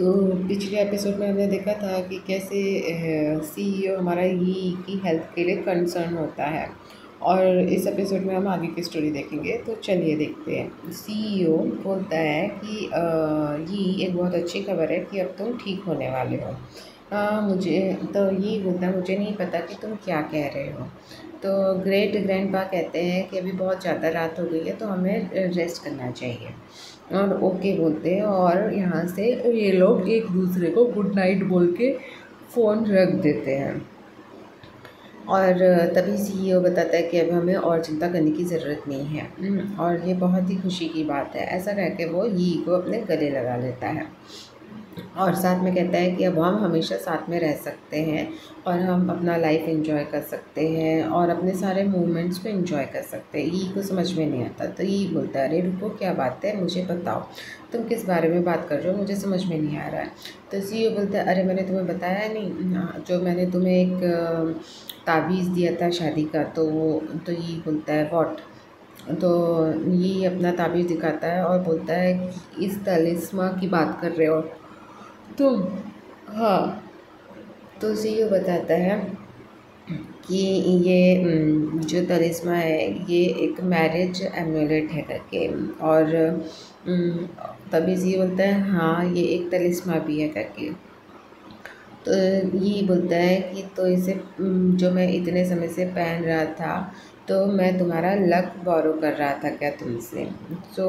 तो पिछले एपिसोड में हमने देखा था कि कैसे सीईओ e हमारा ही e की हेल्थ के लिए कंसर्न होता है और इस एपिसोड में हम आगे की स्टोरी देखेंगे तो चलिए देखते हैं सीईओ e बोलता है कि आ, ये एक बहुत अच्छी खबर है कि अब तुम ठीक होने वाले हो हाँ मुझे तो ये बोलता है मुझे नहीं पता कि तुम क्या कह रहे हो तो ग्रेट ग्रैंड कहते हैं कि अभी बहुत ज़्यादा रात हो गई है तो हमें रेस्ट करना चाहिए और ओके बोलते हैं और यहाँ से ये लोग एक दूसरे को गुड नाइट बोल के फ़ोन रख देते हैं और तभी सीईओ e बताता है कि अब हमें और चिंता करने की ज़रूरत नहीं है हम्म, और ये बहुत ही खुशी की बात है ऐसा कह के वो ही e e को अपने गले लगा लेता है और साथ में कहता है कि अब हम हमेशा साथ में रह सकते हैं और हम अपना लाइफ इंजॉय कर सकते हैं और अपने सारे मोमेंट्स को इंजॉय कर सकते हैं ई e को समझ में नहीं आता तो ई e बोलता है अरे रुको क्या बात है मुझे बताओ तुम किस बारे में बात कर रहे हो मुझे समझ में नहीं आ रहा है तो सी बोलता है अरे मैंने तुम्हें बताया नहीं हाँ, जो मैंने तुम्हें एक तावीज़ दिया था शादी का तो वो तो ये e बोलता है वॉट तो ये अपना ताबीज़ दिखाता है और बोलता है कि इस तलिस्मा की बात कर रहे हो तुम तो, हाँ तो ये बताता है कि ये जो तलिस्मा है ये एक मैरिज एमुलेट है करके और तभी सी बोलता है हाँ ये एक तलिस्मा भी है करके तो ये बोलता है कि तो इसे जो मैं इतने समय से पहन रहा था तो मैं तुम्हारा लक बोरो कर रहा था क्या तुमसे तो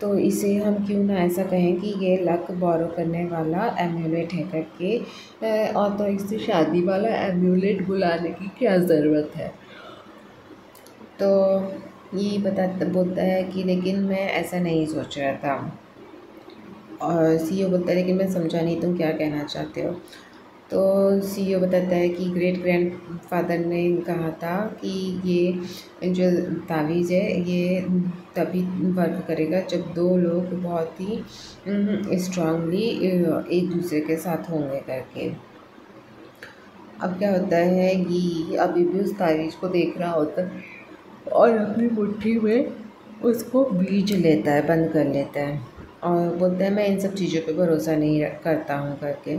तो इसे हम क्यों ना ऐसा कहें कि ये लक बोरो करने वाला एम्यूलेट है करके और तो इससे शादी वाला एम्यूलेट बुलाने की क्या ज़रूरत है तो ये बता बोलता है कि लेकिन मैं ऐसा नहीं सोच रहा था और सी ओ बोलता है लेकिन मैं समझा नहीं तुम क्या कहना चाहते हो तो सीईओ e बताता है कि ग्रेट ग्रैंड फादर ने कहा था कि ये जो तावीज़ है ये तभी वर्क करेगा जब दो लोग बहुत ही स्ट्रांगली हम्म, एक दूसरे के साथ होंगे करके अब क्या होता है कि अभी भी उस तावीज़ को देख रहा होता और अपनी मुट्ठी में उसको बीज लेता है बंद कर लेता है और बोलता है मैं इन सब चीज़ों पे भरोसा नहीं करता हूँ करके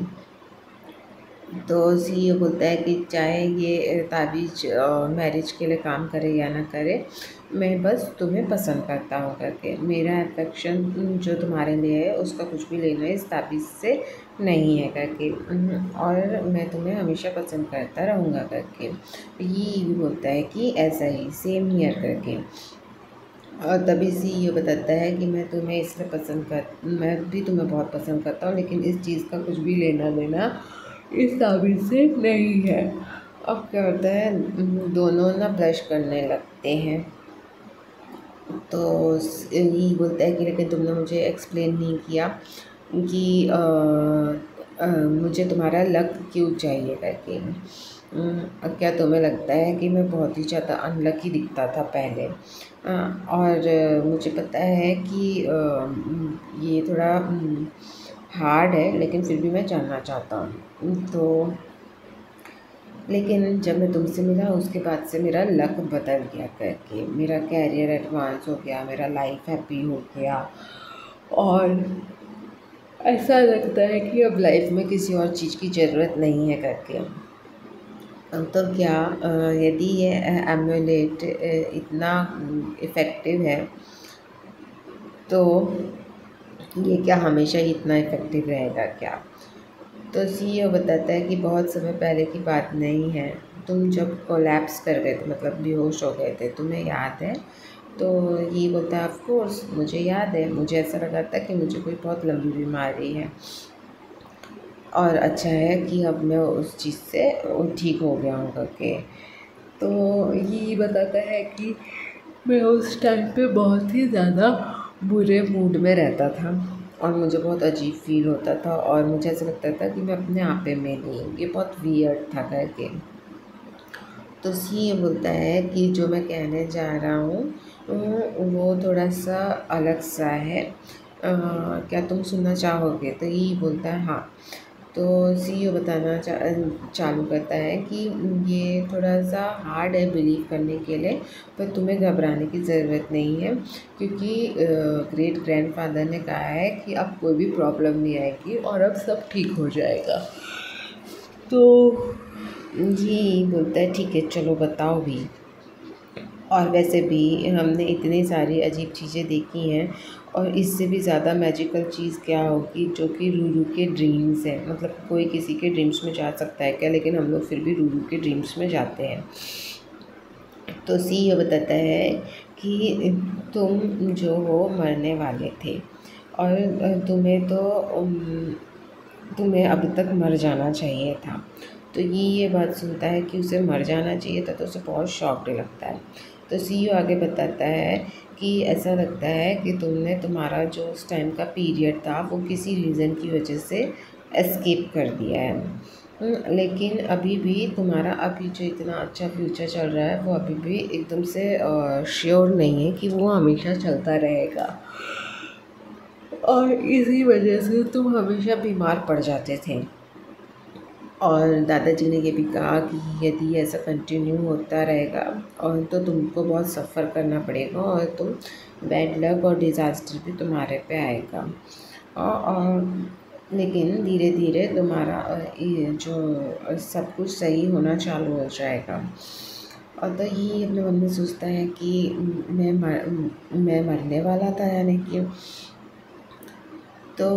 तो उसी ये बोलता है कि चाहे ये ताबीज मैरिज के लिए काम करे या ना करे मैं बस तुम्हें पसंद करता हूँ करके मेरा अफेक्शन जो तुम्हारे लिए है उसका कुछ भी लेना इस ताबीज से नहीं है करके और मैं तुम्हें हमेशा पसंद करता रहूँगा करके ये भी बोलता है कि ऐसा ही सेम ईयर करके और तभी सी ये बताता है कि मैं तुम्हें इसलिए पसंद कर मैं भी तुम्हें बहुत पसंद करता हूँ लेकिन इस चीज़ का कुछ भी लेना देना इस साबुन से नहीं है अब क्या होता है दोनों ना ब्रश करने लगते हैं तो यही बोलता है कि लेकिन तुमने मुझे एक्सप्लेन नहीं किया कि आ, आ, मुझे तुम्हारा लक क्यों चाहिए करके क्या तुम्हें लगता है कि मैं बहुत ही ज़्यादा अनलकी दिखता था पहले और मुझे पता है कि ये थोड़ा हार्ड है लेकिन फिर भी मैं जानना चाहता हूँ तो लेकिन जब मैं तुमसे मिला उसके बाद से मेरा लक बदल गया करके मेरा कैरियर एडवांस हो गया मेरा लाइफ हैप्पी हो गया और ऐसा लगता है कि अब लाइफ में किसी और चीज़ की ज़रूरत नहीं है करके तो क्या यदि ये एम्बुलेट इतना इफ़ेक्टिव है तो ये क्या हमेशा ही इतना इफ़ेक्टिव रहेगा क्या तो सी बताता है कि बहुत समय पहले की बात नहीं है तुम जब कोलैप्स कर गए थे मतलब बेहोश हो गए थे तुम्हें याद है तो ये बोलता है ऑफकोर्स मुझे याद है मुझे ऐसा लगा था कि मुझे कोई बहुत लंबी बीमारी है और अच्छा है कि अब मैं उस चीज़ से ठीक हो गया हूँ करके तो ये बताता है कि मैं उस टाइम पे बहुत ही ज़्यादा बुरे मूड में रहता था और मुझे बहुत अजीब फील होता था और मुझे ऐसा लगता था कि मैं अपने आप में नहीं हूँ ये बहुत वियर्ड था करके तो सी ये बोलता है कि जो मैं कहने जा रहा हूँ हम्म, वो थोड़ा सा अलग सा है आ, क्या तुम सुनना चाहोगे तो यही बोलता है हाँ तो सी e बताना चा, चालू करता है कि ये थोड़ा सा हार्ड है बिलीव करने के लिए पर तुम्हें घबराने की ज़रूरत नहीं है क्योंकि ग्रेट ग्रैंडफादर ने कहा है कि अब कोई भी प्रॉब्लम नहीं आएगी और अब सब ठीक हो जाएगा तो जी बोलता है ठीक है चलो बताओ भी और वैसे भी हमने इतनी सारी अजीब चीज़ें देखी हैं और इससे भी ज़्यादा मैजिकल चीज़ क्या होगी जो कि रूरू के ड्रीम्स है मतलब कोई किसी के ड्रीम्स में जा सकता है क्या लेकिन हम लोग फिर भी रूरू के ड्रीम्स में जाते हैं तो सी ये बताता है कि तुम जो हो मरने वाले थे और तुम्हें तो तुम्हें अब तक मर जाना चाहिए था तो ये ये बात सुनता है कि उसे मर जाना चाहिए था तो उसे बहुत शॉक लगता है तो सी यू आगे बताता है कि ऐसा लगता है कि तुमने तुम्हारा जो उस टाइम का पीरियड था वो किसी रीज़न की वजह से एस्केप कर दिया है हम्म, लेकिन अभी भी तुम्हारा अभी जो इतना अच्छा फ्यूचर चल रहा है वो अभी भी एकदम से श्योर नहीं है कि वो हमेशा चलता रहेगा और इसी वजह से तुम हमेशा बीमार पड़ जाते थे और दादाजी ने ये भी कहा कि यदि ऐसा कंटिन्यू होता रहेगा और तो तुमको बहुत सफ़र करना पड़ेगा और तुम बैड लक और डिज़ास्टर भी तुम्हारे पे आएगा और, और लेकिन धीरे धीरे तुम्हारा जो सब कुछ सही होना चालू हो जाएगा और तो यही अपने मन में सोचता है कि मैं मर मैं मरने वाला था यानी कि तो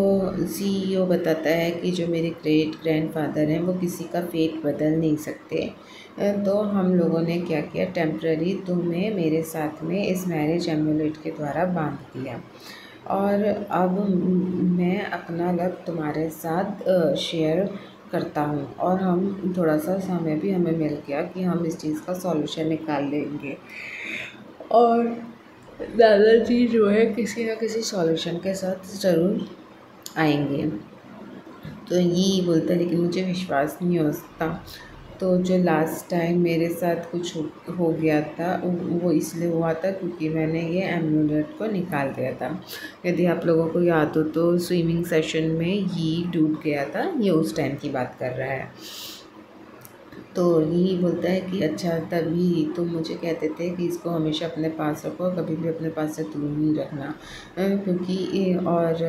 सीईओ e बताता है कि जो मेरे ग्रेट ग्रैंडफादर हैं वो किसी का फेट बदल नहीं सकते तो हम लोगों ने क्या किया टेम्प्ररी तुम्हें मेरे साथ में इस मैरिज एमुलेट के द्वारा बांध दिया और अब मैं अपना लक तुम्हारे साथ शेयर करता हूँ और हम थोड़ा सा समय भी हमें मिल गया कि हम इस चीज़ का सॉल्यूशन निकाल लेंगे और दादाजी जो है किसी ना किसी सॉल्यूशन के साथ ज़रूर आएंगे तो ये बोलता है लेकिन मुझे विश्वास नहीं हो सकता तो जो लास्ट टाइम मेरे साथ कुछ हो, हो गया था वो इसलिए हुआ था क्योंकि मैंने ये एम्यूलेट को निकाल दिया था यदि आप लोगों को याद हो तो स्विमिंग सेशन में ये डूब गया था ये उस टाइम की बात कर रहा है तो यही बोलता है कि अच्छा तभी तो मुझे कहते थे कि इसको हमेशा अपने पास रखो कभी भी अपने पास से दूर नहीं रखना क्योंकि और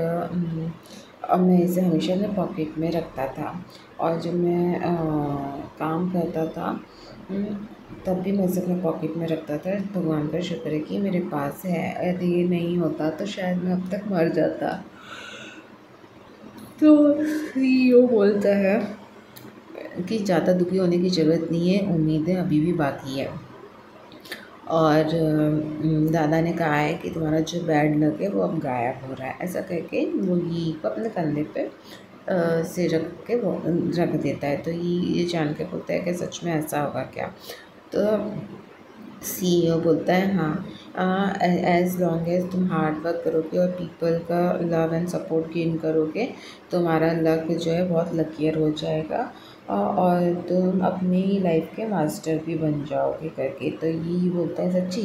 अब मैं इसे हमेशा अपने पॉकेट में रखता था और जब मैं आ, काम करता था तब भी मैं इसे अपने पॉकेट में रखता था भगवान का शुक्र है कि मेरे पास है यदि ये नहीं होता तो शायद मैं अब तक मर जाता तो ये बोलता है कि ज़्यादा दुखी होने की ज़रूरत नहीं है उम्मीदें अभी भी बाकी है और दादा ने कहा है कि तुम्हारा जो बैड लग है वो अब गायब हो रहा है ऐसा कह के वो ये को अपने कंधे पे से रख के वो रख देता है तो ये ये जान के बोलता है कि सच में ऐसा होगा क्या तो सीईओ बोलता है हाँ एज लॉन्ग एज तुम हार्ड वर्क करोगे और पीपल का लव एंड सपोर्ट गेन करोगे तुम्हारा लक जो है बहुत लकियर हो जाएगा और तुम अपनी लाइफ के मास्टर भी बन जाओगे करके तो यही बोलता है सच्ची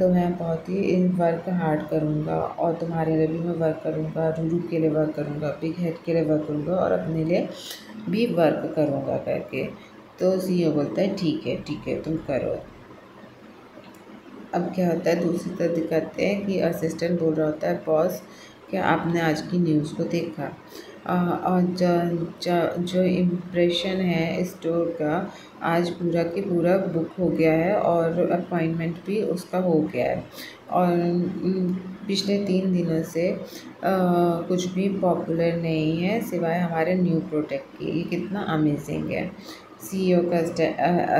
तो मैं बहुत ही वर्क हार्ड करूँगा और तुम्हारे लिए भी मैं वर्क करूँगा रूरू के लिए वर्क करूँगा पिग हेड के लिए वर्क करूँगा और अपने लिए भी वर्क करूँगा करके तो ये बोलता है ठीक है ठीक है तुम करो अब क्या होता है दूसरी तरफ दिखाते हैं कि असिस्टेंट बोल रहा होता है बॉस क्या आपने आज की न्यूज़ को देखा और जो इम्प्रेशन है स्टोर का आज पूरा के पूरा बुक हो गया है और अपॉइंटमेंट भी उसका हो गया है और पिछले तीन दिनों से आ, कुछ भी पॉपुलर नहीं है सिवाय हमारे न्यू प्रोडक्ट के ये कितना अमेजिंग है सीईओ e का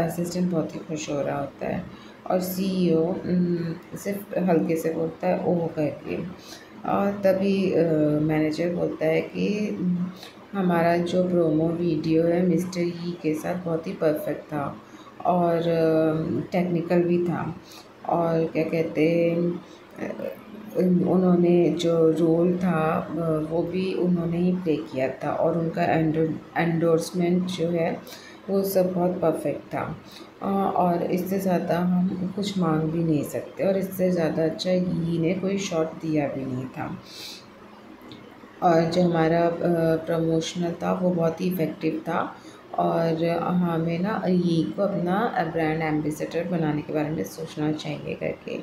असिस्टेंट बहुत ही खुश हो रहा होता है और सीईओ e सिर्फ हल्के से बोलता है ओह करके और तभी मैनेजर बोलता है कि हमारा जो प्रोमो वीडियो है मिस्टर ही के साथ बहुत ही परफेक्ट था और टेक्निकल भी था और क्या कहते उन्होंने जो रोल था वो भी उन्होंने ही प्ले किया था और उनका एंडोर्समेंट जो है वो सब बहुत परफेक्ट था और इससे ज़्यादा हम कुछ मांग भी नहीं सकते और इससे ज़्यादा अच्छा ही ने कोई शॉट दिया भी नहीं था और जो हमारा प्रमोशनल था वो बहुत ही इफ़ेक्टिव था और हमें ना ये को अपना ब्रांड एम्बेसडर बनाने के बारे में सोचना चाहिए करके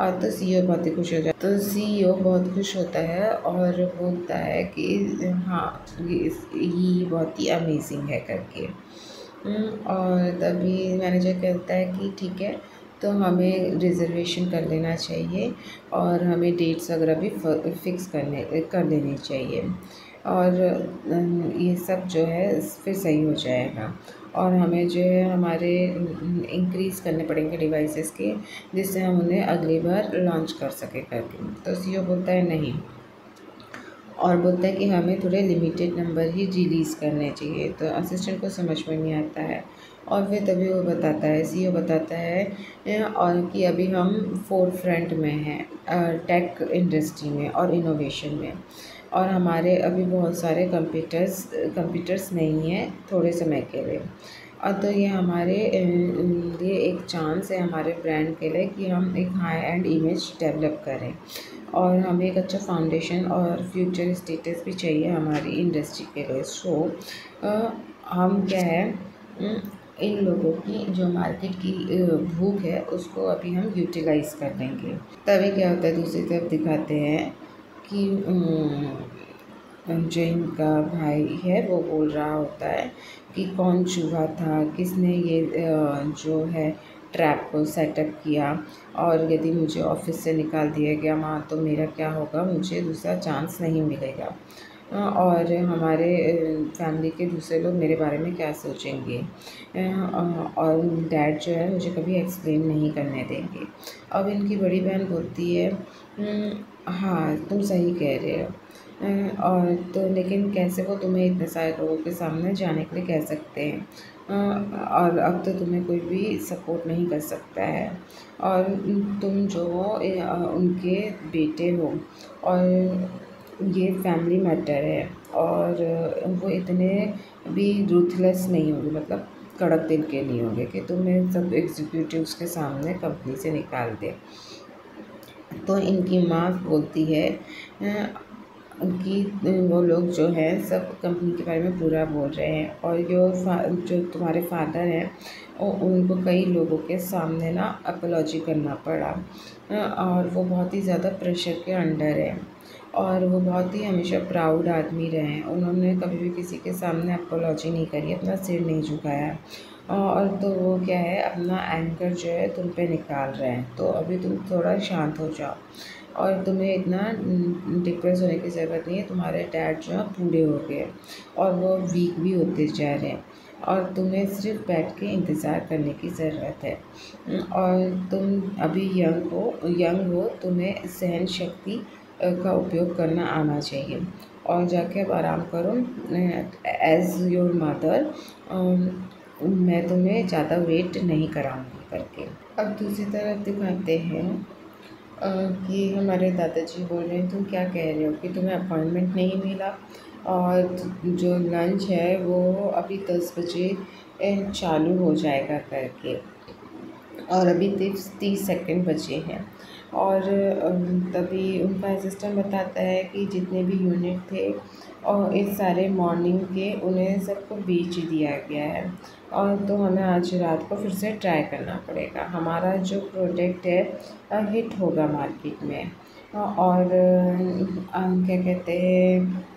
और तो सी e बहुत ही खुश हो जाता है तो सी e बहुत खुश होता है और बोलता है कि हाँ ये बहुत ही अमेजिंग है करके हम्म, और तभी मैनेजर कहता है कि ठीक है तो हमें रिज़र्वेशन कर लेना चाहिए और हमें डेट्स वगैरह भी फिक्स करने कर लेनी चाहिए और ये सब जो है फिर सही हो जाएगा और हमें जो है हमारे इंक्रीज़ करने पड़ेंगे डिवाइसेस के जिससे हम उन्हें अगली बार लॉन्च कर सके करके तो सीईओ बोलता है नहीं और बोलता है कि हमें थोड़े लिमिटेड नंबर ही रिलीज़ करने चाहिए तो असिस्टेंट को समझ में नहीं आता है और फिर तभी वो बताता है सी बताता है और कि अभी हम फोर फ्रंट में हैं टेक इंडस्ट्री में और इनोवेशन में और हमारे अभी बहुत सारे कंप्यूटर्स कंप्यूटर्स नहीं हैं थोड़े समय के लिए और तो ये हमारे लिए एक चांस है हमारे ब्रांड के लिए कि हम एक हाई एंड इमेज डेवलप करें और हमें एक अच्छा फाउंडेशन और फ्यूचर स्टेटस भी चाहिए हमारी इंडस्ट्री के लिए सो so, हम क्या है इन लोगों की जो मार्केट की भूख है उसको अभी हम यूटिलाइज कर देंगे तभी क्या होता है दूसरी तरफ दिखाते हैं कि जो इनका भाई है वो बोल रहा होता है कि कौन चूहा था किसने ये जो है ट्रैप को सेटअप किया और यदि मुझे ऑफिस से निकाल दिया गया वहाँ तो मेरा क्या होगा मुझे दूसरा चांस नहीं मिलेगा और हमारे फैमिली के दूसरे लोग मेरे बारे में क्या सोचेंगे और डैड जो है मुझे कभी एक्सप्लेन नहीं करने देंगे अब इनकी बड़ी बहन बोलती है हम्म, हाँ तुम सही कह रहे हो और तो लेकिन कैसे वो तुम्हें इतने सारे लोगों के सामने जाने के लिए कह सकते हैं और अब तो तुम्हें कोई भी सपोर्ट नहीं कर सकता है और तुम जो हो उनके बेटे हो और ये फैमिली मैटर है और वो इतने भी रूथलेस नहीं होंगे मतलब कड़क दिल के नहीं होंगे कि तुम्हें सब एग्जीक्यूटिव के सामने कंपनी से निकाल दे तो इनकी माँ बोलती है उनकी वो लोग जो हैं सब कंपनी के बारे में बुरा बोल रहे हैं और जो जो तुम्हारे फादर हैं वो उनको कई लोगों के सामने ना अपोलॉजी करना पड़ा और वो बहुत ही ज़्यादा प्रेशर के अंडर है और वो बहुत ही हमेशा प्राउड आदमी रहे हैं उन्होंने कभी भी किसी के सामने अपोलॉजी नहीं करी अपना सिर नहीं झुकाया और तो वो क्या है अपना एंकर जो है तुम पे निकाल रहे हैं तो अभी तुम थोड़ा शांत हो जाओ और तुम्हें इतना डिप्रेस होने की ज़रूरत नहीं है तुम्हारे डैड जो है बूढ़े हो गए और वो वीक भी होते जा रहे हैं और तुम्हें सिर्फ बैठ के इंतज़ार करने की ज़रूरत है हम्म, और तुम अभी यंग हो यंग हो तुम्हें सहन शक्ति का उपयोग करना आना चाहिए और जाके अब आराम करो एज़ योर मदर मैं तुम्हें ज़्यादा वेट नहीं कराऊंगी करके अब दूसरी तरफ दिखाते हैं कि हमारे दादाजी बोल रहे हैं तुम क्या कह रहे हो कि तुम्हें अपॉइंटमेंट नहीं मिला और जो लंच है वो अभी दस बजे चालू हो जाएगा करके और अभी तीस तीस सेकेंड बचे हैं और तभी उनका असिस्टेंट बताता है कि जितने भी यूनिट थे और इस सारे मॉर्निंग के उन्हें सबको बेच दिया गया है और तो हमें आज रात को फिर से ट्राई करना पड़ेगा हमारा जो प्रोडक्ट है हिट होगा मार्केट में और क्या कहते हैं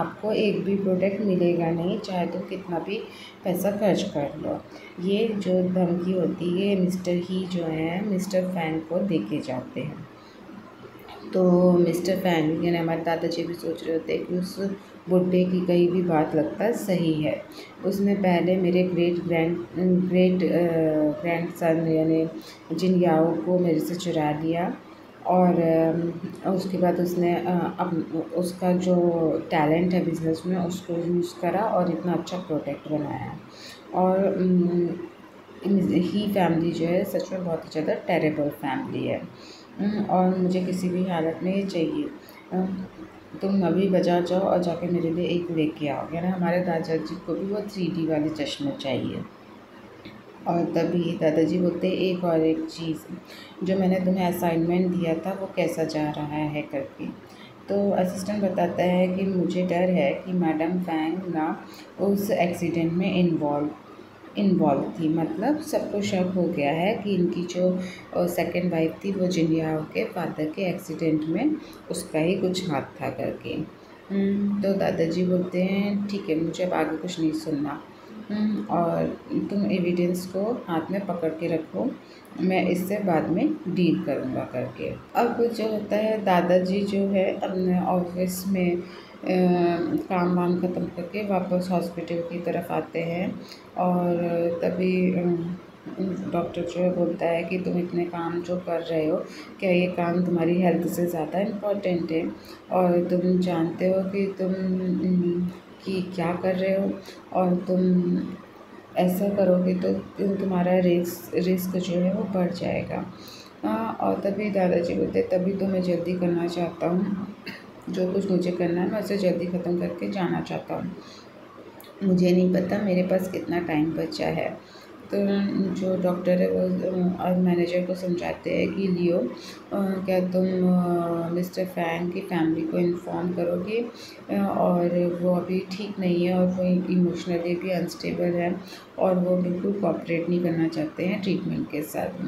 आपको एक भी प्रोडक्ट मिलेगा नहीं चाहे तो कितना भी पैसा खर्च कर लो ये जो धमकी होती है मिस्टर ही जो है मिस्टर फैन को देके जाते हैं तो मिस्टर फैन यानी हमारे दादाजी भी सोच रहे होते हैं कि उस बुढ़े की कहीं भी बात लगता सही है उसने पहले मेरे great grand great grandson यानी जिन याओ को मेरे से चुरा दिया और उसके बाद उसने अब उसका जो टैलेंट है बिज़नेस में उसको यूज़ करा और इतना अच्छा प्रोडक्ट बनाया और ही फैमिली जो है सच में बहुत ही ज़्यादा टेरेबल फैमिली है हम्म, और मुझे किसी भी हालत में ये चाहिए तुम अभी बाज़ार जाओ और जाके मेरे लिए एक लेके आओ यानी हमारे दादाजी को भी वो थ्री डी वाले चश्मे चाहिए और तभी दादाजी बोलते एक और एक चीज़ जो मैंने तुम्हें असाइनमेंट दिया था वो कैसा जा रहा है करके तो असिस्टेंट बताता है कि मुझे डर है कि मैडम फैंग ना उस एक्सीडेंट में इन्वॉल्व इन्वॉल्व थी मतलब सबको शक हो गया है कि इनकी जो सेकंड वाइफ थी वो जिनिया के फादर के एक्सीडेंट में उसका ही कुछ हाथ था करके हम्म, तो दादाजी बोलते हैं ठीक है मुझे अब आगे कुछ नहीं सुनना हम्म, और तुम एविडेंस को हाथ में पकड़ के रखो मैं इससे बाद में डील करूँगा करके अब जो होता है दादाजी जो है अपने ऑफिस में काम वाम ख़त्म करके वापस हॉस्पिटल की तरफ आते हैं और तभी डॉक्टर जो है बोलता है कि तुम इतने काम जो कर रहे हो क्या ये काम तुम्हारी हेल्थ से ज़्यादा इम्पोर्टेंट है और तुम जानते हो कि तुम कि क्या कर रहे हो और तुम ऐसा करोगे तो तुम्हारा रिस्क रिस्क जो है वो बढ़ जाएगा आ, हाँ, और तभी दादाजी बोलते तभी तो मैं जल्दी करना चाहता हूँ जो कुछ मुझे करना है मैं उसे जल्दी ख़त्म करके जाना चाहता हूँ मुझे नहीं पता मेरे पास कितना टाइम बचा है तो जो डॉक्टर है वो और मैनेजर को समझाते हैं कि लियो क्या तुम मिस्टर फैन की फैमिली को इन्फॉर्म करोगे और वो अभी ठीक नहीं है और वो इमोशनली भी अनस्टेबल है और वो बिल्कुल कॉपरेट नहीं करना चाहते हैं ट्रीटमेंट के साथ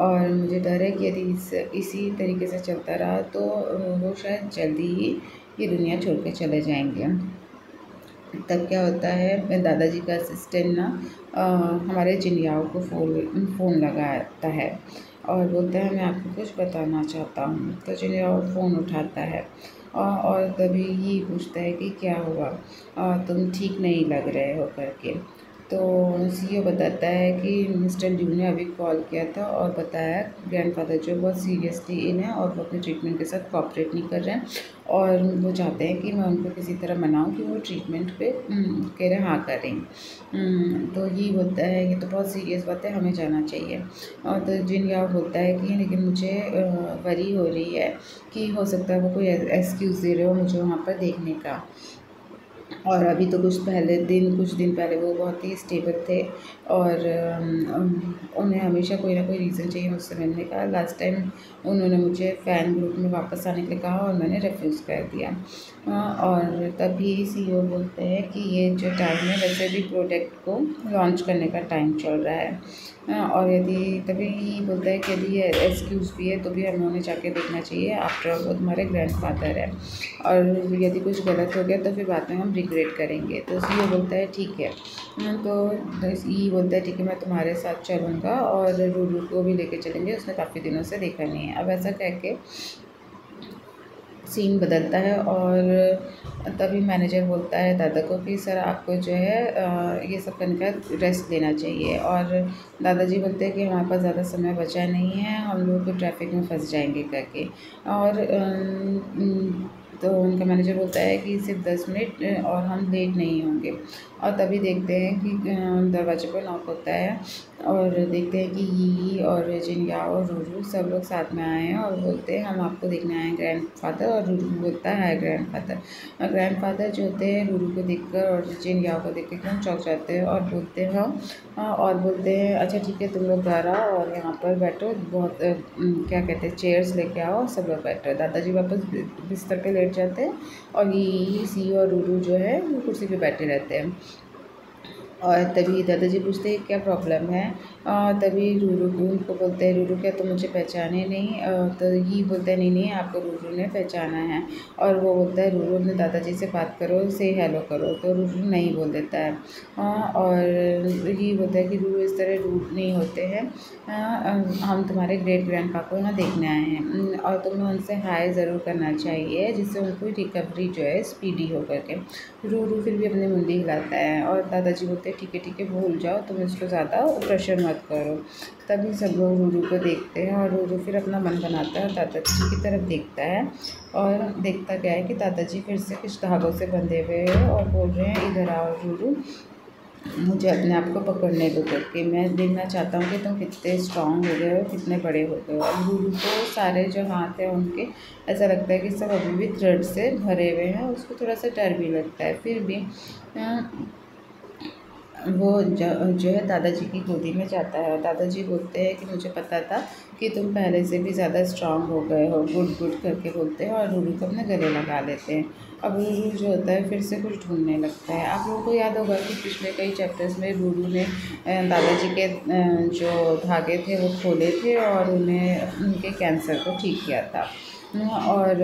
और मुझे डर है कि यदि इस इसी तरीके से चलता रहा तो वो शायद जल्दी ही ये दुनिया छोड़ कर चले जाएंगे तब क्या होता है मेरे दादाजी का असिस्टेंट ना हमारे जिनियाओं को फ़ोन फ़ोन लगाता है और बोलता है मैं आपको कुछ बताना चाहता हूँ तो जिनियाओ फ़ोन उठाता है और, और तभी ये पूछता है कि क्या हुआ और तुम ठीक नहीं लग रहे हो करके तो सी ये बताता है कि मिस्टर ड्यू ने अभी कॉल किया था और बताया ग्रैंडफादर जो बहुत सीरियसली इन है और वो अपने ट्रीटमेंट के साथ कॉपरेट नहीं कर रहे हैं और वो चाहते हैं कि मैं उनको किसी तरह मनाऊं कि वो ट्रीटमेंट पे हम्म, कह रहे हाँ करें हम्म, तो ये होता है ये तो बहुत सीरियस बात है हमें जाना चाहिए और तो जिन होता है कि लेकिन मुझे वरी हो रही है कि हो सकता है वो कोई एक्सक्यूज़ दे रहे हो मुझे वहाँ पर देखने का और अभी तो कुछ पहले दिन कुछ दिन पहले वो बहुत ही स्टेबल थे और उन्हें हमेशा कोई ना कोई रीज़न चाहिए मुझसे मिलने का लास्ट टाइम उन्होंने मुझे फ़ैन ग्रुप में वापस आने के लिए कहा और मैंने रेफ्यूज़ कर दिया हाँ, और तभी सी e बोलते हैं कि ये जो टाइम है वैसे भी प्रोडक्ट को लॉन्च करने का टाइम चल रहा है हाँ, और यदि तभी बोलता है कि यदि एक्सक्यूज़ भी है तो भी हमें उन्हें जाके देखना चाहिए आफ्टर वो तुम्हारे ग्रैंड फादर है और यदि कुछ गलत हो गया तो फिर बाद में हम रिग्रेट करेंगे तो ये बोलता है ठीक है हाँ, तो ये बोलता है ठीक है मैं तुम्हारे साथ चलूँगा और रूरू को भी लेके चलेंगे उसने काफ़ी दिनों से देखा नहीं है अब ऐसा कह के सीन बदलता है और तभी मैनेजर बोलता है दादा को कि सर आपको जो है ये सब करने का रेस्ट लेना चाहिए और दादाजी बोलते हैं कि हमारे पास ज़्यादा समय बचा नहीं है हम लोग तो ट्रैफिक में फंस जाएंगे करके और तो उनका मैनेजर बोलता है कि सिर्फ दस मिनट और हम लेट नहीं होंगे और तभी देखते हैं कि दरवाजे पर नॉक होता है और देखते हैं कि ही और जिनया और रूरू सब लोग साथ में आए हैं और बोलते हैं हम आपको देखने आए हैं ग्रैंड फादर और रूरू बोलता है ग्रैंड हाँ, फादर और ग्रैंड फादर जो होते हैं रूरू को देख कर और जिनया को देख कर हम चौंक जाते हैं और बोलते हैं हाँ, हाँ, और बोलते हैं अच्छा ठीक है तुम लोग घर आओ और यहाँ पर बैठो बहुत क्या कहते हैं चेयर्स लेके आओ सब लोग बैठो दादाजी वापस बिस्तर पर लेट जाते हैं और ये सी और रूरू जो है वो कुर्सी पे बैठे रहते हैं और तभी दादाजी पूछते हैं क्या प्रॉब्लम है तभी रूरू उनको बोलते हैं रूरू क्या तुम मुझे पहचाने नहीं तो ये बोलते हैं नहीं नहीं आपको रूरू ने पहचाना है और वो बोलता है रूरू अपने दादाजी से बात करो से हेलो करो तो रूरू नहीं बोल देता है और ये बोलता है कि रूरू इस तरह रूट नहीं होते हैं हम तुम्हारे ग्रेट ग्रैंड को ना देखने आए हैं और तुम्हें उनसे हाई ज़रूर करना चाहिए जिससे उनको रिकवरी जो है स्पीडी हो करके रूरू फिर भी अपनी मुंडी हिलाता है और दादाजी बोलते हैं ठीक है ठीक है भूल जाओ तुम इसको ज़्यादा प्रेशर मत मत करो तभी सब लोग रूजू को देखते हैं और रूजू फिर अपना मन बनाता है और जी की तरफ देखता है और देखता क्या है कि दादाजी जी फिर से कुछ धागों से बंधे हुए हैं और बोल रहे हैं इधर आओ रूजू मुझे अपने आप को पकड़ने दो करके मैं देखना चाहता हूँ कि तुम कितने स्ट्रांग हो गए हो कितने बड़े हो गए हो और गुरु को तो सारे जो हाथ हैं उनके ऐसा लगता है कि सब अभी भी दृढ़ से भरे हुए हैं उसको थोड़ा सा डर भी लगता है फिर भी वो जो है दादाजी की गोदी में जाता है दादाजी बोलते हैं कि मुझे पता था कि तुम पहले से भी ज़्यादा स्ट्रांग हो गए हो गुड गुड करके बोलते हैं और रूरू को अपने गले लगा लेते हैं अब रूरू जो होता है फिर से कुछ ढूंढने लगता है आप लोगों को याद होगा कि पिछले कई चैप्टर्स में रूरू ने दादाजी के जो धागे थे वो खोले थे और उन्हें उनके कैंसर को ठीक किया था और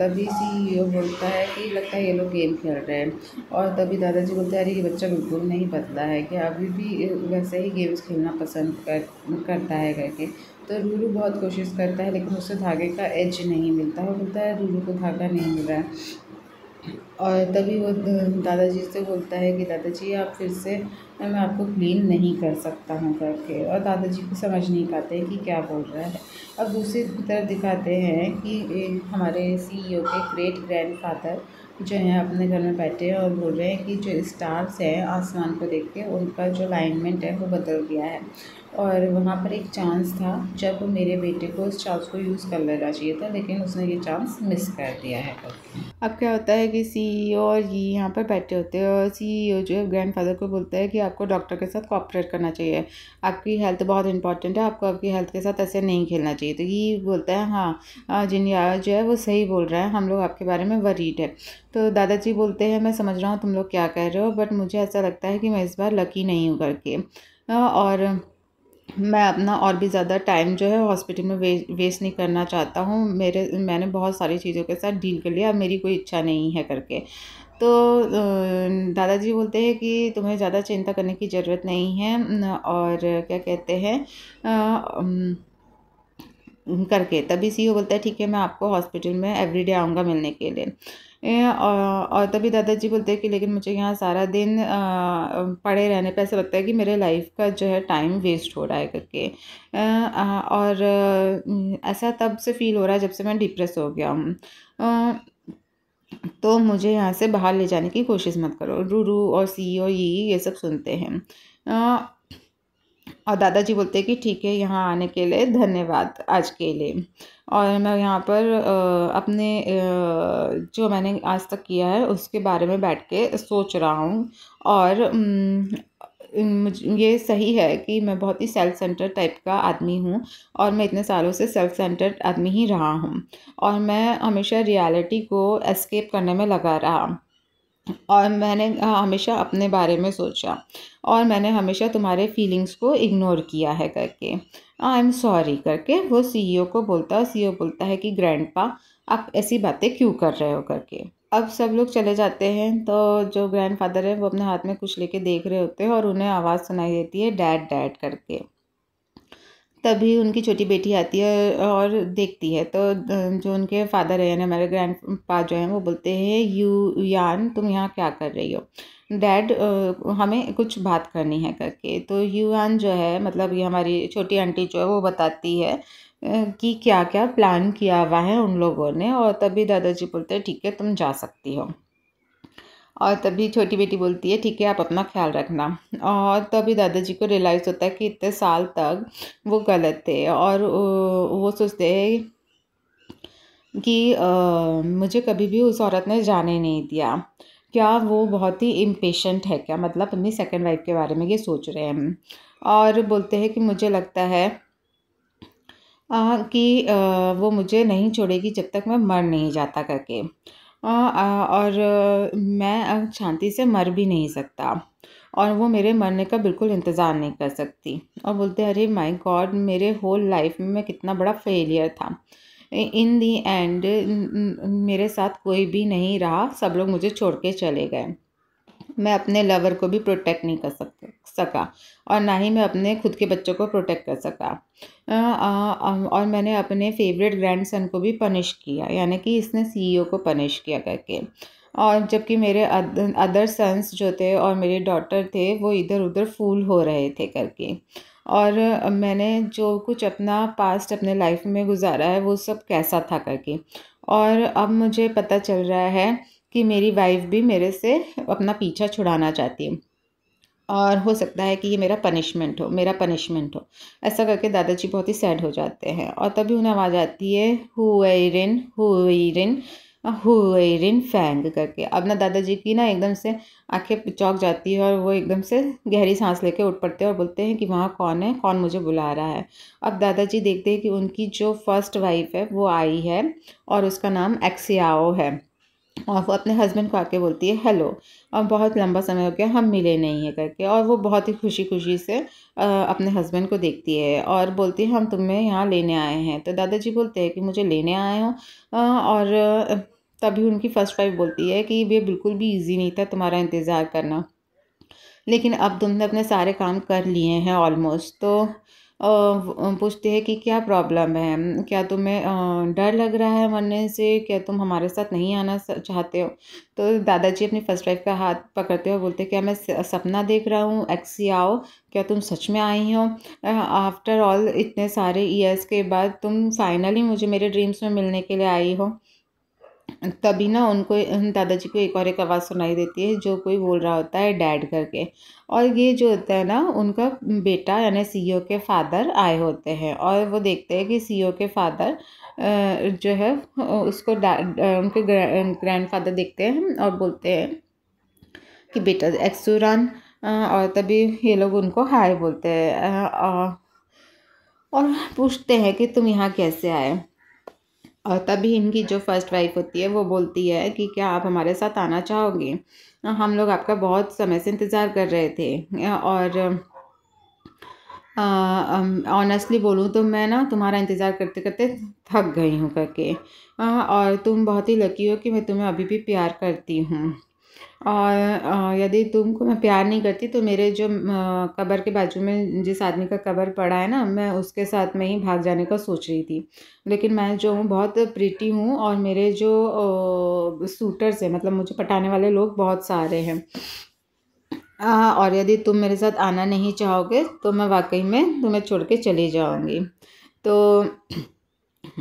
तभी सी ये बोलता है कि लगता है ये लोग गेम खेल रहे हैं और तभी दादाजी बोलते हैं अरे ये बच्चा बिल्कुल नहीं बदला है कि अभी भी वैसे ही गेम्स खेलना पसंद कर करता है करके तो रूरू बहुत कोशिश करता है लेकिन उसे धागे का एज नहीं मिलता है बोलता है रूरू को धागा नहीं मिल रहा है और तभी वो दादाजी से बोलता है कि दादाजी आप फिर से मैं आपको क्लीन नहीं कर सकता हूँ करके और दादाजी को समझ नहीं पाते कि क्या बोल रहा है अब दूसरी तरफ दिखाते हैं कि हमारे सीईओ e के ग्रेट ग्रैंड फादर जो हैं अपने घर में बैठे हैं और बोल रहे हैं कि जो स्टार्स हैं आसमान को देख के उनका जो अलाइनमेंट है वो बदल गया है और वहाँ पर एक चांस था जब मेरे बेटे को इस चांस को यूज़ कर लेना चाहिए था लेकिन उसने ये चांस मिस कर दिया है अब क्या होता है कि सीईओ e और ये यहाँ पर बैठे होते हैं और सीईओ e जो है ग्रैंडफादर को बोलता है कि आपको डॉक्टर के साथ कॉपरेट करना चाहिए आपकी हेल्थ बहुत इंपॉर्टेंट है आपको आपकी हेल्थ के साथ ऐसे नहीं खेलना चाहिए तो ये बोलता है हाँ जिन जो है वो सही बोल रहा है हम लोग आपके बारे में वरीड है तो दादाजी बोलते हैं मैं समझ रहा हूँ तुम लोग क्या कह रहे हो बट मुझे ऐसा लगता है कि मैं इस बार लकी नहीं हूँ करके और मैं अपना और भी ज़्यादा टाइम जो है हॉस्पिटल में वे, वेस्ट नहीं करना चाहता हूँ मेरे मैंने बहुत सारी चीज़ों के साथ डील कर लिया अब मेरी कोई इच्छा नहीं है करके तो दादाजी बोलते हैं कि तुम्हें ज़्यादा चिंता करने की ज़रूरत नहीं है और क्या कहते हैं करके तभी सी ओ बोलता है ठीक है मैं आपको हॉस्पिटल में एवरीडे आऊँगा मिलने के लिए और तभी दादाजी बोलते हैं कि लेकिन मुझे यहाँ सारा दिन पड़े रहने पर ऐसा लगता है कि मेरे लाइफ का जो है टाइम वेस्ट हो रहा है करके और ऐसा तब से फील हो रहा है जब से मैं डिप्रेस हो गया हूँ तो मुझे यहाँ से बाहर ले जाने की कोशिश मत करो रूरू और सी और ये ये सब सुनते हैं और दादाजी बोलते हैं कि ठीक है यहाँ आने के लिए धन्यवाद आज के लिए और मैं यहाँ पर अपने जो मैंने आज तक किया है उसके बारे में बैठ के सोच रहा हूँ और ये सही है कि मैं बहुत ही सेल्फ सेंटर टाइप का आदमी हूँ और मैं इतने सालों से सेल्फ सेंटर आदमी ही रहा हूँ और मैं हमेशा रियलिटी को एस्केप करने में लगा रहा और मैंने हमेशा अपने बारे में सोचा और मैंने हमेशा तुम्हारे फीलिंग्स को इग्नोर किया है करके आई एम सॉरी करके वो सीईओ e को बोलता है सीईओ e बोलता है कि ग्रैंडपा आप ऐसी बातें क्यों कर रहे हो करके अब सब लोग चले जाते हैं तो जो ग्रैंडफादर है वो अपने हाथ में कुछ लेके देख रहे होते हैं और उन्हें आवाज़ सुनाई देती है डैड डैड करके तभी उनकी छोटी बेटी आती है और देखती है तो जो उनके फादर हैं हमारे ग्रैंड पा जो हैं वो बोलते हैं यू यान तुम यहाँ क्या कर रही हो डैड हमें कुछ बात करनी है करके तो यू यान जो है मतलब ये हमारी छोटी आंटी जो है वो बताती है कि क्या क्या प्लान किया हुआ है उन लोगों ने और तभी दादाजी बोलते हैं ठीक है तुम जा सकती हो और तभी छोटी बेटी बोलती है ठीक है आप अपना ख्याल रखना और तभी दादाजी को रियलाइज़ होता है कि इतने साल तक वो गलत थे और वो सोचते हैं कि आ, मुझे कभी भी उस औरत ने जाने नहीं दिया क्या वो बहुत ही इम्पेशेंट है क्या मतलब अपनी सेकेंड वाइफ के बारे में ये सोच रहे हैं और बोलते हैं कि मुझे लगता है आ, कि आ, वो मुझे नहीं छोड़ेगी जब तक मैं मर नहीं जाता करके हाँ, और मैं शांति से मर भी नहीं सकता और वो मेरे मरने का बिल्कुल इंतज़ार नहीं कर सकती और बोलते अरे माय गॉड मेरे होल लाइफ में मैं कितना बड़ा फेलियर था इन दी एंड मेरे साथ कोई भी नहीं रहा सब लोग मुझे छोड़ के चले गए मैं अपने लवर को भी प्रोटेक्ट नहीं कर सक सका और ना ही मैं अपने खुद के बच्चों को प्रोटेक्ट कर सका और मैंने अपने फेवरेट सन को भी पनिश किया यानी कि इसने सीईओ e को पनिश किया करके और जबकि मेरे अदर सन्स जो थे और मेरे डॉटर थे वो इधर उधर फूल हो रहे थे करके और मैंने जो कुछ अपना पास्ट अपने लाइफ में गुजारा है वो सब कैसा था करके और अब मुझे पता चल रहा है कि मेरी वाइफ भी मेरे से अपना पीछा छुड़ाना चाहती है और हो सकता है कि ये मेरा पनिशमेंट हो मेरा पनिशमेंट हो ऐसा करके दादाजी बहुत ही सैड हो जाते हैं और तभी उन्हें आवाज़ आती है हु हु रिन रिन हु रिन फैंग करके अब ना दादाजी की ना एकदम से आंखें चौक जाती है और वो एकदम से गहरी सांस लेके उठ पड़ते हैं और बोलते हैं कि वहाँ कौन है कौन मुझे बुला रहा है अब दादाजी देखते हैं कि उनकी जो फर्स्ट वाइफ है वो आई है और उसका नाम एक्सियाओ है और वो अपने हस्बैंड को आके बोलती है हेलो और बहुत लंबा समय हो गया हम मिले नहीं है करके और वो बहुत ही खुशी खुशी से अपने हस्बैंड को देखती है और बोलती है हम तुम्हें यहाँ लेने आए हैं तो दादाजी बोलते हैं कि मुझे लेने आए हो और तभी उनकी फ़र्स्ट वाइफ बोलती है कि ये बिल्कुल भी ईजी नहीं था तुम्हारा इंतज़ार करना लेकिन अब तुमने अपने सारे काम कर लिए हैं ऑलमोस्ट तो पूछती है कि क्या प्रॉब्लम है क्या तुम्हें डर लग रहा है मरने से क्या तुम हमारे साथ नहीं आना चाहते हो तो दादाजी अपनी फर्स्ट वाइफ का हाथ पकड़ते हुए बोलते क्या मैं सपना देख रहा हूँ एक्सी आओ क्या तुम सच में आई हो आफ्टर ऑल इतने सारे ईयर्स के बाद तुम फाइनली मुझे मेरे ड्रीम्स में मिलने के लिए आई हो तभी ना उनको दादाजी को एक और एक आवाज़ सुनाई देती है जो कोई बोल रहा होता है डैड करके और ये जो होता है ना उनका बेटा यानी सीईओ के फादर आए होते हैं और वो देखते हैं कि सीईओ के फादर जो है उसको उनके ग्रैंड फादर देखते हैं और बोलते हैं कि बेटा एक्सूरान और तभी ये लोग उनको हाय बोलते हैं और पूछते हैं कि तुम यहाँ कैसे आए और तभी इनकी जो फर्स्ट वाइफ होती है वो बोलती है कि क्या आप हमारे साथ आना चाहोगे हम लोग आपका बहुत समय से इंतज़ार कर रहे थे और ऑनेस्टली बोलूँ तो मैं ना तुम्हारा इंतज़ार करते करते थक गई हूँ करके आ, और तुम बहुत ही लकी हो कि मैं तुम्हें अभी भी प्यार करती हूँ और यदि तुमको मैं प्यार नहीं करती तो मेरे जो कबर के बाजू में जिस आदमी का कबर पड़ा है ना मैं उसके साथ में ही भाग जाने का सोच रही थी लेकिन मैं जो हूँ बहुत प्रीटी हूँ और मेरे जो सूटर्स हैं मतलब मुझे पटाने वाले लोग बहुत सारे हैं और यदि तुम मेरे साथ आना नहीं चाहोगे तो मैं वाकई में तुम्हें छोड़ के चली जाऊँगी तो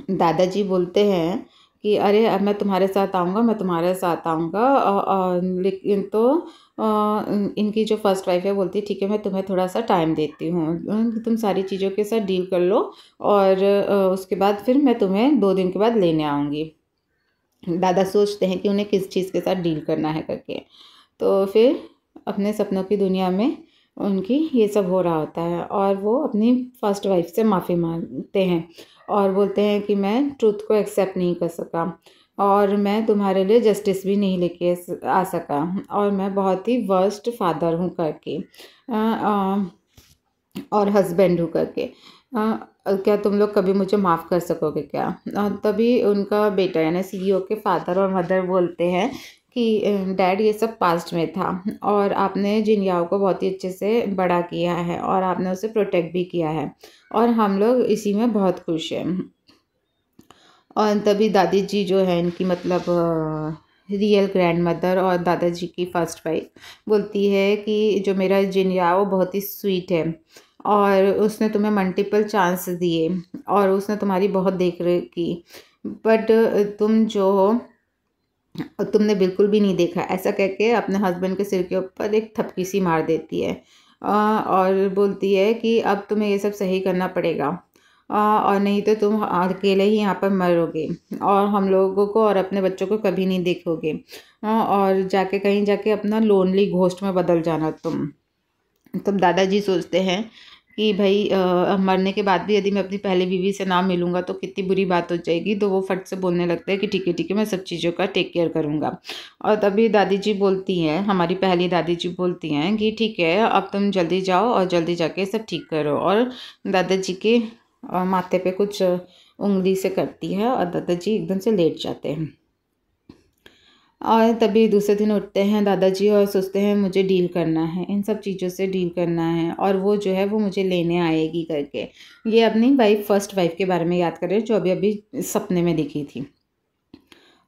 दादाजी बोलते हैं कि अरे अब मैं तुम्हारे साथ आऊँगा मैं तुम्हारे साथ आऊँगा लेकिन तो आ, इनकी जो फर्स्ट वाइफ है बोलती है ठीक है मैं तुम्हें थोड़ा सा टाइम देती हूँ तुम सारी चीज़ों के साथ डील कर लो और उसके बाद फिर मैं तुम्हें दो दिन के बाद लेने आऊँगी दादा सोचते हैं कि उन्हें किस चीज़ के साथ डील करना है करके तो फिर अपने सपनों की दुनिया में उनकी ये सब हो रहा होता है और वो अपनी फर्स्ट वाइफ से माफ़ी मांगते हैं और बोलते हैं कि मैं ट्रूथ को एक्सेप्ट नहीं कर सका और मैं तुम्हारे लिए जस्टिस भी नहीं लेके आ सका और मैं बहुत ही वर्स्ट फादर हूँ करके आ, आ, और हस्बैंड हूँ करके आ, क्या तुम लोग कभी मुझे माफ़ कर सकोगे क्या तभी उनका बेटा यानी सी e के फादर और मदर बोलते हैं कि डैड ये सब पास्ट में था और आपने याओ को बहुत ही अच्छे से बड़ा किया है और आपने उसे प्रोटेक्ट भी किया है और हम लोग इसी में बहुत खुश हैं और तभी दादी जी जो है इनकी मतलब रियल ग्रैंड मदर और दादाजी की फर्स्ट वाइफ बोलती है कि जो मेरा जिनिया वो बहुत ही स्वीट है और उसने तुम्हें मल्टीपल चांस दिए और उसने तुम्हारी बहुत देख रेख की बट तुम जो हो और तुमने बिल्कुल भी नहीं देखा ऐसा कह के अपने हस्बैंड के सिर के ऊपर एक थपकी सी मार देती है और बोलती है कि अब तुम्हें ये सब सही करना पड़ेगा और नहीं तो तुम अकेले ही यहाँ पर मरोगे और हम लोगों को और अपने बच्चों को कभी नहीं देखोगे और जाके कहीं जाके अपना लोनली घोस्ट में बदल जाना तुम तब दादाजी सोचते हैं कि भाई मरने के बाद भी यदि मैं अपनी पहले बीवी से ना मिलूँगा तो कितनी बुरी बात हो जाएगी तो वो फट से बोलने लगता है कि ठीक है ठीक है मैं सब चीज़ों का टेक केयर करूँगा और तभी दादी जी बोलती हैं हमारी पहली दादी जी बोलती हैं कि ठीक है अब तुम जल्दी जाओ और जल्दी जाके सब ठीक करो और दादाजी के माथे पर कुछ उंगली से करती है और दादाजी एकदम से लेट जाते हैं और तभी दूसरे दिन उठते हैं दादाजी और सोचते हैं मुझे डील करना है इन सब चीज़ों से डील करना है और वो जो है वो मुझे लेने आएगी करके ये अपनी वाइफ फर्स्ट वाइफ के बारे में याद कर रहे हैं जो अभी अभी सपने में दिखी थी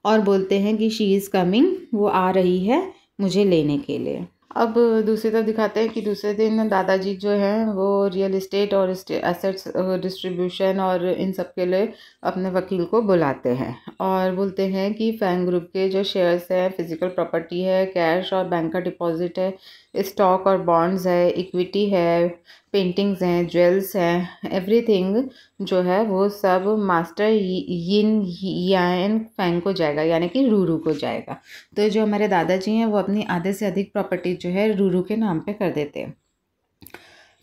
और बोलते हैं कि शी इज़ कमिंग वो आ रही है मुझे लेने के लिए अब दूसरी तरफ दिखाते हैं कि दूसरे दिन दादाजी जो हैं वो रियल इस्टेट और एसेट्स डिस्ट्रीब्यूशन और इन सब के लिए अपने वकील को बुलाते हैं और बोलते हैं कि फैन ग्रुप के जो शेयर्स हैं फिजिकल प्रॉपर्टी है कैश और बैंक का डिपॉजिट है स्टॉक और बॉन्ड्स है इक्विटी है पेंटिंग्स हैं ज्वेल्स हैं एवरीथिंग जो है वो सब मास्टर यिन यान फैंग को जाएगा यानी कि रूरू को जाएगा तो जो हमारे दादाजी हैं वो अपनी आधे से अधिक प्रॉपर्टी जो है रूरू के नाम पे कर देते हैं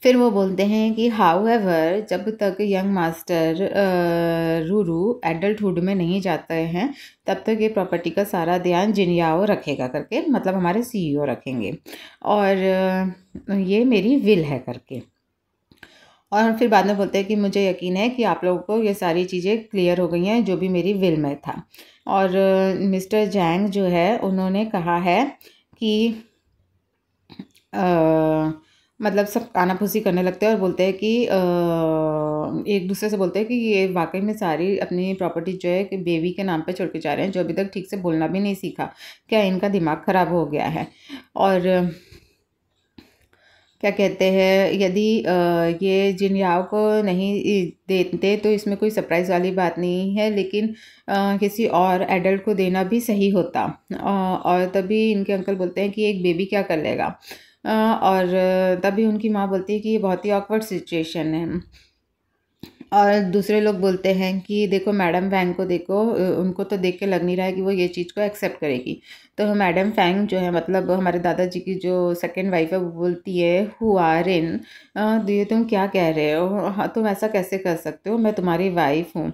फिर वो बोलते हैं कि हाउ एवर जब तक यंग मास्टर रूरू एडल्टहुड में नहीं जाते हैं तब तक ये प्रॉपर्टी का सारा ध्यान जिनयाओ रखेगा करके मतलब हमारे सीईओ e रखेंगे और ये मेरी विल है करके और फिर बाद में बोलते हैं कि मुझे यकीन है कि आप लोगों को ये सारी चीज़ें क्लियर हो गई हैं जो भी मेरी विल में था और मिस्टर जैंग जो है उन्होंने कहा है कि आ, मतलब सब कानाफूसी करने लगते हैं और बोलते हैं कि आ, एक दूसरे से बोलते हैं कि ये वाकई में सारी अपनी प्रॉपर्टी जो है कि बेबी के नाम पे के जा रहे हैं जो अभी तक ठीक से बोलना भी नहीं सीखा क्या इनका दिमाग ख़राब हो गया है और क्या कहते हैं यदि ये याओ को नहीं देते तो इसमें कोई सरप्राइज़ वाली बात नहीं है लेकिन किसी और एडल्ट को देना भी सही होता और तभी इनके अंकल बोलते हैं कि एक बेबी क्या कर लेगा और तभी उनकी माँ बोलती है कि ये बहुत ही ऑकवर्ड सिचुएशन है और दूसरे लोग बोलते हैं कि देखो मैडम फैंग को देखो उनको तो देख के लग नहीं रहा है कि वो ये चीज़ को एक्सेप्ट करेगी तो मैडम फैंग जो है मतलब हमारे दादाजी की जो सेकंड वाइफ है वो बोलती है हु आर इन ये तुम क्या कह रहे हो हाँ, तुम ऐसा कैसे कर सकते हो मैं तुम्हारी वाइफ हूँ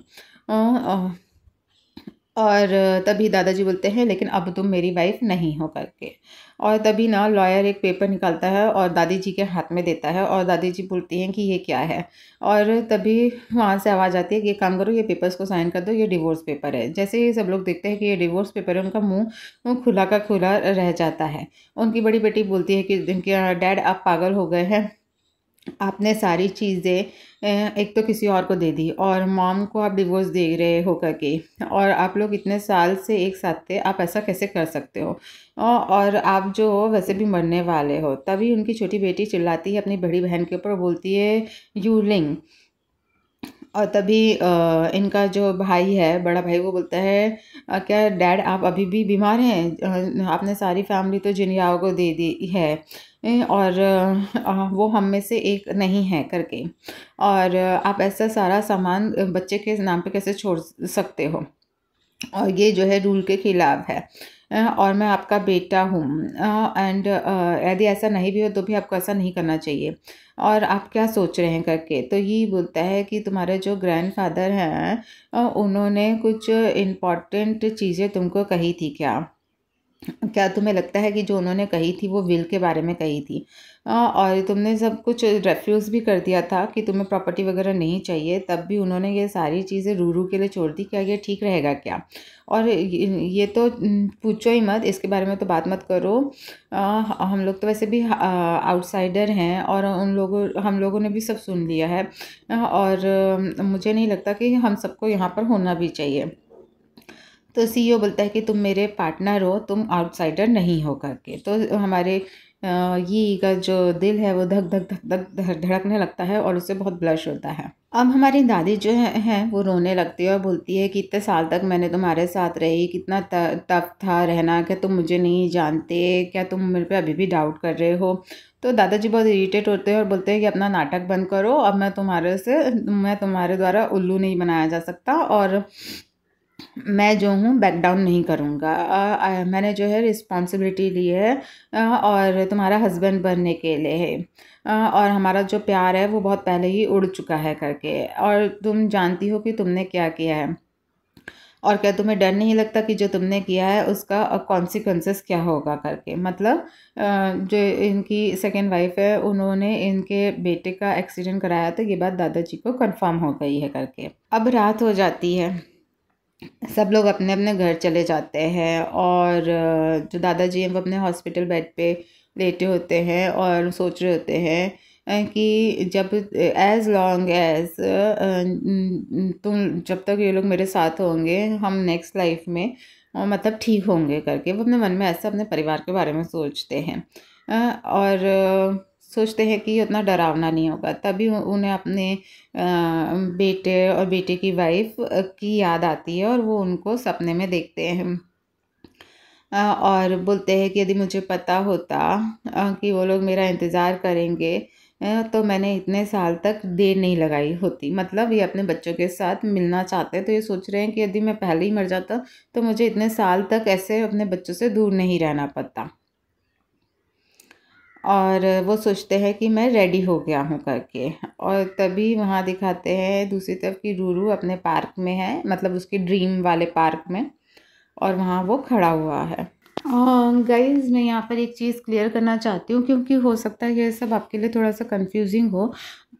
और तभी दादाजी बोलते हैं लेकिन अब तुम मेरी वाइफ नहीं हो करके और तभी ना लॉयर एक पेपर निकालता है और दादी जी के हाथ में देता है और दादी जी बोलती हैं कि ये क्या है और तभी वहाँ से आवाज़ आती है कि ये काम करो ये पेपर्स को साइन कर दो ये डिवोर्स पेपर है जैसे ही सब लोग देखते हैं कि ये डिवोर्स पेपर है उनका मुँह खुला का खुला रह जाता है उनकी बड़ी बेटी बोलती है कि डैड आप पागल हो गए हैं आपने सारी चीज़ें एक तो किसी और को दे दी और मॉम को आप डिवोर्स दे रहे हो करके और आप लोग इतने साल से एक साथ थे आप ऐसा कैसे कर सकते हो और आप जो हो वैसे भी मरने वाले हो तभी उनकी छोटी बेटी चिल्लाती है अपनी बड़ी बहन के ऊपर बोलती है यूलिंग और तभी इनका जो भाई है बड़ा भाई वो बोलता है क्या डैड आप अभी भी बीमार हैं आपने सारी फैमिली तो जिनियाओ को दे दी है और वो हम में से एक नहीं है करके और आप ऐसा सारा सामान बच्चे के नाम पे कैसे छोड़ सकते हो और ये जो है रूल के ख़िलाफ़ है और मैं आपका बेटा हूँ एंड यदि ऐसा नहीं भी हो तो भी आपको ऐसा नहीं करना चाहिए और आप क्या सोच रहे हैं करके तो ये बोलता है कि तुम्हारे जो ग्रैंड फादर हैं उन्होंने कुछ इम्पॉर्टेंट चीज़ें तुमको कही थी क्या क्या तुम्हें लगता है कि जो उन्होंने कही थी वो विल के बारे में कही थी और तुमने सब कुछ रेफ्यूज़ भी कर दिया था कि तुम्हें प्रॉपर्टी वगैरह नहीं चाहिए तब भी उन्होंने ये सारी चीज़ें रू रू के लिए छोड़ दी क्या ये ठीक रहेगा क्या और ये तो पूछो ही मत इसके बारे में तो बात मत करो आ, हम लोग तो वैसे भी आउटसाइडर हैं और उन लोगों हम लोगों ने भी सब सुन लिया है और मुझे नहीं लगता कि हम सबको यहाँ पर होना भी चाहिए तो सीईओ e बोलता है कि तुम मेरे पार्टनर हो तुम आउटसाइडर नहीं हो करके तो हमारे ये का जो दिल है वो धक धक धक धक धड़कने लगता है और उससे बहुत ब्लश होता है अब हमारी दादी जो है, है वो रोने लगती है और बोलती है कि इतने साल तक मैंने तुम्हारे साथ रही कितना तक था रहना क्या तुम मुझे नहीं जानते क्या तुम मेरे पे अभी भी डाउट कर रहे हो तो दादाजी बहुत इरीटेट होते हैं और बोलते हैं कि अपना नाटक बंद करो अब मैं तुम्हारे से मैं तुम्हारे द्वारा उल्लू नहीं बनाया जा सकता और मैं जो हूँ बैक डाउन नहीं करूँगा मैंने जो है रिस्पॉन्सिबिलिटी ली है आ, और तुम्हारा हस्बैंड बनने के लिए है आ, और हमारा जो प्यार है वो बहुत पहले ही उड़ चुका है करके और तुम जानती हो कि तुमने क्या किया है और क्या तुम्हें डर नहीं लगता कि जो तुमने किया है उसका कॉन्सिक्वेंसेस क्या होगा करके मतलब जो इनकी सेकेंड वाइफ है उन्होंने इनके बेटे का एक्सीडेंट कराया तो ये बात दादाजी को कन्फर्म हो गई है करके अब रात हो जाती है सब लोग अपने अपने घर चले जाते हैं और जो दादाजी हैं वो अपने हॉस्पिटल बेड पे लेटे होते हैं और सोच रहे होते हैं कि जब एज़ लॉन्ग एज़ तुम जब तक ये लोग मेरे साथ होंगे हम नेक्स्ट लाइफ में मतलब ठीक होंगे करके वो अपने मन में ऐसा अपने परिवार के बारे में सोचते हैं और सोचते हैं कि उतना डरावना नहीं होगा तभी उन्हें अपने बेटे और बेटे की वाइफ की याद आती है और वो उनको सपने में देखते हैं और बोलते हैं कि यदि मुझे पता होता कि वो लोग मेरा इंतज़ार करेंगे तो मैंने इतने साल तक देर नहीं लगाई होती मतलब ये अपने बच्चों के साथ मिलना चाहते हैं तो ये सोच रहे हैं कि यदि मैं पहले ही मर जाता तो मुझे इतने साल तक ऐसे अपने बच्चों से दूर नहीं रहना पड़ता और वो सोचते हैं कि मैं रेडी हो गया हूँ करके और तभी वहाँ दिखाते हैं दूसरी तरफ कि रूरू अपने पार्क में है मतलब उसकी ड्रीम वाले पार्क में और वहाँ वो खड़ा हुआ है गाइज मैं यहाँ पर एक चीज़ क्लियर करना चाहती हूँ क्योंकि हो सकता है ये सब आपके लिए थोड़ा सा कंफ्यूजिंग हो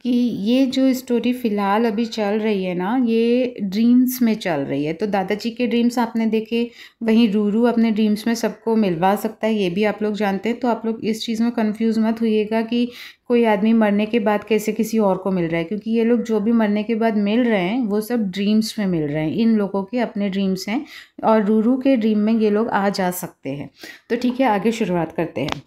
कि ये जो स्टोरी फ़िलहाल अभी चल रही है ना ये ड्रीम्स में चल रही है तो दादाजी के ड्रीम्स आपने देखे वहीं रूरू अपने ड्रीम्स में सबको मिलवा सकता है ये भी आप लोग जानते हैं तो आप लोग इस चीज़ में कंफ्यूज मत होइएगा कि कोई आदमी मरने के बाद कैसे किसी और को मिल रहा है क्योंकि ये लोग जो भी मरने के बाद मिल रहे हैं वो सब ड्रीम्स में मिल रहे हैं इन लोगों के अपने ड्रीम्स हैं और रूरू के ड्रीम में ये लोग आ जा सकते हैं तो ठीक है आगे शुरुआत करते हैं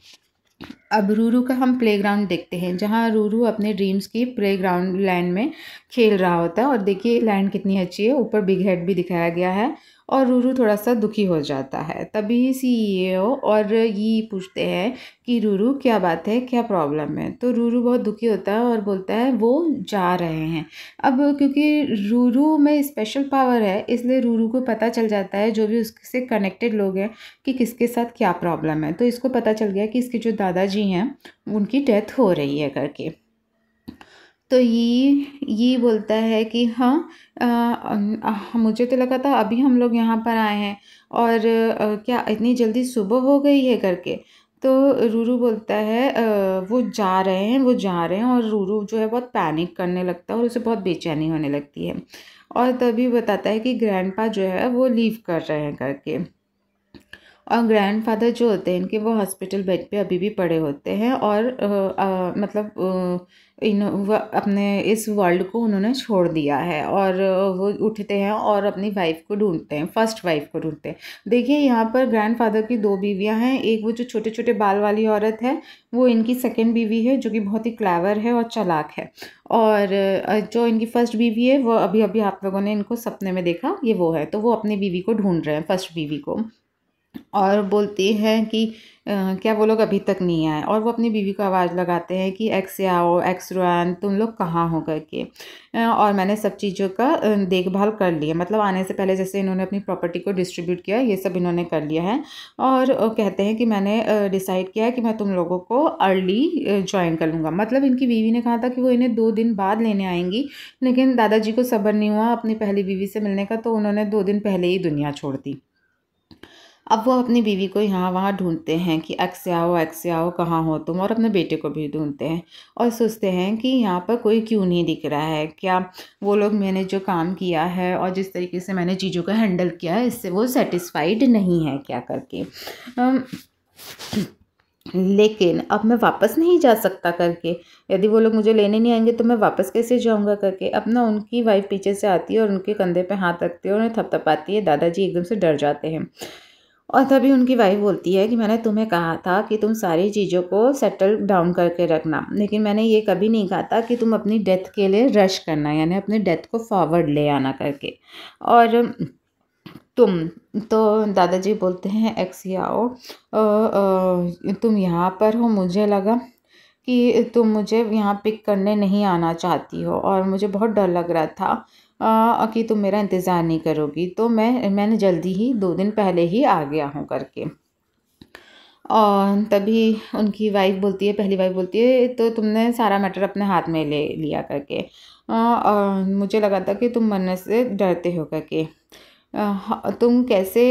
अब रूरू का हम प्लेग्राउंड देखते हैं जहाँ रूरू अपने ड्रीम्स की प्लेग्राउंड लैंड में खेल रहा होता है और देखिए लैंड कितनी अच्छी है ऊपर बिग हेड भी दिखाया गया है और रूरू थोड़ा सा दुखी हो जाता है तभी सीईओ e और ये पूछते हैं कि रूरू क्या बात है क्या प्रॉब्लम है तो रूरू बहुत दुखी होता है और बोलता है वो जा रहे हैं अब क्योंकि रूरू में स्पेशल पावर है इसलिए रूरू को पता चल जाता है जो भी उससे कनेक्टेड लोग हैं कि किसके साथ क्या प्रॉब्लम है तो इसको पता चल गया कि इसके जो दादाजी हैं उनकी डेथ हो रही है करके तो ये ये बोलता है कि हाँ मुझे तो लगा था अभी हम लोग यहाँ पर आए हैं और आ, क्या इतनी जल्दी सुबह हो गई है करके तो रूरू बोलता है आ, वो जा रहे हैं वो जा रहे हैं और रूरू जो है बहुत पैनिक करने लगता है और उसे बहुत बेचैनी होने लगती है और तभी बताता है कि ग्रैंडपा जो है वो लीव कर रहे हैं करके और ग्रैंडफादर जो होते हैं इनके वो हॉस्पिटल बेड पे अभी भी पड़े होते हैं और आ, आ, मतलब आ, इन अपने इस वर्ल्ड को उन्होंने छोड़ दिया है और वो उठते हैं और अपनी वाइफ को ढूंढते हैं फर्स्ट वाइफ को ढूंढते हैं देखिए यहाँ पर ग्रैंडफादर की दो बीवियाँ हैं एक वो जो छोटे छोटे बाल वाली औरत है वो इनकी सेकेंड बीवी है जो कि बहुत ही क्लेवर है और चलाक है और जो इनकी फ़र्स्ट बीवी है वो अभी अभी आप लोगों ने इनको सपने में देखा ये वो है तो वो अपनी बीवी को ढूंढ रहे हैं फर्स्ट बीवी को और बोलती है कि आ, क्या वो लोग अभी तक नहीं आए और वो अपनी बीवी को आवाज़ लगाते हैं कि एक्स आओ एक्स रोन तुम लोग कहाँ हो करके और मैंने सब चीज़ों का देखभाल कर लिया मतलब आने से पहले जैसे इन्होंने अपनी प्रॉपर्टी को डिस्ट्रीब्यूट किया ये सब इन्होंने कर लिया है और कहते हैं कि मैंने डिसाइड किया कि मैं तुम लोगों को अर्ली ज्वाइन कर लूँगा मतलब इनकी बीवी ने कहा था कि वो इन्हें दो दिन बाद लेने आएंगी लेकिन दादाजी को सब्र नहीं हुआ अपनी पहली बीवी से मिलने का तो उन्होंने दो दिन पहले ही दुनिया छोड़ दी अब वो अपनी बीवी को यहाँ वहाँ ढूंढते हैं कि एक्स आओ एक्स आओ कहाँ हो तुम और अपने बेटे को भी ढूंढते हैं और सोचते हैं कि यहाँ पर कोई क्यों नहीं दिख रहा है क्या वो लोग मैंने जो काम किया है और जिस तरीके से मैंने चीज़ों को हैंडल किया है इससे वो सेटिस्फाइड नहीं है क्या करके लेकिन अब मैं वापस नहीं जा सकता करके यदि वो लोग मुझे लेने नहीं आएंगे तो मैं वापस कैसे जाऊंगा करके अब ना उनकी वाइफ पीछे से आती है और उनके कंधे पे हाथ रखती है और उन्हें थपथपाती है दादाजी एकदम से डर जाते हैं और तभी उनकी वाइफ बोलती है कि मैंने तुम्हें कहा था कि तुम सारी चीज़ों को सेटल डाउन करके रखना लेकिन मैंने ये कभी नहीं कहा था कि तुम अपनी डेथ के लिए रश करना यानी अपनी डेथ को फॉरवर्ड ले आना करके और तुम तो दादाजी बोलते हैं एक्स आओ तुम यहाँ पर हो मुझे लगा कि तुम मुझे यहाँ पिक करने नहीं आना चाहती हो और मुझे बहुत डर लग रहा था कि तुम मेरा इंतज़ार नहीं करोगी तो मैं मैंने जल्दी ही दो दिन पहले ही आ गया हूँ करके और तभी उनकी वाइफ बोलती है पहली वाइफ बोलती है तो तुमने सारा मैटर अपने हाथ में ले लिया करके आ, मुझे लगा था कि तुम मरने से डरते हो करके तुम कैसे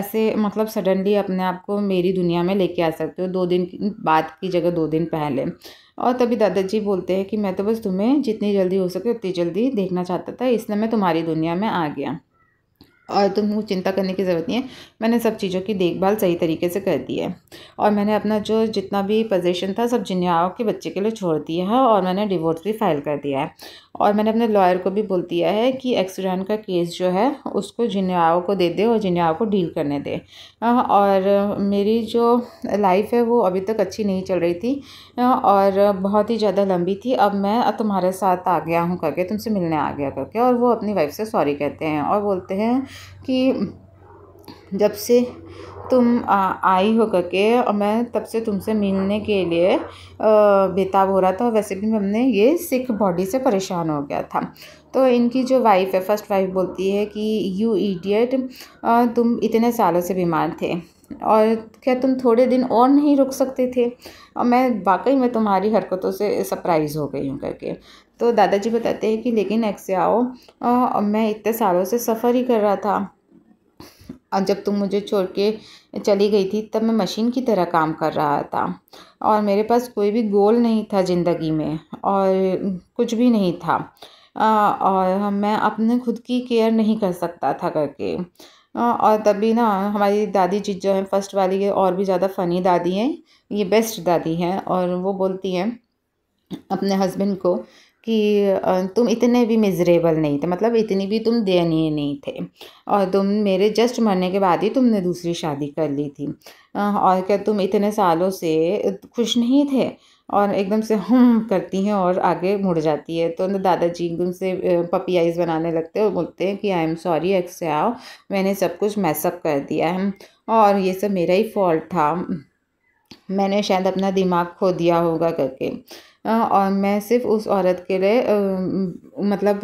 ऐसे मतलब सडनली अपने आप को मेरी दुनिया में लेके आ सकते हो दो दिन बाद की जगह दो दिन पहले और तभी दादाजी बोलते हैं कि मैं तो बस तुम्हें जितनी जल्दी हो सके उतनी जल्दी देखना चाहता था इसलिए मैं तुम्हारी दुनिया में आ गया और तुमको चिंता करने की ज़रूरत नहीं है मैंने सब चीज़ों की देखभाल सही तरीके से कर दी है और मैंने अपना जो जितना भी पोजीशन था सब जिन्याओं के बच्चे के लिए छोड़ दिया है और मैंने डिवोर्स भी फाइल कर दिया है और मैंने अपने लॉयर को भी बोल दिया है कि एक्सीडेंट का केस जो है उसको जिनियाओं को दे दे और जिनियाओं को डील करने दे और मेरी जो लाइफ है वो अभी तक अच्छी नहीं चल रही थी और बहुत ही ज़्यादा लंबी थी अब मैं तुम्हारे साथ आ गया हूँ करके तुमसे मिलने आ गया करके और वो अपनी वाइफ से सॉरी कहते हैं और बोलते हैं कि जब से तुम आई हो करके और मैं तब से तुमसे मिलने के लिए बेताब हो रहा था वैसे भी हमने ये सिख बॉडी से परेशान हो गया था तो इनकी जो वाइफ है फर्स्ट वाइफ बोलती है कि यू इडियट तुम इतने सालों से बीमार थे और क्या तुम थोड़े दिन और नहीं रुक सकते थे और मैं वाकई में तुम्हारी हरकतों से सरप्राइज़ हो गई हूँ करके तो दादाजी बताते हैं कि लेकिन एक्सयाओ मैं इतने सालों से सफ़र ही कर रहा था और जब तुम मुझे छोड़ के चली गई थी तब मैं मशीन की तरह काम कर रहा था और मेरे पास कोई भी गोल नहीं था ज़िंदगी में और कुछ भी नहीं था और मैं अपने खुद की केयर नहीं कर सकता था करके और तभी ना हमारी दादी जी जो है फर्स्ट वाली है और भी ज़्यादा फ़नी दादी हैं ये बेस्ट दादी हैं और वो बोलती हैं अपने हस्बैंड को कि तुम इतने भी मिजरेबल नहीं थे मतलब इतनी भी तुम दयनीय नहीं थे और तुम मेरे जस्ट मरने के बाद ही तुमने दूसरी शादी कर ली थी और क्या तुम इतने सालों से खुश नहीं थे और एकदम से हम हम्म करती हैं और आगे मुड़ जाती है तो दादाजी एकदम से पपी आइज़ बनाने लगते हैं और बोलते हैं कि आई एम सॉरी एक्स आओ मैंने सब कुछ मैसअप कर दिया है और ये सब मेरा ही फॉल्ट था मैंने शायद अपना दिमाग खो दिया होगा करके और मैं सिर्फ उस औरत के लिए मतलब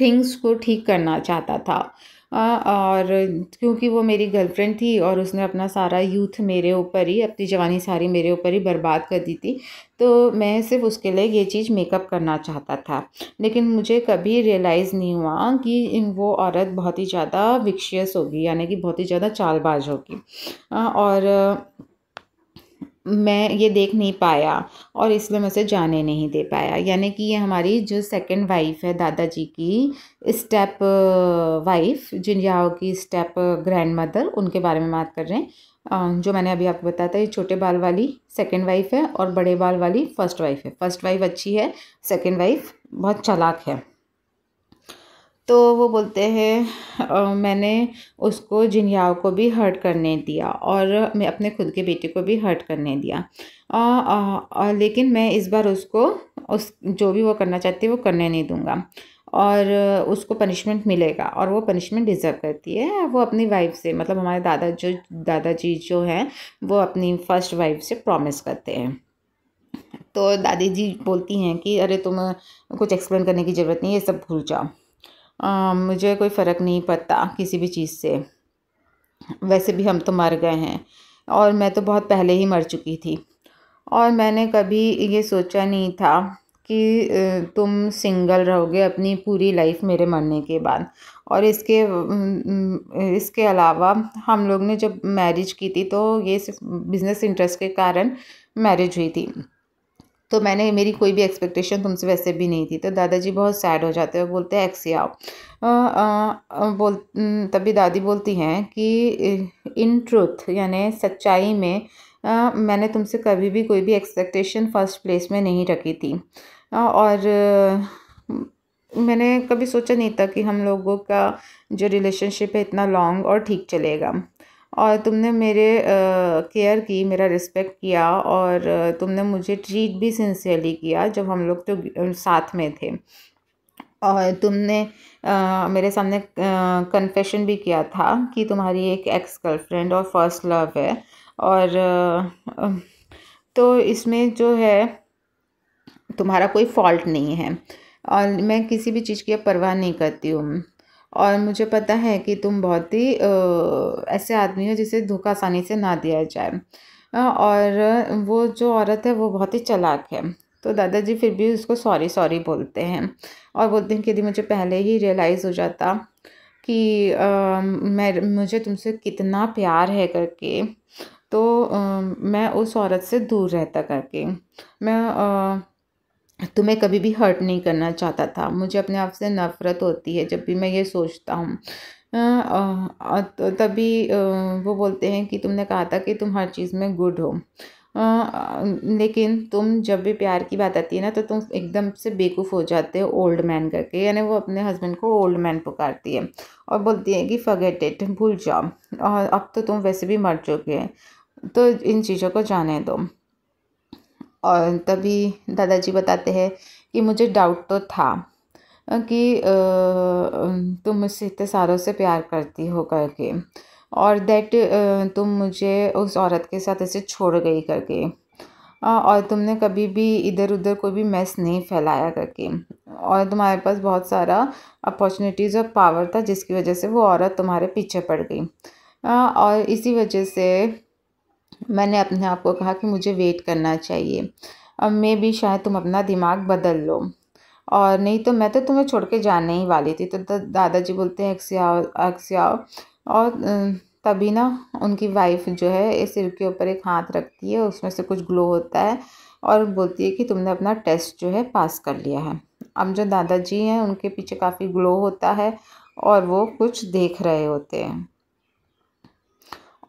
थिंग्स को ठीक करना चाहता था और क्योंकि वो मेरी गर्लफ्रेंड थी और उसने अपना सारा यूथ मेरे ऊपर ही अपनी जवानी सारी मेरे ऊपर ही बर्बाद कर दी थी तो मैं सिर्फ उसके लिए ये चीज़ मेकअप करना चाहता था लेकिन मुझे कभी रियलाइज़ नहीं हुआ कि वो औरत बहुत ही ज़्यादा विक्शियस होगी यानी कि बहुत ही ज़्यादा चालबाज होगी और मैं ये देख नहीं पाया और इसलिए मैं उसे जाने नहीं दे पाया यानी कि ये हमारी जो सेकंड वाइफ है दादाजी की स्टेप वाइफ जिनयाओ की स्टेप ग्रैंड मदर उनके बारे में बात कर रहे हैं जो मैंने अभी आपको बताया था ये छोटे बाल वाली सेकंड वाइफ है और बड़े बाल वाली फर्स्ट वाइफ है फर्स्ट वाइफ अच्छी है सेकेंड वाइफ बहुत चलाक है तो वो बोलते हैं मैंने उसको जिनयाव को भी हर्ट करने दिया और मैं अपने खुद के बेटे को भी हर्ट करने दिया आ, आ, आ, लेकिन मैं इस बार उसको उस जो भी वो करना चाहती है वो करने नहीं दूँगा और उसको पनिशमेंट मिलेगा और वो पनिशमेंट डिज़र्व करती है वो अपनी वाइफ से मतलब हमारे दादा जो दादाजी जो हैं वो अपनी फर्स्ट वाइफ से प्रॉमिस करते हैं तो दादी जी बोलती हैं कि अरे तुम कुछ एक्सप्लेन करने की ज़रूरत नहीं है ये सब भूल जाओ आ, मुझे कोई फ़र्क नहीं पड़ता किसी भी चीज़ से वैसे भी हम तो मर गए हैं और मैं तो बहुत पहले ही मर चुकी थी और मैंने कभी ये सोचा नहीं था कि तुम सिंगल रहोगे अपनी पूरी लाइफ मेरे मरने के बाद और इसके इसके अलावा हम लोग ने जब मैरिज की थी तो ये सिर्फ बिज़नेस इंटरेस्ट के कारण मैरिज हुई थी तो मैंने मेरी कोई भी एक्सपेक्टेशन तुमसे वैसे भी नहीं थी तो दादाजी बहुत सैड हो जाते हैं बोलते हैं एक्सी आओ बोल तभी दादी बोलती हैं कि इन ट्रूथ यानी सच्चाई में आ, मैंने तुमसे कभी भी कोई भी एक्सपेक्टेशन फर्स्ट प्लेस में नहीं रखी थी आ, और मैंने कभी सोचा नहीं था कि हम लोगों का जो रिलेशनशिप है इतना लॉन्ग और ठीक चलेगा और तुमने मेरे केयर की मेरा रिस्पेक्ट किया और तुमने मुझे ट्रीट भी सिंसियरली किया जब हम लोग तो साथ में थे और तुमने आ, मेरे सामने कन्फेशन भी किया था कि तुम्हारी एक एक्स गर्लफ्रेंड और फर्स्ट लव है और आ, तो इसमें जो है तुम्हारा कोई फॉल्ट नहीं है और मैं किसी भी चीज़ की परवाह नहीं करती हूँ और मुझे पता है कि तुम बहुत ही ऐसे आदमी हो जिसे धोखा आसानी से ना दिया जाए और वो जो औरत है वो बहुत ही चलाक है तो दादाजी फिर भी उसको सॉरी सॉरी बोलते हैं और बोलते हैं कि यदि मुझे पहले ही रियलाइज़ हो जाता कि आ, मैं मुझे तुमसे कितना प्यार है करके तो आ, मैं उस औरत से दूर रहता करके मैं आ, तुम्हें कभी भी हर्ट नहीं करना चाहता था मुझे अपने आप से नफ़रत होती है जब भी मैं ये सोचता हूँ तो तभी वो बोलते हैं कि तुमने कहा था कि तुम हर चीज़ में गुड हो लेकिन तुम जब भी प्यार की बात आती है ना तो तुम एकदम से बेवकूफ़ हो जाते हो ओल्ड मैन करके यानी वो अपने हस्बैंड को ओल्ड मैन पुकारती है और बोलती है कि फगेट इट भूल जाओ और अब तो तुम वैसे भी मर चुके हैं तो इन चीज़ों को जाने दो और तभी दादाजी बताते हैं कि मुझे डाउट तो था कि तुम मुझसे इतने सारों से प्यार करती हो करके और दैट तुम मुझे उस औरत के साथ ऐसे छोड़ गई करके और तुमने कभी भी इधर उधर कोई भी मैस नहीं फैलाया करके और तुम्हारे पास बहुत सारा अपॉर्चुनिटीज़ और पावर था जिसकी वजह से वो औरत तुम्हारे पीछे पड़ गई और इसी वजह से मैंने अपने आप को कहा कि मुझे वेट करना चाहिए अब मैं भी शायद तुम अपना दिमाग बदल लो और नहीं तो मैं तो तुम्हें छोड़ के जाने ही वाली थी तो, तो दादाजी बोलते हैं अक्सियाओ अक्सियाओ और तभी ना उनकी वाइफ जो है सिर के ऊपर एक हाथ रखती है उसमें से कुछ ग्लो होता है और बोलती है कि तुमने अपना टेस्ट जो है पास कर लिया है अब जो दादाजी हैं उनके पीछे काफ़ी ग्लो होता है और वो कुछ देख रहे होते हैं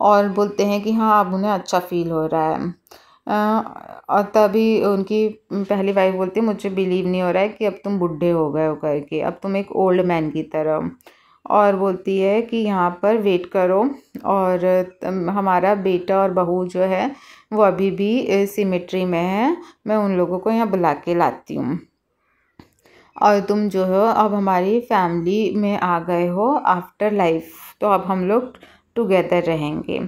और बोलते हैं कि हाँ अब उन्हें अच्छा फ़ील हो रहा है और तभी उनकी पहली वाइफ बोलती है मुझे बिलीव नहीं हो रहा है कि अब तुम बुढ़े हो गए हो करके अब तुम एक ओल्ड मैन की तरह और बोलती है कि यहाँ पर वेट करो और हमारा बेटा और बहू जो है वो अभी भी सिमेट्री में है मैं उन लोगों को यहाँ बुला के लाती हूँ और तुम जो हो अब हमारी फैमिली में आ गए हो आफ्टर लाइफ तो अब हम लोग टुगेदर रहेंगे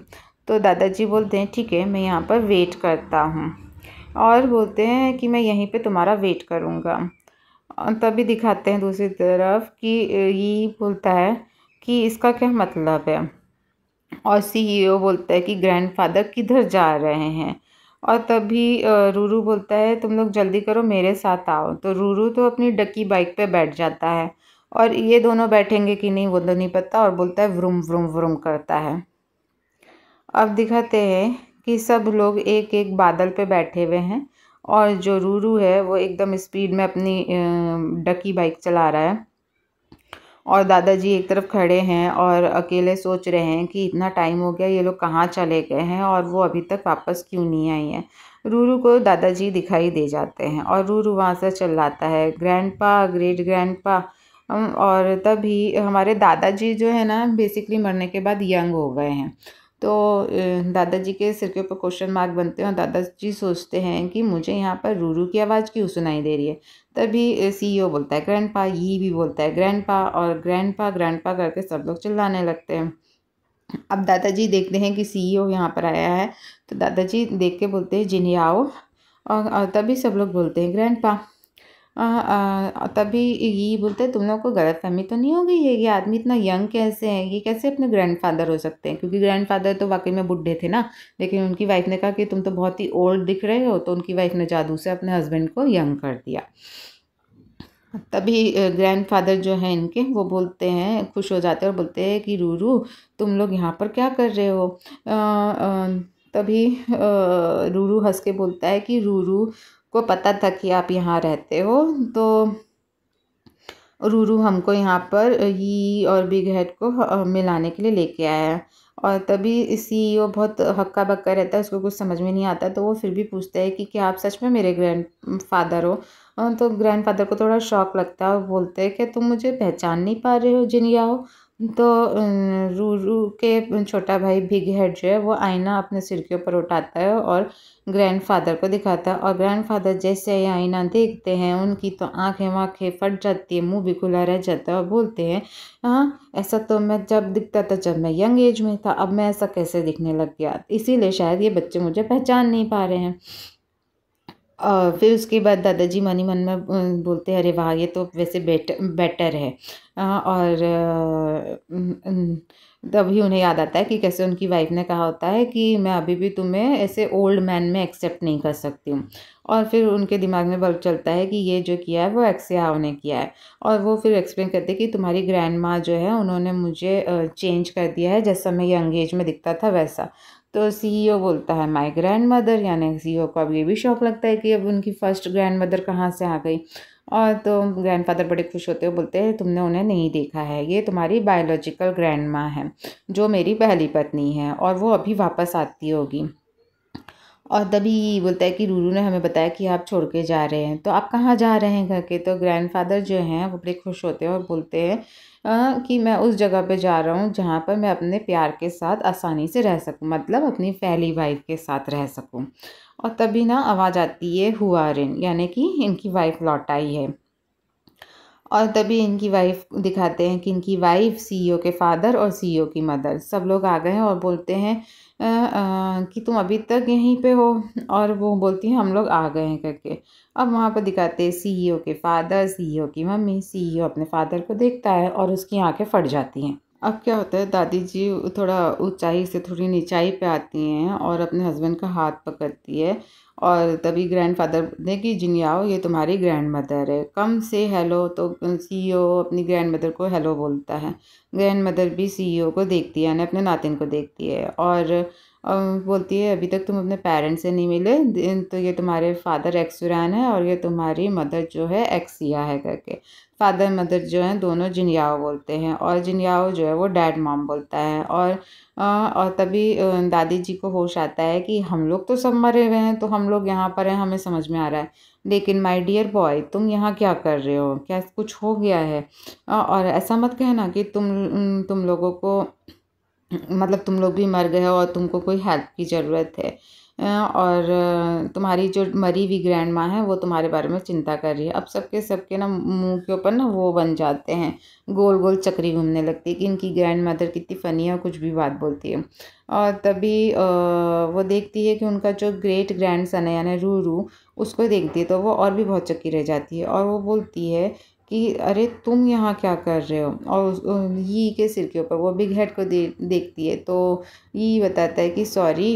तो दादाजी बोलते हैं ठीक है मैं यहाँ पर वेट करता हूँ और बोलते हैं कि मैं यहीं पे तुम्हारा वेट करूँगा तभी दिखाते हैं दूसरी तरफ कि ये बोलता है कि इसका क्या मतलब है और सीईओ e बोलता है कि ग्रैंडफादर किधर जा रहे हैं और तभी रूरू बोलता है तुम लोग जल्दी करो मेरे साथ आओ तो रूरू तो अपनी डक्की बाइक पे बैठ जाता है और ये दोनों बैठेंगे कि नहीं वो तो नहीं पता और बोलता है व्रुम व्रुम व्रुम करता है अब दिखाते हैं कि सब लोग एक एक बादल पे बैठे हुए हैं और जो रूरू है वो एकदम स्पीड में अपनी डकी बाइक चला रहा है और दादाजी एक तरफ खड़े हैं और अकेले सोच रहे हैं कि इतना टाइम हो गया ये लोग कहाँ चले गए हैं और वो अभी तक वापस क्यों नहीं आई है रूरू को दादाजी दिखाई दे जाते हैं और रूरू वहाँ से चिल्लाता है ग्रैंडपा ग्रेट ग्रैंडपा और तभी हमारे दादाजी जो है ना बेसिकली मरने के बाद यंग हो गए हैं तो दादाजी के सिर के ऊपर क्वेश्चन मार्क बनते हैं और दादाजी सोचते हैं कि मुझे यहाँ पर रूरू की आवाज़ क्यों सुनाई दे रही है तभी सीईओ बोलता है ग्रैंडपा ये भी बोलता है ग्रैंडपा और ग्रैंडपा ग्रैंडपा करके सब लोग चिल्लाने लगते हैं अब दादाजी देखते हैं कि सीईओ यहाँ पर आया है तो दादाजी देख के बोलते हैं जिन्हें आओ और तभी सब लोग बोलते हैं ग्रैंड तभी ये बोलते हैं तुम लोग को गलत फहमी तो नहीं हो गई है ये आदमी इतना यंग कैसे है ये कैसे अपने ग्रैंडफादर हो सकते हैं क्योंकि ग्रैंडफादर तो वाकई में बुढ़े थे ना लेकिन उनकी वाइफ ने कहा कि तुम तो बहुत ही ओल्ड दिख रहे हो तो उनकी वाइफ ने जादू से अपने हस्बैंड को यंग कर दिया तभी ग्रैंडफादर जो हैं इनके वो बोलते हैं खुश हो जाते हैं और बोलते हैं कि रूरू तुम लोग यहाँ पर क्या कर रहे हो आ, आ, तभी रूरू हंस के बोलता है कि रूरू को पता था कि आप यहाँ रहते हो तो रूरू हमको यहाँ पर ही और बिग हेड को मिलाने के लिए लेके आया और तभी सी ओ e बहुत हक्का बक्का रहता है उसको कुछ समझ में नहीं आता तो वो फिर भी पूछता है कि क्या आप सच में मेरे ग्रैंड फादर हो तो ग्रैंड फादर को थोड़ा शौक लगता है और बोलते हैं कि तुम मुझे पहचान नहीं पा रहे हो जिनिया हो तो रूरू के छोटा भाई बिग हेड जो है वो आईना अपने सिर के ऊपर उठाता है और ग्रैंडफादर को दिखाता है और ग्रैंडफादर जैसे ही आईना देखते हैं उनकी तो आंखें वाँखें फट जाती है मुंह भी खुला रह जाता है और बोलते हैं हाँ ऐसा तो मैं जब दिखता था जब मैं यंग एज में था अब मैं ऐसा कैसे दिखने लग गया इसीलिए शायद ये बच्चे मुझे पहचान नहीं पा रहे हैं फिर उसके बाद दादाजी मन ही मन में बोलते अरे वाह ये तो वैसे बेट बेटर है और तभी उन्हें याद आता है कि कैसे उनकी वाइफ ने कहा होता है कि मैं अभी भी तुम्हें ऐसे ओल्ड मैन में एक्सेप्ट नहीं कर सकती हूँ और फिर उनके दिमाग में बल्ब चलता है कि ये जो किया है वो एक्सयाव ने किया है और वो फिर एक्सप्लेन करते कि तुम्हारी ग्रैंड माँ जो है उन्होंने मुझे चेंज कर दिया है जैसा मैं यंग एज में दिखता था वैसा तो सीईओ e बोलता है माई ग्रैंड मदर यानी सीईओ e को अब ये भी शौक लगता है कि अब उनकी फ़र्स्ट ग्रैंड मदर कहाँ से आ गई और तो ग्रैंडफादर बड़े खुश होते हुए बोलते हैं तुमने उन्हें नहीं देखा है ये तुम्हारी बायोलॉजिकल ग्रैंड माँ है जो मेरी पहली पत्नी है और वो अभी वापस आती होगी और तभी बोलता है कि रूरू ने हमें बताया कि आप छोड़ के जा रहे हैं तो आप कहाँ जा रहे हैं घर के तो ग्रैंडफादर जो हैं वो बड़े खुश होते हैं और बोलते हैं हाँ, कि मैं उस जगह पे जा रहा हूँ जहाँ पर मैं अपने प्यार के साथ आसानी से रह सकूँ मतलब अपनी पहली वाइफ के साथ रह सकूँ और तभी ना आवाज़ आती है हुआ रिन यानी कि इनकी वाइफ लौट आई है और तभी इनकी वाइफ दिखाते हैं कि इनकी वाइफ सीईओ e के फादर और सीईओ e की मदर सब लोग आ गए हैं और बोलते हैं आ, आ, कि तुम अभी तक यहीं पे हो और वो बोलती हैं हम लोग आ गए हैं करके अब वहाँ पर दिखाते हैं सीईओ e के फादर सीईओ e की मम्मी सीईओ e अपने फादर को देखता है और उसकी आंखें फट जाती हैं अब क्या होता है दादी जी थोड़ा ऊंचाई से थोड़ी नीचाई पे आती हैं और अपने हस्बैंड का हाथ पकड़ती है और तभी ग्रैंडफादर बोलते कि जिनियाओ ये तुम्हारी ग्रैंड मदर है कम से हेलो तो सीईओ अपनी ग्रैंड मदर को हेलो बोलता है ग्रैंड मदर भी सीईओ को देखती है यानी अपने नातिन को देखती है और और बोलती है अभी तक तुम अपने पेरेंट्स से नहीं मिले तो ये तुम्हारे फादर एक्सुरान है और ये तुम्हारी मदर जो है एक्सिया है करके फादर मदर जो हैं दोनों जिनयाओ बोलते हैं और जिनयाओ जो है वो डैड मॉम बोलता है और और तभी दादी जी को होश आता है कि हम लोग तो सब मरे हुए हैं तो हम लोग यहाँ पर हैं हमें समझ में आ रहा है लेकिन माय डियर बॉय तुम यहाँ क्या कर रहे हो क्या कुछ हो गया है और ऐसा मत कहना कि तुम तुम लोगों को मतलब तुम लोग भी मर गए हो और तुमको कोई हेल्प की ज़रूरत है और तुम्हारी जो मरी हुई ग्रैंड माँ है वो तुम्हारे बारे में चिंता कर रही है अब सबके सबके ना मुंह के ऊपर ना वो बन जाते हैं गोल गोल चक्री घूमने लगती है कि इनकी ग्रैंड मदर कितनी फ़नी है और कुछ भी बात बोलती है और तभी वो देखती है कि उनका जो ग्रेट ग्रैंड सन है यानी रू रू उसको देखती है तो वो और भी बहुत चक्की रह जाती है और वो बोलती है कि अरे तुम यहाँ क्या कर रहे हो और यी के सिर के ऊपर वो बिग हेड को दे देखती है तो यी बताता है कि सॉरी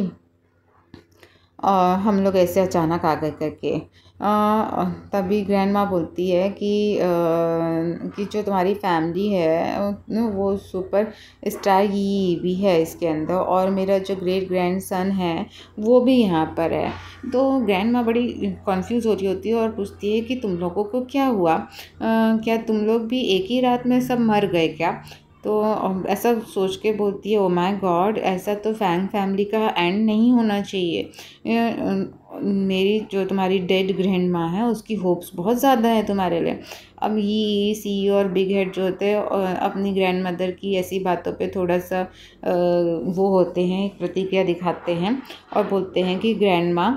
हम लोग ऐसे अचानक आ गए करके तभी ग्रैंड माँ बोलती है कि कि जो तुम्हारी फैमिली है वो सुपर स्टार ही भी है इसके अंदर और मेरा जो ग्रेट ग्रैंड सन है वो भी यहाँ पर है तो ग्रैंड माँ बड़ी कंफ्यूज हो रही होती है और पूछती है कि तुम लोगों को क्या हुआ आ, क्या तुम लोग भी एक ही रात में सब मर गए क्या तो ऐसा सोच के बोलती है ओ माय गॉड ऐसा तो फैंग फैमिली का एंड नहीं होना चाहिए मेरी जो तुम्हारी डेड ग्रैंड माँ है उसकी होप्स बहुत ज़्यादा है तुम्हारे लिए अब ये सी और बिग हेड जो होते हैं अपनी ग्रैंड मदर की ऐसी बातों पे थोड़ा सा वो होते हैं प्रतिक्रिया दिखाते हैं और बोलते हैं कि ग्रैंड माँ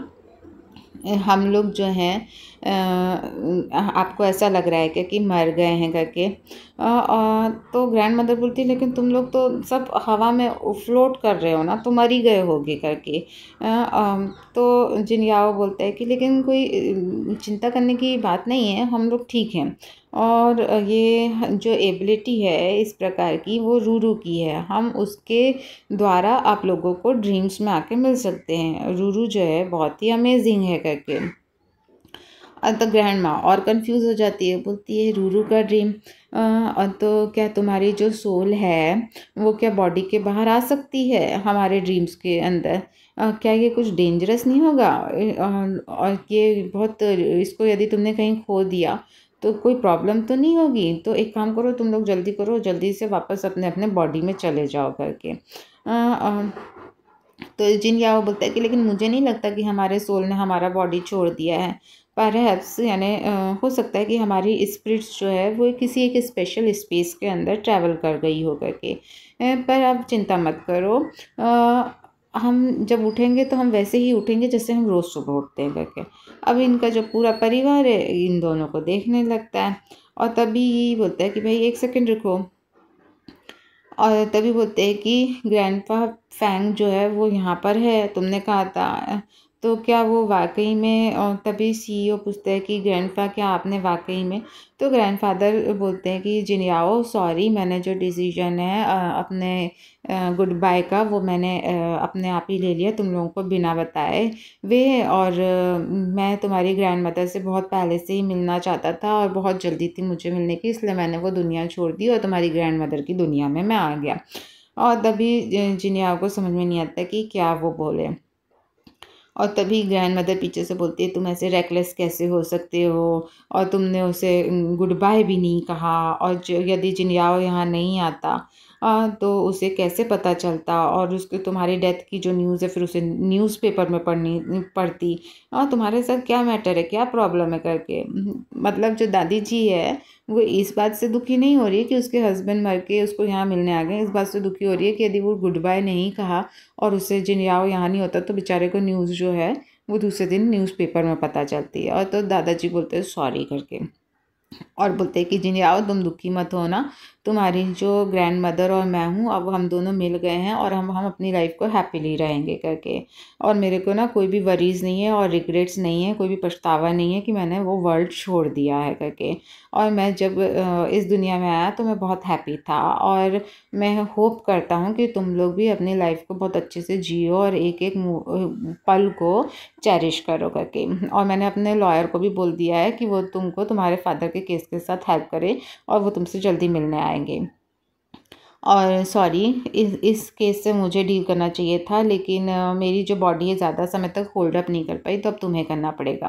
हम लोग जो हैं आपको ऐसा लग रहा है क्या कि मर गए हैं करके तो ग्रैंड मदर बोलती है लेकिन तुम लोग तो सब हवा में फ्लोट कर रहे हो ना तो मर ही गए होगे करके तो जिनयाओ बोलता है कि लेकिन कोई चिंता करने की बात नहीं है हम लोग ठीक हैं और ये जो एबिलिटी है इस प्रकार की वो रूरू की है हम उसके द्वारा आप लोगों को ड्रीम्स में आके मिल सकते हैं रूरू जो है बहुत ही अमेजिंग है करके तो ग्रैंड माँ और कंफ्यूज हो जाती है बोलती है रूरू का ड्रीम और तो क्या तुम्हारी जो सोल है वो क्या बॉडी के बाहर आ सकती है हमारे ड्रीम्स के अंदर आ, क्या ये कुछ डेंजरस नहीं होगा और ये बहुत इसको यदि तुमने कहीं खो दिया तो कोई प्रॉब्लम तो नहीं होगी तो एक काम करो तुम लोग जल्दी करो जल्दी से वापस अपने अपने बॉडी में चले जाओ करके आ, आ, तो जिन क्या वो बोलता है कि लेकिन मुझे नहीं लगता कि हमारे सोल ने हमारा बॉडी छोड़ दिया है पर हेप्स यानी हो सकता है कि हमारी स्प्रिट्स जो है वो किसी एक स्पेशल स्पेस के अंदर ट्रैवल कर गई हो करके पर आप चिंता मत करो आ, हम जब उठेंगे तो हम वैसे ही उठेंगे जैसे हम रोज़ सुबह उठते हैं करके अब इनका जो पूरा परिवार है इन दोनों को देखने लगता है और तभी यही बोलता है कि भाई एक सेकेंड रुको और तभी बोलते हैं कि ग्रैंडपा फैंग जो है वो यहाँ पर है तुमने कहा था तो क्या वो वाकई में तभी सीईओ e पूछते हैं कि ग्रैंडफा क्या आपने वाकई में तो ग्रैंडफादर बोलते हैं कि जिनियाओ सॉरी मैंने जो डिसीजन है अपने गुड बाय का वो मैंने अपने आप ही ले लिया तुम लोगों को बिना बताए वे और मैं तुम्हारी ग्रैंड मदर से बहुत पहले से ही मिलना चाहता था और बहुत जल्दी थी मुझे मिलने की इसलिए मैंने वो दुनिया छोड़ दी और तुम्हारी ग्रैंड मदर की दुनिया में मैं आ गया और तभी जिनियाओ को समझ में नहीं आता कि क्या वो बोले और तभी ग्रैंड मदर पीछे से बोलती है तुम ऐसे रेकलेस कैसे हो सकते हो और तुमने उसे गुड बाय भी नहीं कहा और यदि जिनयाओ यहाँ नहीं आता तो उसे कैसे पता चलता और उसके तुम्हारी डेथ की जो न्यूज़ है फिर उसे न्यूज़पेपर में पढ़नी पढ़ती और तुम्हारे साथ क्या मैटर है क्या प्रॉब्लम है करके मतलब जो दादी जी है वो इस बात से दुखी नहीं हो रही है कि उसके हस्बैंड मर के उसको यहाँ मिलने आ गए इस बात से दुखी हो रही है कि यदि वो गुड बाय नहीं कहा और उससे जिनियाओ यहाँ नहीं होता तो बेचारे को न्यूज़ जो है वो दूसरे दिन न्यूज़पेपर में पता चलती है और तो दादाजी बोलते हैं सॉरी करके और बोलते हैं कि जिनियाओ तुम दुखी मत हो ना तुम्हारी जो ग्रैंड मदर और मैं हूँ अब हम दोनों मिल गए हैं और हम हम अपनी लाइफ को हैप्पीली रहेंगे करके और मेरे को ना कोई भी वरीज़ नहीं है और रिग्रेट्स नहीं है कोई भी पछतावा नहीं है कि मैंने वो वर्ल्ड छोड़ दिया है करके और मैं जब इस दुनिया में आया तो मैं बहुत हैप्पी था और मैं होप करता हूँ कि तुम लोग भी अपनी लाइफ को बहुत अच्छे से जियो और एक एक पल को चेरिश करो करके और मैंने अपने लॉयर को भी बोल दिया है कि वो तुमको तुम्हारे फादर के केस के साथ हेल्प करे और वो तुमसे जल्दी मिलने आए आएंगे और सॉरी इस इस केस से मुझे डील करना चाहिए था लेकिन मेरी जो बॉडी है ज़्यादा समय तक होल्ड अप नहीं कर पाई तो अब तुम्हें करना पड़ेगा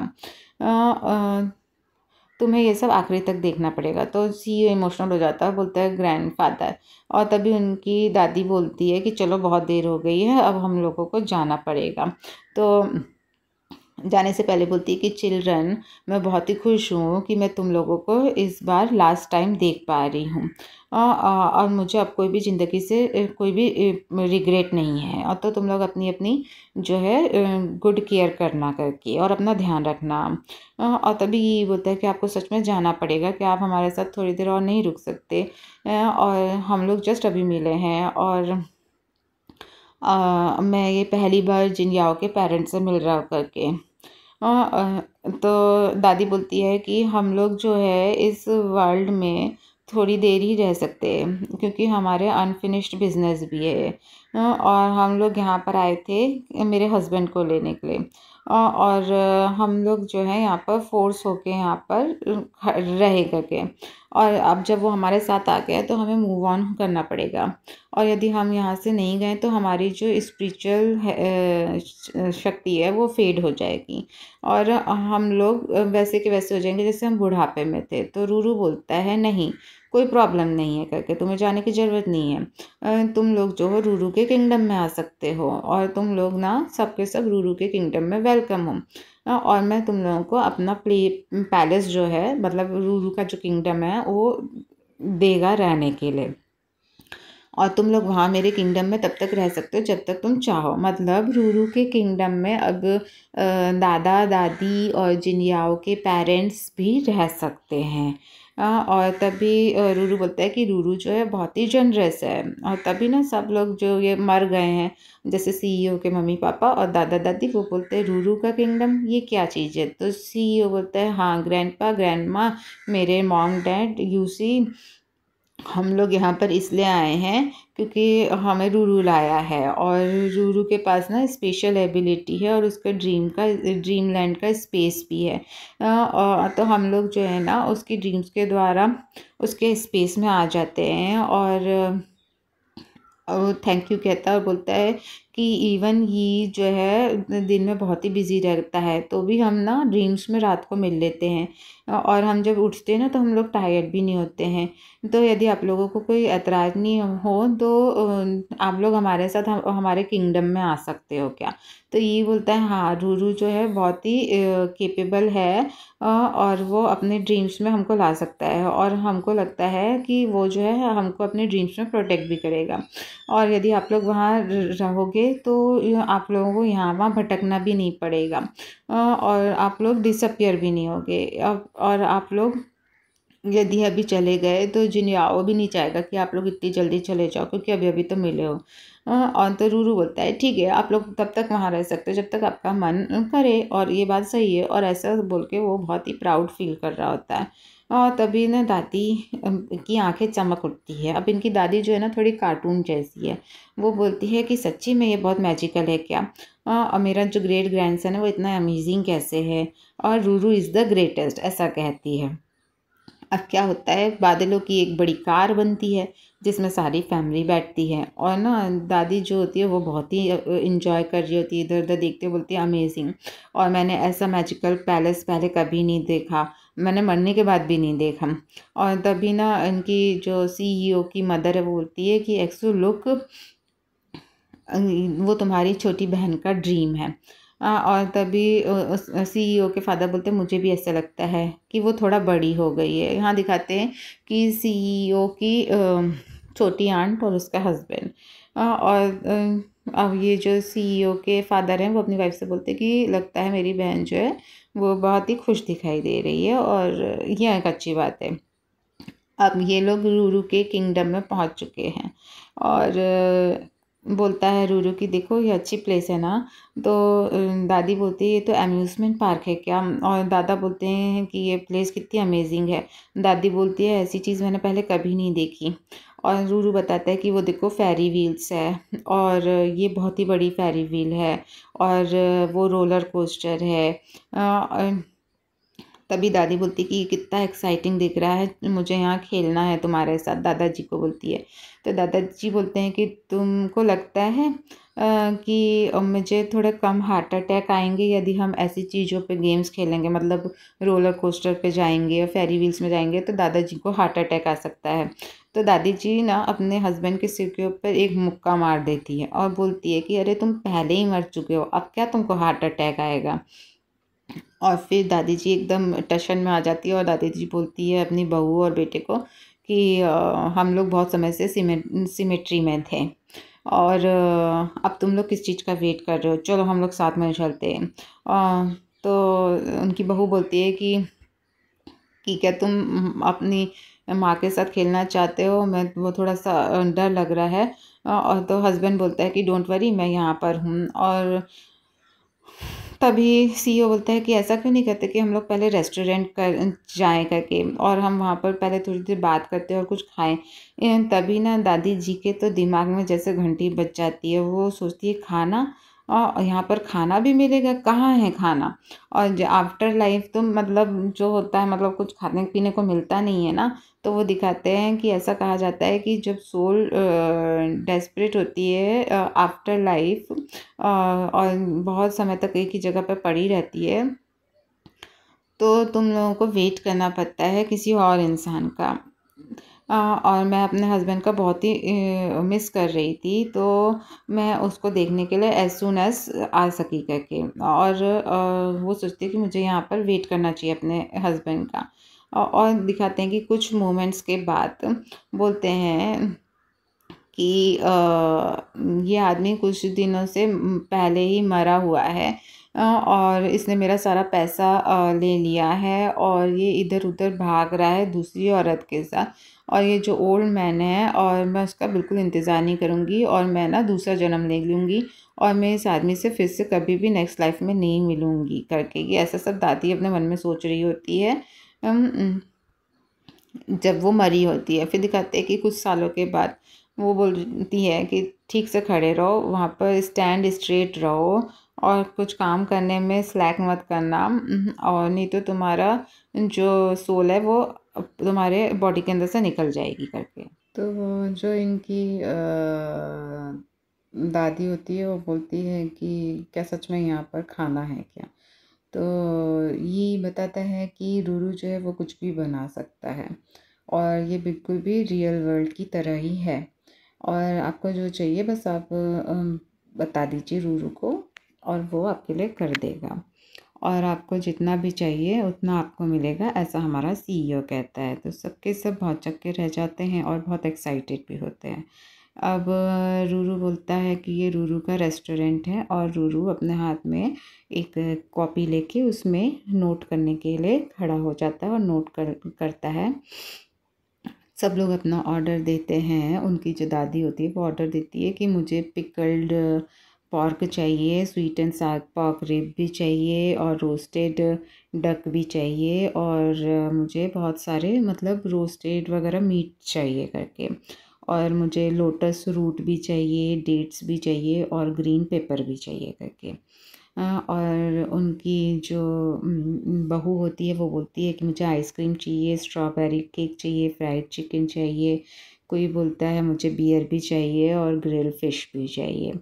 आ, आ, तुम्हें ये सब आखिरी तक देखना पड़ेगा तो सी इमोशनल हो जाता है बोलता है ग्रैंड फादर और तभी उनकी दादी बोलती है कि चलो बहुत देर हो गई है अब हम लोगों को जाना पड़ेगा तो जाने से पहले बोलती है कि चिल्ड्रन मैं बहुत ही खुश हूँ कि मैं तुम लोगों को इस बार लास्ट टाइम देख पा रही हूँ और मुझे अब कोई भी ज़िंदगी से कोई भी रिग्रेट नहीं है और तो तुम लोग अपनी अपनी जो है गुड केयर करना करके और अपना ध्यान रखना और तभी ये बोलता है कि आपको सच में जाना पड़ेगा कि आप हमारे साथ थोड़ी देर और नहीं रुक सकते और हम लोग जस्ट अभी मिले हैं और आ, मैं ये पहली बार जिन याओ के पेरेंट्स से मिल रहा हूँ करके हाँ, तो दादी बोलती है कि हम लोग जो है इस वर्ल्ड में थोड़ी देर ही रह सकते हैं क्योंकि हमारे अनफिनिश्ड बिजनेस भी है और हम लोग यहाँ पर आए थे मेरे हस्बैंड को लेने के लिए और हम लोग जो है यहाँ पर फोर्स होके यहाँ पर रहे करके और अब जब वो हमारे साथ आ गया तो हमें मूव ऑन करना पड़ेगा और यदि हम यहाँ से नहीं गए तो हमारी जो स्पिरिचुअल शक्ति है वो फेड हो जाएगी और हम लोग वैसे के वैसे हो जाएंगे जैसे हम बुढ़ापे में थे तो रूरू बोलता है नहीं कोई प्रॉब्लम नहीं है करके तुम्हें जाने की ज़रूरत नहीं है तुम लोग जो हो रूरू के किंगडम में आ सकते हो और तुम लोग ना सबके सब रूरू के किंगडम में वेलकम हो और मैं तुम लोगों को अपना प्ले पैलेस जो है मतलब रूरू का जो किंगडम है वो देगा रहने के लिए और तुम लोग वहाँ मेरे किंगडम में तब तक रह सकते हो जब तक तुम चाहो मतलब रूरू के किंगडम में अब दादा दादी और जिनियाओं के पेरेंट्स भी रह सकते हैं और तभी रूरू बोलता है कि रूरू जो है बहुत ही जनरस है और तभी ना सब लोग जो ये मर गए हैं जैसे सीईओ e के मम्मी पापा और दादा दादी वो बोलते हैं रूरू का किंगडम ये क्या चीज़ है तो सीईओ e बोलता है हाँ ग्रैंडपा ग्रैंडमा मेरे मॉम डैड यूसी हम लोग यहाँ पर इसलिए आए हैं क्योंकि हमें रूरू लाया है और रूरू के पास ना स्पेशल एबिलिटी है और उसका ड्रीम का ड्रीम लैंड का स्पेस भी है तो हम लोग जो है ना उसकी ड्रीम्स के द्वारा उसके स्पेस में आ जाते हैं और थैंक यू कहता है और बोलता है कि इवन ही जो है दिन में बहुत ही बिज़ी रहता है तो भी हम ना ड्रीम्स में रात को मिल लेते हैं और हम जब उठते हैं ना तो हम लोग टायर्ड भी नहीं होते हैं तो यदि आप लोगों को कोई एतराज़ नहीं हो तो आप लोग हमारे साथ हम हमारे किंगडम में आ सकते हो क्या तो ये बोलता है हाँ रूरू जो है बहुत ही केपेबल है और वो अपने ड्रीम्स में हमको ला सकता है और हमको लगता है कि वो जो है हमको अपने ड्रीम्स में प्रोटेक्ट भी करेगा और यदि आप लोग वहाँ रहोगे तो आप लोगों को यहाँ वहाँ भटकना भी नहीं पड़ेगा और आप लोग डिसअपियर भी नहीं होंगे और आप लोग यदि अभी चले गए तो आओ भी नहीं चाहेगा कि आप लोग इतनी जल्दी चले जाओ क्योंकि अभी अभी तो मिले हो और तो रूरू बोलता है ठीक है आप लोग तब तक वहाँ रह सकते हो जब तक आपका मन करे और ये बात सही है और ऐसा बोल के वो बहुत ही प्राउड फील कर रहा होता है और तभी ना दादी की आंखें चमक उठती है अब इनकी दादी जो है ना थोड़ी कार्टून जैसी है वो बोलती है कि सच्ची में ये बहुत मैजिकल है क्या और मेरा जो ग्रेट ग्रैंडसन है वो इतना अमेजिंग कैसे है और रूरू इज़ द ग्रेटेस्ट ऐसा कहती है अब क्या होता है बादलों की एक बड़ी कार बनती है जिसमें सारी फैमिली बैठती है और ना दादी जो होती है वो बहुत ही इंजॉय कर रही होती है इधर उधर देखते बोलती है अमेजिंग और मैंने ऐसा मैजिकल पैलेस पहले कभी नहीं देखा मैंने मरने के बाद भी नहीं देखा और तभी ना इनकी जो सीईओ e की मदर है वो बोलती है कि एक्सो लुक वो तुम्हारी छोटी बहन का ड्रीम है और तभी उस सीईओ e के फादर बोलते हैं मुझे भी ऐसा लगता है कि वो थोड़ा बड़ी हो गई है यहाँ दिखाते हैं कि सीईओ e की छोटी आंट और उसका हस्बैंड और अब ये जो सीईओ के फादर हैं वो अपनी वाइफ से बोलते हैं कि लगता है मेरी बहन जो है वो बहुत ही खुश दिखाई दे रही है और यह एक अच्छी बात है अब ये लोग रूरू के किंगडम में पहुंच चुके हैं और बोलता है रूरू की देखो ये अच्छी प्लेस है ना तो दादी बोलती है ये तो अम्यूज़मेंट पार्क है क्या और दादा बोलते हैं कि ये प्लेस कितनी अमेजिंग है दादी बोलती है ऐसी चीज़ मैंने पहले कभी नहीं देखी और रूरू बताता है कि वो देखो फेरी व्हील्स है और ये बहुत ही बड़ी फेरी व्हील है और वो रोलर कोस्टर है तभी दादी बोलती है कि कितना एक्साइटिंग दिख रहा है मुझे यहाँ खेलना है तुम्हारे साथ दादाजी को बोलती है तो दादाजी बोलते हैं कि तुमको लगता है कि मुझे थोड़े कम हार्ट अटैक आएंगे यदि हम ऐसी चीज़ों पे गेम्स खेलेंगे मतलब रोलर कोस्टर पे जाएंगे या फेरी व्हील्स में जाएंगे तो दादाजी को हार्ट अटैक आ सकता है तो दादी जी ना अपने हस्बैंड के सिर के ऊपर एक मुक्का मार देती है और बोलती है कि अरे तुम पहले ही मर चुके हो अब क्या तुमको हार्ट अटैक आएगा और फिर दादी जी एकदम टशन में आ जाती है और दादी जी बोलती है अपनी बहू और बेटे को कि हम लोग बहुत समय से सिमे सिमेट्री में थे और अब तुम लोग किस चीज़ का वेट कर रहे हो चलो हम लोग साथ में चलते हैं तो उनकी बहू बोलती है कि कि क्या तुम अपनी माँ के साथ खेलना चाहते हो मैं वो थोड़ा सा डर लग रहा है और तो हस्बैंड बोलता है कि डोंट वरी मैं यहाँ पर हूँ और तभी सीईओ e बोलता है कि ऐसा क्यों नहीं करते कि हम लोग पहले रेस्टोरेंट कर जाएँ करके और हम वहाँ पर पहले थोड़ी देर बात करते हैं और कुछ खाएँ तभी ना दादी जी के तो दिमाग में जैसे घंटी बज जाती है वो सोचती है खाना और यहाँ पर खाना भी मिलेगा कहाँ है खाना और आफ्टर लाइफ तो मतलब जो होता है मतलब कुछ खाने पीने को मिलता नहीं है ना तो वो दिखाते हैं कि ऐसा कहा जाता है कि जब सोल डेस्परेट होती है आफ्टर लाइफ और बहुत समय तक एक ही जगह पर पड़ी रहती है तो तुम लोगों को वेट करना पड़ता है किसी और इंसान का और मैं अपने हस्बैंड का बहुत ही मिस कर रही थी तो मैं उसको देखने के लिए एज सुन एज आ सकी करके और वो सोचती कि मुझे यहाँ पर वेट करना चाहिए अपने हस्बैंड का और दिखाते हैं कि कुछ मोमेंट्स के बाद बोलते हैं कि ये आदमी कुछ दिनों से पहले ही मरा हुआ है और इसने मेरा सारा पैसा ले लिया है और ये इधर उधर भाग रहा है दूसरी औरत के साथ और ये जो ओल्ड मैन है और मैं उसका बिल्कुल इंतज़ार नहीं करूँगी और मैं ना दूसरा जन्म ले लूँगी और मैं इस आदमी से फिर से कभी भी नेक्स्ट लाइफ में नहीं मिलूँगी करके ये ऐसा सब दादी अपने मन में सोच रही होती है हम्म, जब वो मरी होती है फिर दिखाते हैं कि कुछ सालों के बाद वो बोलती है कि ठीक से खड़े रहो वहाँ पर स्टैंड स्ट्रेट रहो और कुछ काम करने में स्लैक मत करना हम्म, और नहीं तो तुम्हारा जो सोल है वो तुम्हारे बॉडी के अंदर से निकल जाएगी करके तो वो जो इनकी दादी होती है वो बोलती है कि क्या सच में यहाँ पर खाना है क्या तो ये बताता है कि रूरू जो है वो कुछ भी बना सकता है और ये बिल्कुल भी रियल वर्ल्ड की तरह ही है और आपको जो चाहिए बस आप बता दीजिए रूरू को और वो आपके लिए कर देगा और आपको जितना भी चाहिए उतना आपको मिलेगा ऐसा हमारा सीईओ e कहता है तो सबके सब बहुत चक्के रह जाते हैं और बहुत एक्साइटेड भी होते हैं अब रूरू बोलता है कि ये रूरू का रेस्टोरेंट है और रूरू अपने हाथ में एक कॉपी लेके उसमें नोट करने के लिए खड़ा हो जाता है और नोट कर करता है सब लोग अपना ऑर्डर देते हैं उनकी जो दादी होती है वो ऑर्डर देती है कि मुझे पिकल्ड पॉर्क चाहिए sweet and sour pork rib भी चाहिए और रोस्टेड डक भी चाहिए और मुझे बहुत सारे मतलब रोस्टेड वगैरह मीट चाहिए करके और मुझे लोटस रूट भी चाहिए डेट्स भी चाहिए और ग्रीन पेपर भी चाहिए करके और उनकी जो बहू होती है वो बोलती है कि मुझे आइसक्रीम चाहिए स्ट्रॉबेरी केक चाहिए फ्राइड चिकन चाहिए कोई बोलता है मुझे बियर भी चाहिए और ग्रिल फ़िश भी चाहिए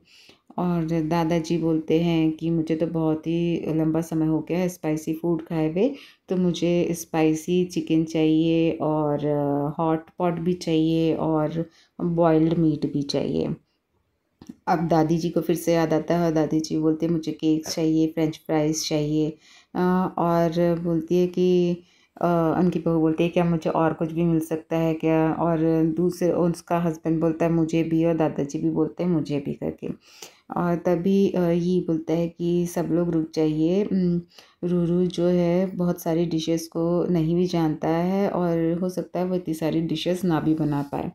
और दादाजी बोलते हैं कि मुझे तो बहुत ही लंबा समय हो गया है स्पाइसी फूड खाए हुए तो मुझे स्पाइसी चिकन चाहिए और हॉट पॉट भी चाहिए और बॉइल्ड मीट भी चाहिए अब दादी जी को फिर से याद आता है और दादी जी बोलते हैं मुझे केक्स चाहिए फ्रेंच फ्राइज़ चाहिए और बोलती है कि उनकी बहू बोलती है क्या मुझे और कुछ भी मिल सकता है क्या और दूसरे उसका हस्बैंड बोलता है मुझे भी और दादाजी भी बोलते हैं मुझे भी करके और तभी ये बोलता है कि सब लोग रुक जाइए रूरू जो है बहुत सारी डिशेस को नहीं भी जानता है और हो सकता है वो इतनी सारी डिशेस ना भी बना पाए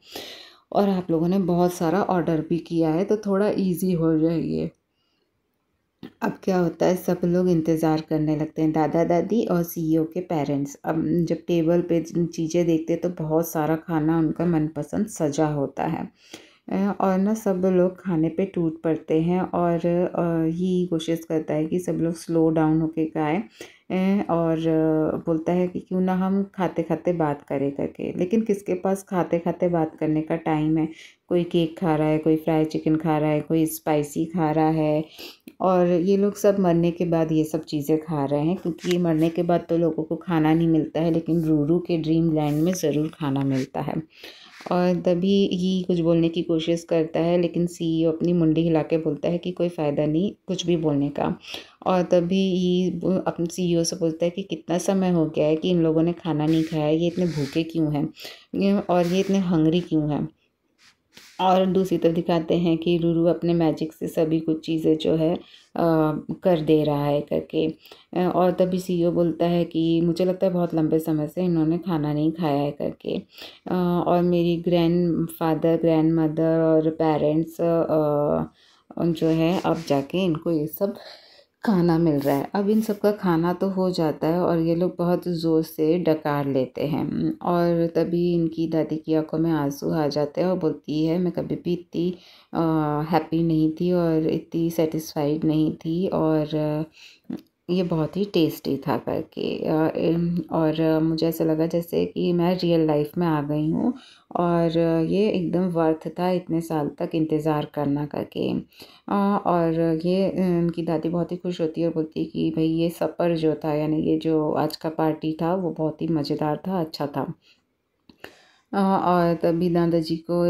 और आप लोगों ने बहुत सारा ऑर्डर भी किया है तो थोड़ा इजी हो जाइए अब क्या होता है सब लोग इंतज़ार करने लगते हैं दादा दादी और सीईओ e के पेरेंट्स अब जब टेबल पे चीज़ें देखते हैं तो बहुत सारा खाना उनका मनपसंद सजा होता है और ना सब लोग खाने पे टूट पड़ते हैं और ही कोशिश करता है कि सब लोग स्लो डाउन होके गाए और बोलता है कि क्यों ना हम खाते खाते बात करें करके लेकिन किसके पास खाते खाते बात करने का टाइम है कोई केक खा रहा है कोई फ्राई चिकन खा रहा है कोई स्पाइसी खा रहा है और ये लोग सब मरने के बाद ये सब चीज़ें खा रहे हैं क्योंकि ये मरने के बाद तो लोगों को खाना नहीं मिलता है लेकिन रूरू के ड्रीम लैंड में ज़रूर खाना मिलता है और तभी ही कुछ बोलने की कोशिश करता है लेकिन सीईओ e अपनी मुंडी हिला के बोलता है कि कोई फ़ायदा नहीं कुछ भी बोलने का और तभी ही अपने सीईओ e से बोलता है कि कितना समय हो गया है कि इन लोगों ने खाना नहीं खाया ये इतने भूखे क्यों हैं और ये इतने हंगरी क्यों हैं और दूसरी तरफ दिखाते हैं कि रूरू अपने मैजिक से सभी कुछ चीज़ें जो है आ, कर दे रहा है करके और तभी सीईओ e बोलता है कि मुझे लगता है बहुत लंबे समय से इन्होंने खाना नहीं खाया है करके आ, और मेरी ग्रैंड फादर ग्रैंड मदर और पेरेंट्स जो है अब जाके इनको ये सब खाना मिल रहा है अब इन सब का खाना तो हो जाता है और ये लोग बहुत ज़ोर से डकार लेते हैं और तभी इनकी दादी की आंखों में आंसू आ जाते हैं और बोलती है मैं कभी भी इतनी हैप्पी नहीं थी और इतनी सेटिस्फाइड नहीं थी और ये बहुत ही टेस्टी था करके और मुझे ऐसा लगा जैसे कि मैं रियल लाइफ में आ गई हूँ और ये एकदम वर्थ था इतने साल तक इंतज़ार करना करके और ये उनकी दादी बहुत ही खुश होती है और बोलती है कि भाई ये सफ़र जो था यानी ये जो आज का पार्टी था वो बहुत ही मज़ेदार था अच्छा था और तभी दादाजी को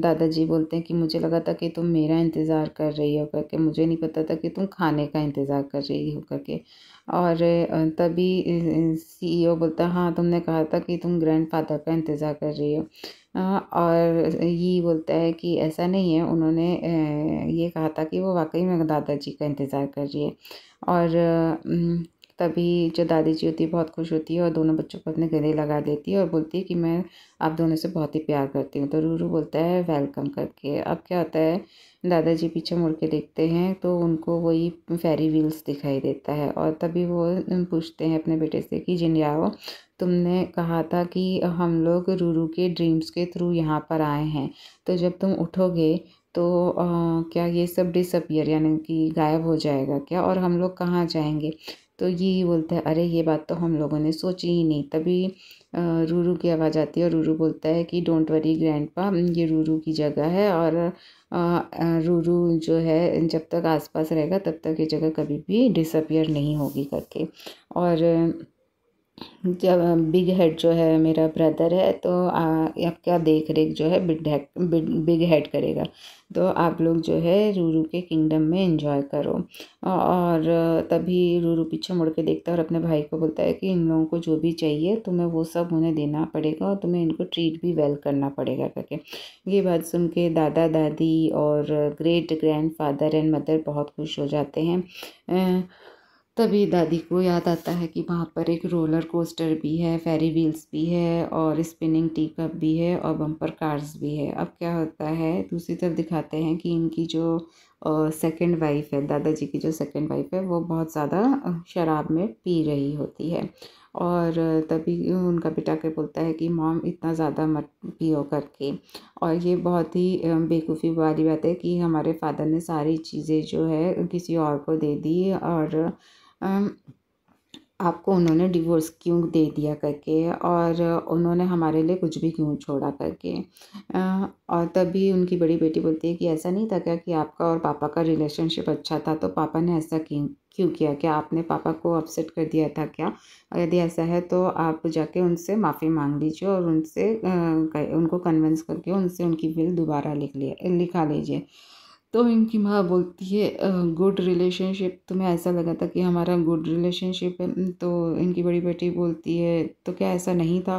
दादाजी बोलते हैं कि मुझे लगा था कि तुम मेरा इंतज़ार कर रही हो करके मुझे नहीं पता था कि तुम खाने का इंतज़ार कर रही हो करके और तभी सीईओ e बोलता हाँ तुमने कहा था कि तुम ग्रैंडफादर का इंतज़ार कर रही हो और ये बोलता है कि ऐसा नहीं है उन्होंने ये कहा था कि वो वाकई में दादाजी का इंतज़ार कर रही है और तभी जो दादी जी होती है बहुत खुश होती है और दोनों बच्चों को अपने गले लगा देती है और बोलती है कि मैं आप दोनों से बहुत ही प्यार करती हूँ तो रूरू बोलता है वेलकम करके अब क्या होता है दादाजी पीछे मुड़ के देखते हैं तो उनको वही फेरी व्हील्स दिखाई देता है और तभी वो पूछते हैं अपने बेटे से कि जिनयाओ तुमने कहा था कि हम लोग रूरू के ड्रीम्स के थ्रू यहाँ पर आए हैं तो जब तुम उठोगे तो आ, क्या ये सब डिसअपियर यानी कि गायब हो जाएगा क्या और हम लोग कहाँ जाएंगे तो ये बोलता है अरे ये बात तो हम लोगों ने सोची ही नहीं तभी रूरू की आवाज़ आती है और रूरू बोलता है कि डोंट वरी ग्रैंड ये रूरू की जगह है और रूरू जो है जब तक आसपास रहेगा तब तक ये जगह कभी भी डिसअपियर नहीं होगी करके और जब बिग हेड जो है मेरा ब्रदर है तो आपका देख रेख जो है बिग हेड बिग हेड करेगा तो आप लोग जो है रूरू के किंगडम में एंजॉय करो और तभी रूरू पीछे मुड़ के देखता है और अपने भाई को बोलता है कि इन लोगों को जो भी चाहिए तुम्हें वो सब उन्हें देना पड़ेगा और तुम्हें इनको ट्रीट भी वेल करना पड़ेगा करके ये बात सुन के दादा दादी और great grandfather and mother बहुत खुश हो जाते हैं तभी दादी को याद आता है कि वहाँ पर एक रोलर कोस्टर भी है फेरी व्हील्स भी है और स्पिनिंग टी कप भी है और बम्पर कार्स भी है अब क्या होता है दूसरी तरफ दिखाते हैं कि इनकी जो सेकंड वाइफ है दादाजी की जो सेकंड वाइफ है वो बहुत ज़्यादा शराब में पी रही होती है और तभी उनका बेटा के बोलता है कि मॉम इतना ज़्यादा मत पियो करके और ये बहुत ही बेवकूफ़ी वाली बात है कि हमारे फादर ने सारी चीज़ें जो है किसी और को दे दी और आपको उन्होंने डिवोर्स क्यों दे दिया करके और उन्होंने हमारे लिए कुछ भी क्यों छोड़ा करके और तभी उनकी बड़ी बेटी बोलती है कि ऐसा नहीं था क्या कि आपका और पापा का रिलेशनशिप अच्छा था तो पापा ने ऐसा क्यों क्यों किया क्या आपने पापा को अपसेट कर दिया था क्या यदि ऐसा है तो आप जाके उनसे माफ़ी मांग लीजिए और उनसे उनको कन्विंस करके उनसे उनकी बिल दोबारा लिख लिया लिखा लीजिए तो इनकी माँ बोलती है गुड रिलेशनशिप तुम्हें ऐसा लगा था कि हमारा गुड रिलेशनशिप है तो इनकी बड़ी बेटी बोलती है तो क्या ऐसा नहीं था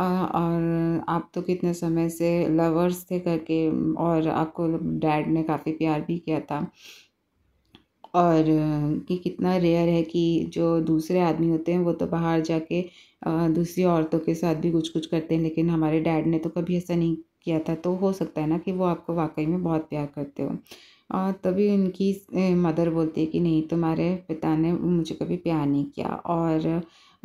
और आप तो कितने समय से लवर्स थे करके और आपको डैड मतलब ने काफ़ी प्यार भी किया था और कि कितना रेयर है कि जो दूसरे आदमी होते हैं वो तो बाहर जाके दूसरी औरतों के साथ भी कुछ कुछ करते हैं लेकिन हमारे डैड ने तो कभी ऐसा नहीं किया था तो हो सकता है ना कि वो आपको वाकई में बहुत प्यार करते हो और तभी उनकी मदर बोलती है कि नहीं तुम्हारे पिता ने मुझे कभी प्यार नहीं किया और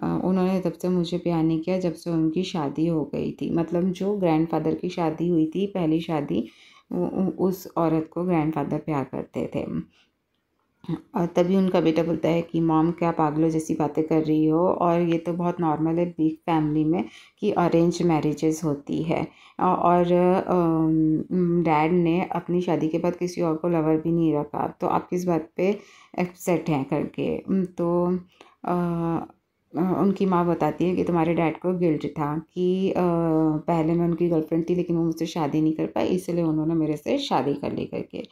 उन्होंने तब से मुझे प्यार नहीं किया जब से उनकी शादी हो गई थी मतलब जो ग्रैंडफादर की शादी हुई थी पहली शादी उस औरत को ग्रैंडफादर प्यार करते थे और तभी उनका बेटा बोलता है कि मॉम क्या पागलों जैसी बातें कर रही हो और ये तो बहुत नॉर्मल है बिग फैमिली में कि अरेंज मैरिजेस होती है और डैड ने अपनी शादी के बाद किसी और को लवर भी नहीं रखा तो आप किस बात पे एक्सेप्ट हैं करके तो उनकी माँ बताती है कि तुम्हारे डैड को गिल्ट था कि पहले मैं उनकी गर्लफ्रेंड थी लेकिन वो मुझसे शादी नहीं कर पाई इसलिए उन्होंने मेरे से शादी कर ली करके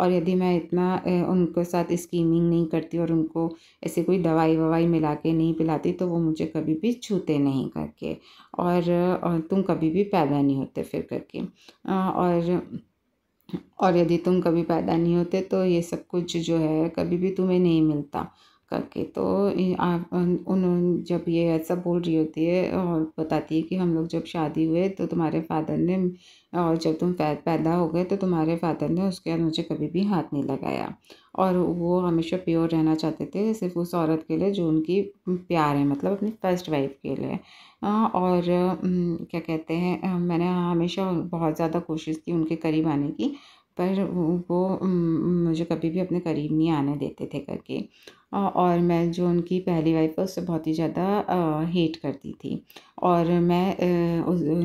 और यदि मैं इतना उनके साथ स्कीमिंग नहीं करती और उनको ऐसे कोई दवाई ववाई मिला के नहीं पिलाती तो वो मुझे कभी भी छूते नहीं करके और तुम कभी भी पैदा नहीं होते फिर करके और और यदि तुम कभी पैदा नहीं होते तो ये सब कुछ जो है कभी भी तुम्हें नहीं मिलता करके तो आप उन्होंने जब ये ऐसा बोल रही होती है और बताती है कि हम लोग जब शादी हुए तो तुम्हारे फादर ने और जब तुम पैदा हो गए तो तुम्हारे फादर ने उसके बाद मुझे कभी भी हाथ नहीं लगाया और वो हमेशा प्योर रहना चाहते थे सिर्फ उस औरत के लिए जो उनकी प्यार है मतलब अपनी फर्स्ट वाइफ के लिए और क्या कहते हैं मैंने हमेशा बहुत ज़्यादा कोशिश की उनके करीब आने की पर वो मुझे कभी भी अपने करीब नहीं आने देते थे करके और मैं जो उनकी पहली वाइफ है उससे बहुत ही ज़्यादा हेट करती थी और मैं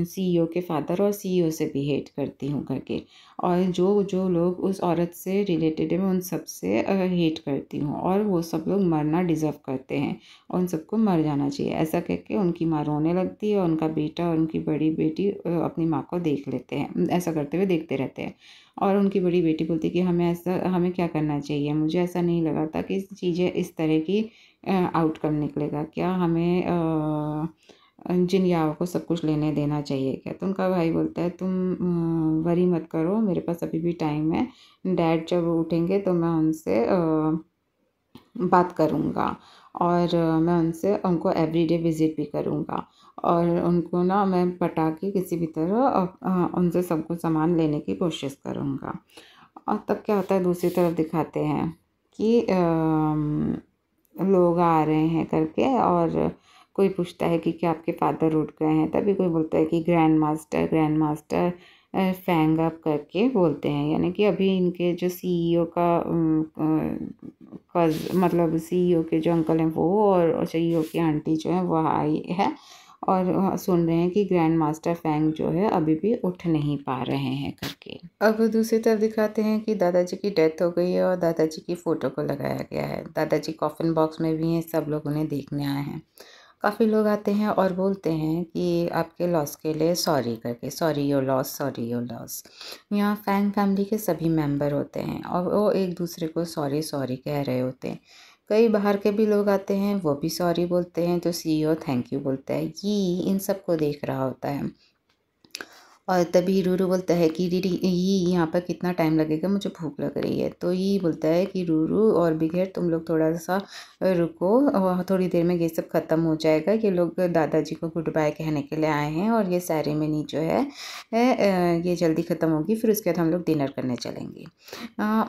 सीईओ e के फादर और सीईओ e से भी हेट करती हूँ करके और जो जो लोग उस औरत से रिलेटेड है मैं उन सब से हेट करती हूँ और वो सब लोग मरना डिज़र्व करते हैं और उन सबको मर जाना चाहिए ऐसा कह के उनकी माँ रोने लगती है और उनका बेटा और उनकी बड़ी बेटी अपनी माँ को देख लेते हैं ऐसा करते हुए देखते रहते हैं और उनकी बड़ी बेटी बोलती कि हमें ऐसा हमें क्या करना चाहिए मुझे ऐसा नहीं लगा था कि चीज़ें इस तरह की आउटकम निकलेगा क्या हमें जिन याओ को सब कुछ लेने देना चाहिए क्या तो उनका भाई बोलता है तुम वरी मत करो मेरे पास अभी भी टाइम है डैड जब उठेंगे तो मैं उनसे बात करूँगा और मैं उनसे उनको एवरीडे विज़िट भी करूँगा और उनको ना मैं पटा के किसी भी तरह उनसे सबको सामान लेने की कोशिश करूँगा और तब क्या होता है दूसरी तरफ दिखाते हैं कि आ, लोग आ रहे हैं करके और कोई पूछता है कि क्या आपके फादर उठ गए हैं तभी कोई बोलता है कि grandmaster grandmaster Fang अप करके बोलते हैं यानी कि अभी इनके जो सीईओ e का कज मतलब सीईओ e के जो अंकल हैं वो और सीईओ e की आंटी जो है वह आई है और सुन रहे हैं कि ग्रैंड मास्टर फैंग जो है अभी भी उठ नहीं पा रहे हैं करके अब दूसरी तरफ दिखाते हैं कि दादाजी की डेथ हो गई है और दादाजी की फ़ोटो को लगाया गया है दादाजी कॉफिन बॉक्स में भी हैं सब लोग उन्हें देखने आए हैं काफ़ी लोग आते हैं और बोलते हैं कि आपके लॉस के लिए सॉरी करके sorry your loss sorry your loss यहाँ फैंग फैमिली के सभी मेंबर होते हैं और वो एक दूसरे को सॉरी सॉरी कह रहे होते हैं कई बाहर के भी लोग आते हैं वो भी सॉरी बोलते हैं तो सी ओ थैंक यू बोलता है ये इन सब को देख रहा होता है और तभी रूरू बोलता है कि दीदी ये यहाँ पर कितना टाइम लगेगा मुझे भूख लग रही है तो ये बोलता है कि रूरू और बिघेर तुम लोग थोड़ा सा रुको थोड़ी देर में ये सब ख़त्म हो जाएगा ये लोग दादाजी को गुड बाय कहने के लिए आए हैं और ये सेरेमनी जो है ये जल्दी ख़त्म होगी फिर उसके बाद हम लोग डिनर करने चलेंगे आ,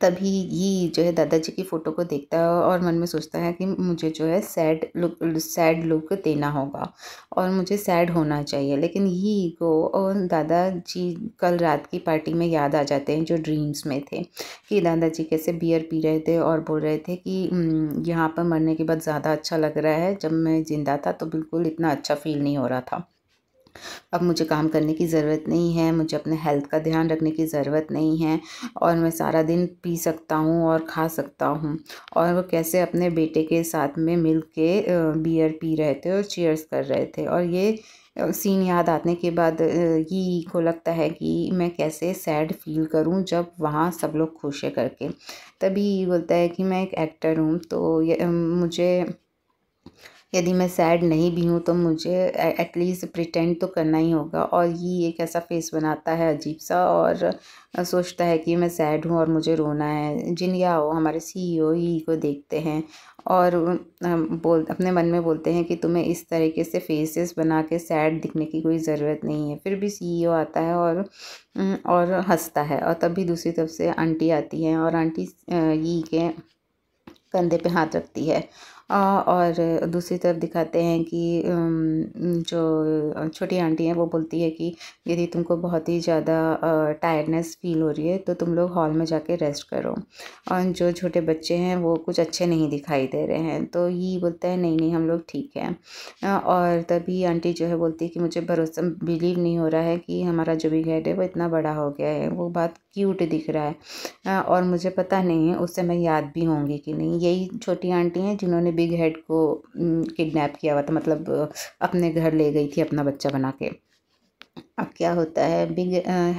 तभी ये जो है दादाजी की फ़ोटो को देखता है और मन में सोचता है कि मुझे जो है सैड लुक सैड लुक देना होगा और मुझे सैड होना चाहिए लेकिन ये को और दादाजी कल रात की पार्टी में याद आ जाते हैं जो ड्रीम्स में थे कि दादाजी कैसे बियर पी रहे थे और बोल रहे थे कि यहाँ पर मरने के बाद ज़्यादा अच्छा लग रहा है जब मैं ज़िंदा था तो बिल्कुल इतना अच्छा फील नहीं हो रहा था अब मुझे काम करने की ज़रूरत नहीं है मुझे अपने हेल्थ का ध्यान रखने की ज़रूरत नहीं है और मैं सारा दिन पी सकता हूँ और खा सकता हूँ और वो कैसे अपने बेटे के साथ में मिल के बियर पी रहे थे और चेयर्स कर रहे थे और ये सीन याद आने के बाद ये को लगता है कि मैं कैसे सैड फील करूं जब वहाँ सब लोग खुश है करके तभी बोलता है कि मैं एक एक्टर हूँ तो ये मुझे यदि मैं सैड नहीं भी हूँ तो मुझे एटलीस्ट प्रिटेंड तो करना ही होगा और ये एक ऐसा फेस बनाता है अजीब सा और सोचता है कि मैं सैड हूँ और मुझे रोना है जिन या हो हमारे सीईओ e ही को देखते हैं और बोल अपने मन में बोलते हैं कि तुम्हें इस तरीके से फेसेस बना के सैड दिखने की कोई ज़रूरत नहीं है फिर भी सीईओ e आता है और और हंसता है और तभी दूसरी तरफ से आंटी आती है और आंटी ई e के कंधे पे हाथ रखती है और दूसरी तरफ दिखाते हैं कि जो छोटी आंटी हैं वो बोलती है कि यदि तुमको बहुत ही ज़्यादा टायर्डनेस फील हो रही है तो तुम लोग हॉल में जाके रेस्ट करो और जो छोटे बच्चे हैं वो कुछ अच्छे नहीं दिखाई दे रहे हैं तो ये बोलता है नहीं नहीं हम लोग ठीक हैं और तभी आंटी जो है बोलती है कि मुझे भरोसा बिलीव नहीं हो रहा है कि हमारा जो भी गेड है वो इतना बड़ा हो गया है वो बात क्यूट दिख रहा है और मुझे पता नहीं है उससे मैं याद भी होंगी कि नहीं यही छोटी आंटी हैं जिन्होंने बिग हेड को किडनैप किया हुआ था मतलब अपने घर ले गई थी अपना बच्चा बना के अब क्या होता है बिग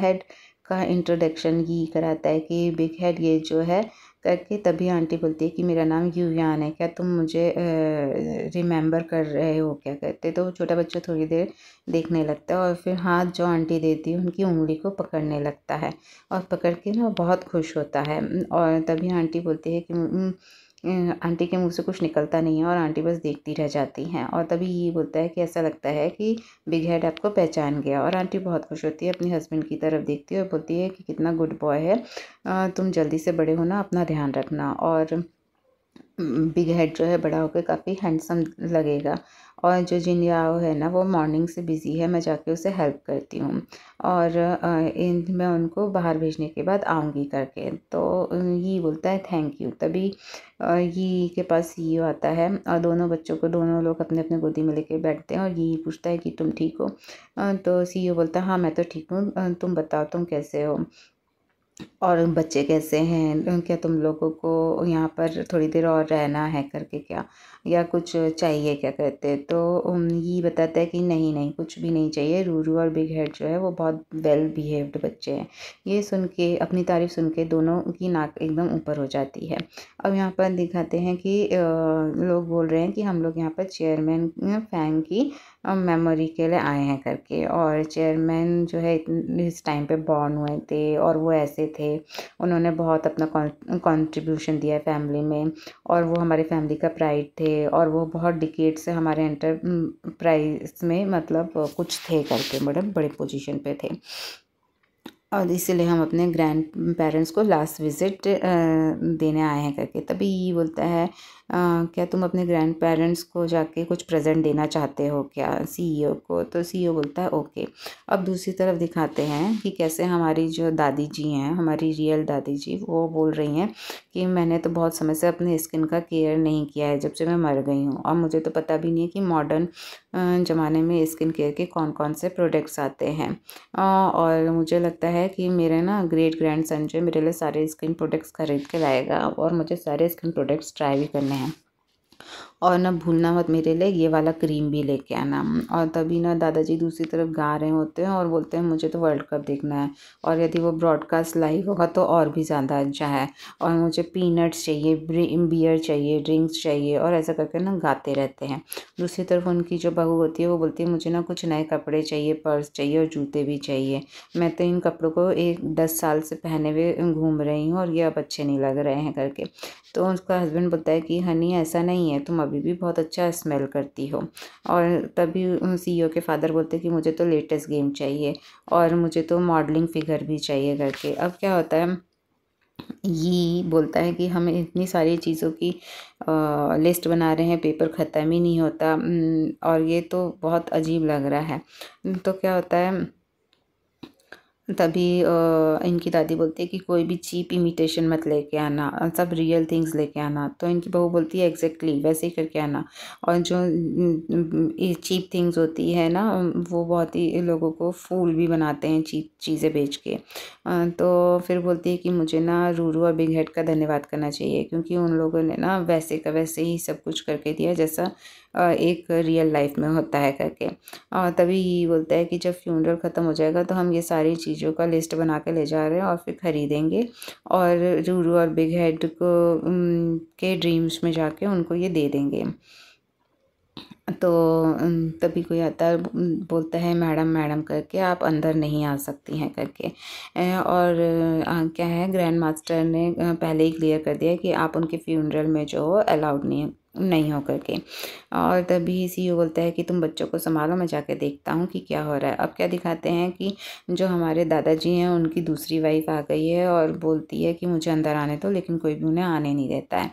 हेड का इंट्रोडक्शन ये कराता है कि बिग हेड ये जो है करके तभी आंटी बोलती है कि मेरा नाम यूयान है क्या तुम मुझे रिमेंबर कर रहे हो क्या कहते तो छोटा बच्चा थोड़ी देर देखने लगता है और फिर हाथ जो आंटी देती है उनकी उंगली को पकड़ने लगता है और पकड़ के ना बहुत खुश होता है और तभी आंटी बोलती है कि आंटी के मुंह से कुछ निकलता नहीं है और आंटी बस देखती रह जाती हैं और तभी ये बोलता है कि ऐसा लगता है कि बिग हेड आपको पहचान गया और आंटी बहुत खुश होती है अपने हस्बैंड की तरफ देखती है और बोलती है कि कितना गुड बॉय है तुम जल्दी से बड़े होना अपना ध्यान रखना और बिग हेड जो है बड़ा होकर काफ़ी हैंडसम लगेगा और जो जिनयाओ है ना वो मॉर्निंग से बिज़ी है मैं जाके उसे हेल्प करती हूँ और इन मैं उनको बाहर भेजने के बाद आऊँगी करके तो ये बोलता है थैंक यू तभी ये के पास ये आता है और दोनों बच्चों को दोनों लोग अपने अपने गोदी में लेके बैठते हैं और ये पूछता है कि तुम ठीक हो तो सी e बोलता है हाँ मैं तो ठीक हूँ तुम बताओ तुम कैसे हो और बच्चे कैसे हैं क्या तुम लोगों को यहाँ पर थोड़ी देर और रहना है करके क्या या कुछ चाहिए क्या कहते हैं तो ये बताता है कि नहीं नहीं कुछ भी नहीं चाहिए रूरू और बिग हेड जो है वो बहुत वेल बिहेव्ड बच्चे हैं ये सुन के अपनी तारीफ़ सुन के दोनों की नाक एकदम ऊपर हो जाती है अब यहाँ पर दिखाते हैं कि लोग बोल रहे हैं कि हम लोग यहाँ पर चेयरमैन फैंग की मेमोरी के लिए आए हैं करके और चेयरमैन जो है इस टाइम पे बॉर्न हुए थे और वो ऐसे थे उन्होंने बहुत अपना कंट्रीब्यूशन दिया है फैमिली में और वो हमारी फैमिली का प्राइड थे और वो बहुत डिकेट से हमारे एंटरप्राइज में मतलब कुछ थे करके मतलब बड़े बड़े पोजीशन पे थे और इसीलिए हम अपने ग्रैंड पेरेंट्स को लास्ट विज़िट देने आए हैं करके तभी ये बोलता है क्या तुम अपने ग्रैंड पेरेंट्स को जाके कुछ प्रेजेंट देना चाहते हो क्या सीईओ e को तो सीईओ e बोलता है ओके अब दूसरी तरफ दिखाते हैं कि कैसे हमारी जो दादी जी हैं हमारी रियल दादी जी वो बोल रही हैं कि मैंने तो बहुत समय से अपने स्किन का केयर नहीं किया है जब से मैं मर गई हूँ और मुझे तो पता भी नहीं है कि मॉडर्न ज़माने में स्किन केयर के कौन कौन से प्रोडक्ट्स आते हैं और मुझे लगता है कि मेरे ना ग्रेट ग्रैंड सन जो मेरे लिए सारे स्किन प्रोडक्ट्स खरीद के लाएगा और मुझे सारे स्किन प्रोडक्ट्स ट्राई भी करने plan. और ना भूलना मत मेरे लिए ये वाला क्रीम भी लेके आना और तभी ना दादाजी दूसरी तरफ गा रहे होते हैं और बोलते हैं मुझे तो वर्ल्ड कप देखना है और यदि वो ब्रॉडकास्ट लाइव होगा तो और भी ज़्यादा अच्छा है और मुझे पीनट्स चाहिए बियर चाहिए ड्रिंक्स चाहिए और ऐसा करके ना गाते रहते हैं दूसरी तरफ उनकी जो बहू होती है वो बोलती है मुझे ना कुछ नए कपड़े चाहिए पर्स चाहिए और जूते भी चाहिए मैं तो इन कपड़ों को एक दस साल से पहने हुए घूम रही हूँ और ये अब अच्छे नहीं लग रहे हैं करके तो उसका हस्बैंड बोलता है कि हनी ऐसा नहीं है तुम अभी भी बहुत अच्छा स्मेल करती हो और तभी सी e के फादर बोलते कि मुझे तो लेटेस्ट गेम चाहिए और मुझे तो मॉडलिंग फिगर भी चाहिए करके अब क्या होता है ये बोलता है कि हम इतनी सारी चीज़ों की आ, लिस्ट बना रहे हैं पेपर ख़त्म ही नहीं होता और ये तो बहुत अजीब लग रहा है तो क्या होता है तभी इनकी दादी बोलती है कि कोई भी चीप इमिटेशन मत लेके आना सब रियल थिंग्स लेके आना तो इनकी बहू बोलती है एग्जैक्टली वैसे ही करके आना और जो चीप थिंग्स होती है ना वो बहुत ही लोगों को फूल भी बनाते हैं चीप चीज़ें बेच के तो फिर बोलती है कि मुझे ना रूरू और बिग हेड का धन्यवाद करना चाहिए क्योंकि उन लोगों ने ना वैसे का वैसे ही सब कुछ करके दिया जैसा एक रियल लाइफ में होता है करके तभी ये बोलता है कि जब फ्यूनरल ख़त्म हो जाएगा तो हम ये सारी चीज़ों का लिस्ट बना के ले जा रहे हैं और फिर ख़रीदेंगे और रूरू और बिग हेड को के ड्रीम्स में जाके उनको ये दे देंगे तो तभी कोई आता है बोलता है मैडम मैडम करके आप अंदर नहीं आ सकती हैं करके और क्या है ग्रैंड मास्टर ने पहले ही क्लियर कर दिया कि आप उनके फ्यूनरल में जो हो अलाउड नहीं नहीं होकर के और तभी सी बोलता है कि तुम बच्चों को संभालो मैं जाके देखता हूँ कि क्या हो रहा है अब क्या दिखाते हैं कि जो हमारे दादाजी हैं उनकी दूसरी वाइफ आ गई है और बोलती है कि मुझे अंदर आने दो तो, लेकिन कोई भी उन्हें आने नहीं देता है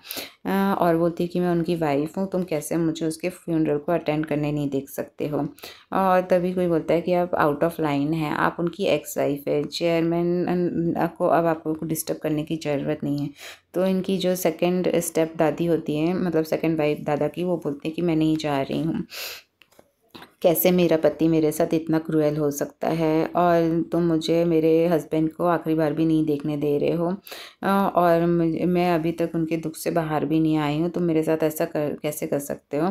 और बोलती है कि मैं उनकी वाइफ़ हूँ तुम कैसे मुझे उसके फ्यूनरल को अटेंड करने नहीं देख सकते हो और तभी कोई बोलता है कि आप आउट ऑफ लाइन हैं आप उनकी एक्स वाइफ है चेयरमैन को अब आपको डिस्टर्ब करने की ज़रूरत नहीं है तो इनकी जो सेकंड स्टेप दादी होती है मतलब सेकंड वाइफ दादा की वो बोलते हैं कि मैं नहीं जा रही हूँ कैसे मेरा पति मेरे साथ इतना क्रूएल हो सकता है और तुम तो मुझे मेरे हस्बैंड को आखिरी बार भी नहीं देखने दे रहे हो और मैं अभी तक उनके दुख से बाहर भी नहीं आई हूँ तुम तो मेरे साथ ऐसा कर कैसे कर सकते हो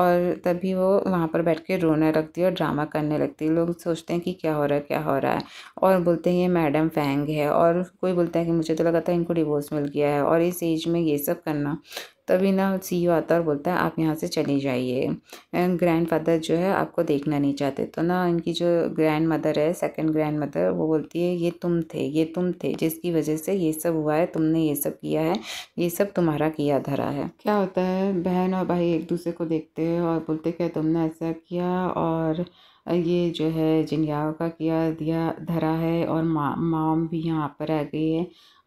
और तभी वो वहाँ पर बैठ के रोने लगती है और ड्रामा करने लगती है लोग सोचते हैं कि क्या हो रहा है क्या हो रहा है और बोलते हैं ये मैडम फैंग है और कोई बोलता है कि मुझे तो लगा था इनको डिवोर्स मिल गया है और इस एज में ये सब करना तभी ना सी आता और बोलता है आप यहाँ से चले जाइए ग्रैंड फादर जो है आपको देखना नहीं चाहते तो ना इनकी जो ग्रैंड मदर है सेकंड ग्रैंड मदर वो बोलती है ये तुम थे ये तुम थे जिसकी वजह से ये सब हुआ है तुमने ये सब किया है ये सब तुम्हारा किया धरा है क्या होता है बहन और भाई एक दूसरे को देखते हैं और बोलते क्या तुमने ऐसा किया और ये जो है जिनयाओ का किया दिया धरा है और माँ माम भी यहाँ पर आ गई है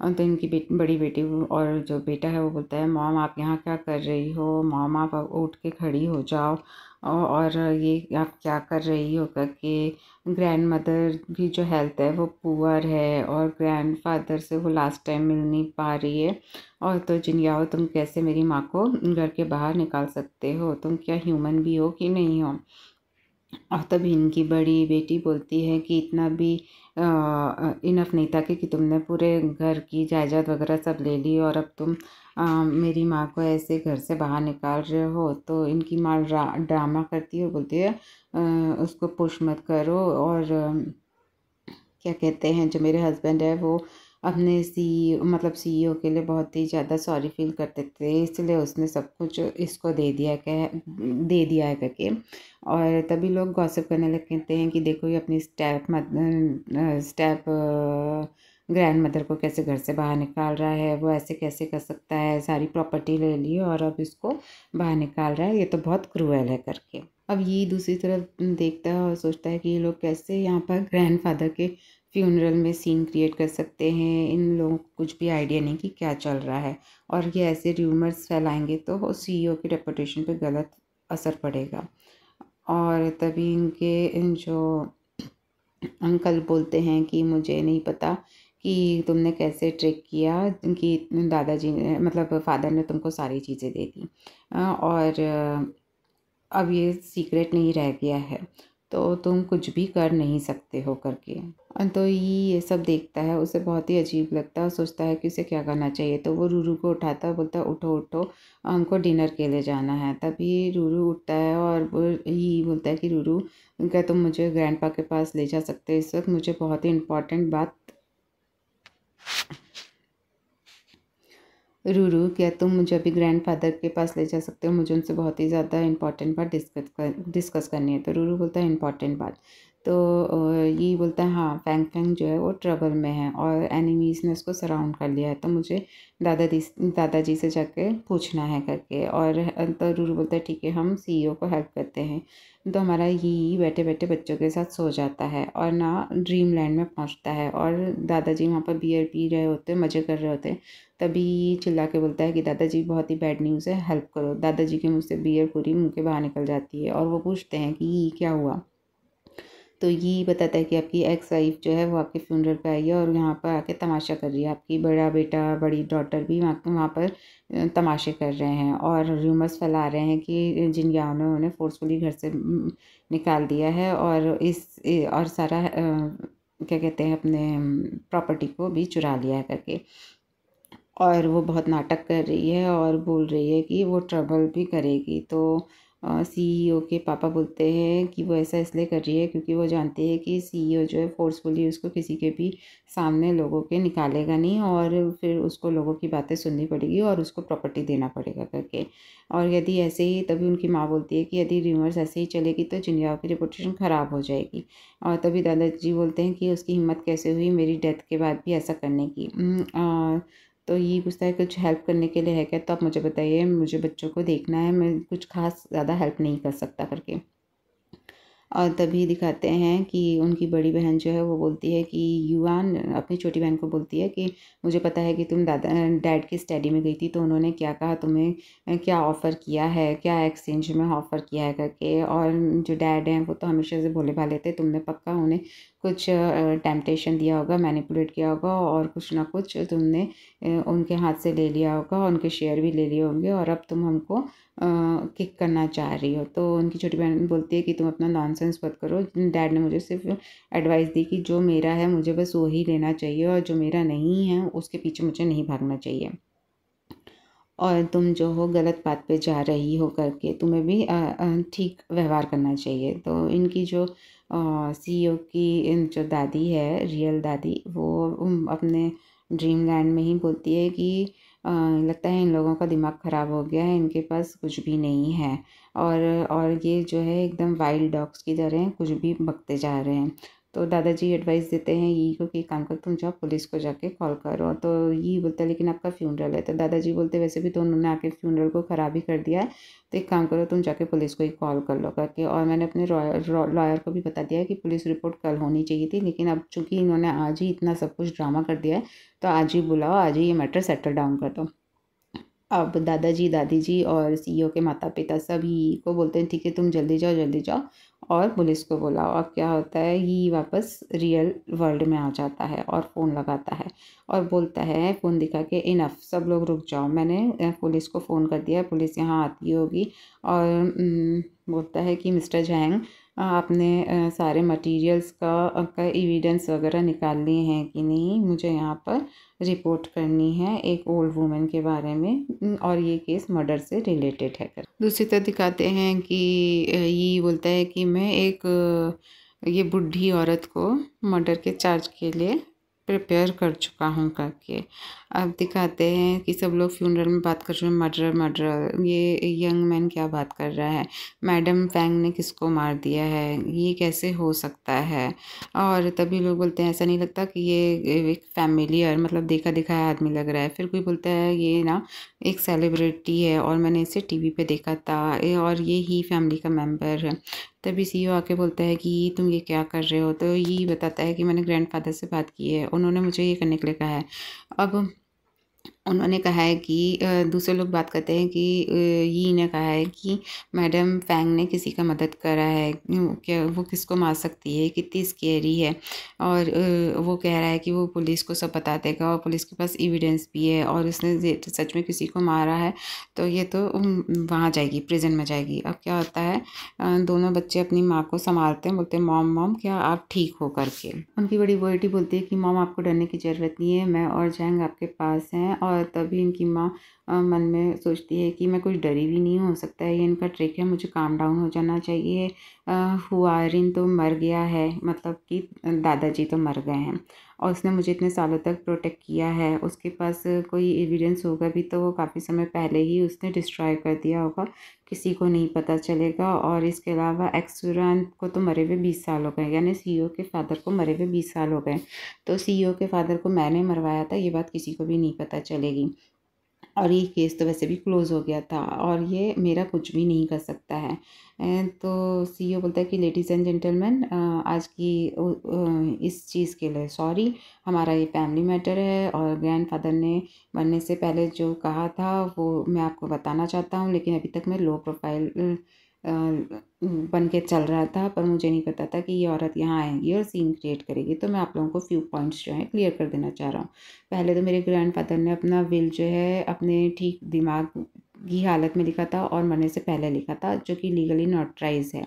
तो इनकी बेट बड़ी बेटी और जो बेटा है वो बोलता है मॉम आप यहाँ क्या कर रही हो मॉम आप उठ के खड़ी हो जाओ और ये आप क्या कर रही हो करके ग्रैंड मदर भी जो हेल्थ है वो पुअर है और ग्रैंड फादर से वो लास्ट टाइम मिल नहीं पा रही है और तो जिनियाओ तुम कैसे मेरी माँ को घर के बाहर निकाल सकते हो तुम क्या ह्यूमन भी हो कि नहीं हो और तब इनकी बड़ी बेटी बोलती है कि इतना भी इनफ नहीं था कि, कि तुमने पूरे घर की जायदाद वगैरह सब ले ली और अब तुम आ, मेरी माँ को ऐसे घर से बाहर निकाल रहे हो तो इनकी माँ ड्रामा करती है बोलती है आ, उसको पुश मत करो और क्या कहते हैं जो मेरे हस्बैंड है वो अपने सी e मतलब सी ई e के लिए बहुत ही ज़्यादा सॉरी फील करते थे इसलिए उसने सब कुछ इसको दे दिया क्या दे दिया है करके और तभी लोग गॉसिप करने लगते हैं कि देखो ये अपनी स्टैप मत स्टैप ग्रैंड मदर को कैसे घर से बाहर निकाल रहा है वो ऐसे कैसे कर सकता है सारी प्रॉपर्टी ले ली और अब इसको बाहर निकाल रहा है ये तो बहुत क्रूअल है करके अब ये दूसरी तरफ देखता है और सोचता है कि ये लोग कैसे यहाँ पर ग्रैंड फादर के फ्यूनरल में सीन क्रिएट कर सकते हैं इन लोगों को कुछ भी आइडिया नहीं कि क्या चल रहा है और ये ऐसे र्यूमर्स फैलाएंगे तो सीईओ की रेपुटेशन पे गलत असर पड़ेगा और तभी इनके इन जो अंकल बोलते हैं कि मुझे नहीं पता कि तुमने कैसे ट्रिक किया कि दादाजी ने मतलब फादर ने तुमको सारी चीज़ें दे दी और अब ये सीक्रेट नहीं रह गया है तो तुम कुछ भी कर नहीं सकते हो करके तो ये ये सब देखता है उसे बहुत ही अजीब लगता है सोचता है कि उसे क्या करना चाहिए तो वो रूरू को उठाता है बोलता है उठो उठो हमको डिनर के लिए जाना है तभी रूरू उठता है और यही बोलता है कि रूरू क्या तुम मुझे ग्रैंडपा के पास ले जा सकते हो इस वक्त मुझे बहुत ही इम्पोर्टेंट बात रूरू क्या तुम मुझे अभी ग्रैंडफादर के पास ले जा सकते हो मुझे उनसे बहुत ही ज़्यादा इंपॉर्टेंट बात डिस्कस कर डिस्कस करनी है तो रूरू बोलता है इंपॉर्टेंट बात तो ये बोलता है हाँ फैंग फैंग जो है वो ट्रबल में है और एनिमीज़ ने उसको सराउंड कर लिया है तो मुझे दादा दी दादाजी से जाके पूछना है करके और तो रूरू बोलता है ठीक है हम सीईओ e को हेल्प करते हैं तो हमारा ये बैठे बैठे बच्चों के साथ सो जाता है और ना ड्रीम लैंड में पहुंचता है और दादाजी वहाँ पर बियर पी रहे होते मज़े कर रहे होते तभी चिल्ला के बोलता है कि दादाजी बहुत ही बैड न्यूज़ है हेल्प करो दादाजी के मुँह से बियर पूरी मुँह के बाहर निकल जाती है और वो पूछते हैं कि ये क्या हुआ तो ये बताता है कि आपकी एक्स वाइफ जो है वो आपके फ्यूनरल पे आई है और यहाँ पर आके तमाशा कर रही है आपकी बड़ा बेटा बड़ी डॉटर भी वहाँ वहाँ पर तमाशे कर रहे हैं और र्यूमर्स फैला रहे हैं कि जिन गाँव ने उन्हें फोर्सफुली घर से निकाल दिया है और इस और सारा क्या कहते हैं अपने प्रॉपर्टी को भी चुरा लिया है करके और वो बहुत नाटक कर रही है और बोल रही है कि वो ट्रबल भी करेगी तो सीईओ e के पापा बोलते हैं कि वो ऐसा इसलिए कर रही है क्योंकि वो जानते हैं कि सीईओ e जो है फोर्सफुली उसको किसी के भी सामने लोगों के निकालेगा नहीं और फिर उसको लोगों की बातें सुननी पड़ेगी और उसको प्रॉपर्टी देना पड़ेगा करके और यदि ऐसे ही तभी उनकी माँ बोलती है कि यदि रिमर्स ऐसे ही चलेगी तो जिनियाओ की रिपोटेशन ख़राब हो जाएगी और तभी दादाजी बोलते हैं कि उसकी हिम्मत कैसे हुई मेरी डेथ के बाद भी ऐसा करने की तो ये पूछता तो है कुछ हेल्प करने के लिए है क्या तो आप मुझे बताइए मुझे बच्चों को देखना है मैं कुछ खास ज़्यादा हेल्प नहीं कर सकता करके और तभी दिखाते हैं कि उनकी बड़ी बहन जो है वो बोलती है कि युवान अपनी छोटी बहन को बोलती है कि मुझे पता है कि तुम दादा डैड की स्टडी में गई थी तो उन्होंने क्या कहा तुम्हें क्या ऑफ़र किया है क्या एक्सचेंज में ऑफ़र किया है करके और जो डैड हैं वो तो हमेशा से भोले भाले थे तुमने पक्का उन्हें कुछ टेम्पटेशन दिया होगा मैनिपुलेट किया होगा और कुछ ना कुछ तुमने उनके हाथ से ले लिया होगा उनके शेयर भी ले लिए होंगे और अब तुम हमको किक करना चाह रही हो तो उनकी छोटी बहन बोलती है कि तुम अपना नॉनसेंस मत करो डैड ने मुझे सिर्फ एडवाइस दी कि जो मेरा है मुझे बस वही लेना चाहिए और जो मेरा नहीं है उसके पीछे मुझे नहीं भागना चाहिए और तुम जो हो गलत बात पे जा रही हो करके तुम्हें भी ठीक व्यवहार करना चाहिए तो इनकी जो सीईओ e की जो दादी है रियल दादी वो अपने ड्रीम लैंड में ही बोलती है कि आ, लगता है इन लोगों का दिमाग ख़राब हो गया है इनके पास कुछ भी नहीं है और और ये जो है एकदम वाइल्ड डॉग्स की तरह कुछ भी बकते जा रहे हैं तो दादाजी एडवाइस देते हैं यही को कि काम करो तुम जाओ पुलिस को जाके कॉल करो तो यही बोलता है लेकिन आपका फ्यूनरल है तो दादाजी बोलते वैसे भी तो उन्होंने आके फ्यूनरल को ख़राब ही कर दिया है तो एक काम करो तुम जाके पुलिस को ही कॉल कर लो करके और मैंने अपने लॉयर को भी बता दिया है कि पुलिस रिपोर्ट कल होनी चाहिए थी लेकिन अब चूँकि इन्होंने आज ही इतना सब कुछ ड्रामा कर दिया है तो आज ही बुलाओ आज ही ये मैटर सेटल डाउन कर दो अब दादाजी दादी जी और सीईओ e के माता पिता सब ही को बोलते हैं ठीक है तुम जल्दी जाओ जल्दी जाओ और पुलिस को बुलाओ अब क्या होता है ये वापस रियल वर्ल्ड में आ जाता है और फ़ोन लगाता है और बोलता है फ़ोन दिखा के इनफ सब लोग रुक जाओ मैंने पुलिस को फ़ोन कर दिया पुलिस यहाँ आती होगी और बोलता है कि मिस्टर जैंग आपने सारे मटेरियल्स का का एविडेंस वगैरह निकाल लिए हैं कि नहीं मुझे यहाँ पर रिपोर्ट करनी है एक ओल्ड वूमेन के बारे में और ये केस मर्डर से रिलेटेड है कर दूसरी तरह दिखाते हैं कि ये बोलता है कि मैं एक ये बुढ़ी औरत को मर्डर के चार्ज के लिए प्रिपेयर कर चुका हूँ करके अब दिखाते हैं कि सब लोग फ्यूनरल में बात कर रहे हैं मर्डर मर्डर ये यंग मैन क्या बात कर रहा है मैडम फैंग ने किसको मार दिया है ये कैसे हो सकता है और तभी लोग बोलते हैं ऐसा नहीं लगता कि ये एक फैमिली और मतलब देखा दिखाया आदमी लग रहा है फिर कोई बोलता है ये ना एक सेलिब्रिटी है और मैंने इसे टी वी देखा था और ये ही फैमिली का मेम्बर है तभी सी आके बोलता है कि तुम ये क्या कर रहे हो तो ये बताता है कि मैंने ग्रैंडफादर से बात की है उन्होंने मुझे ये करने के लिए कहा है अब उन्होंने कहा है कि दूसरे लोग बात करते हैं कि यी ने कहा है कि मैडम फैंग ने किसी का मदद करा है कि वो किसको मार सकती है कितनी स्केरी है और वो कह रहा है कि वो पुलिस को सब बता देगा और पुलिस के पास एविडेंस भी है और उसने तो सच में किसी को मारा है तो ये तो वहाँ जाएगी प्रिजन में जाएगी अब क्या होता है दोनों बच्चे अपनी माँ को संभालते हैं बोलते हैं मॉम मॉम क्या आप ठीक हो करके उनकी बड़ी बेटी बोलती है कि मॉम आपको डरने की ज़रूरत नहीं है मैं और जैंग आपके पास हैं हैं और तभी इनकी माँ मन में सोचती है कि मैं कुछ डरी भी नहीं हो सकता है ये इनका ट्रिक है मुझे काम डाउन हो जाना चाहिए हुआरिन तो मर गया है मतलब कि दादाजी तो मर गए हैं और उसने मुझे इतने सालों तक प्रोटेक्ट किया है उसके पास कोई एविडेंस होगा भी तो वो काफ़ी समय पहले ही उसने डिस्ट्रॉय कर दिया होगा किसी को नहीं पता चलेगा और इसके अलावा एक्सुरान को तो मरे हुए बीस साल हो गए यानी सीईओ e के फादर को मरे हुए बीस साल हो गए तो सीईओ e के फादर को मैंने मरवाया था ये बात किसी को भी नहीं पता चलेगी और ये केस तो वैसे भी क्लोज़ हो गया था और ये मेरा कुछ भी नहीं कर सकता है तो सीईओ e बोलता है कि लेडीज़ एंड जेंटलमैन आज की इस चीज़ के लिए सॉरी हमारा ये फैमिली मैटर है और ग्रैंडफादर ने बनने से पहले जो कहा था वो मैं आपको बताना चाहता हूँ लेकिन अभी तक मैं लो प्रोफाइल बन के चल रहा था पर मुझे नहीं पता था कि ये औरत यहाँ आएंगी और सीन क्रिएट करेगी तो मैं आप लोगों को फ्यू पॉइंट्स जो है क्लियर कर देना चाह रहा हूँ पहले तो मेरे ग्रैंडफादर ने अपना विल जो है अपने ठीक दिमाग की हालत में लिखा था और मरने से पहले लिखा था जो कि लीगली नोटराइज है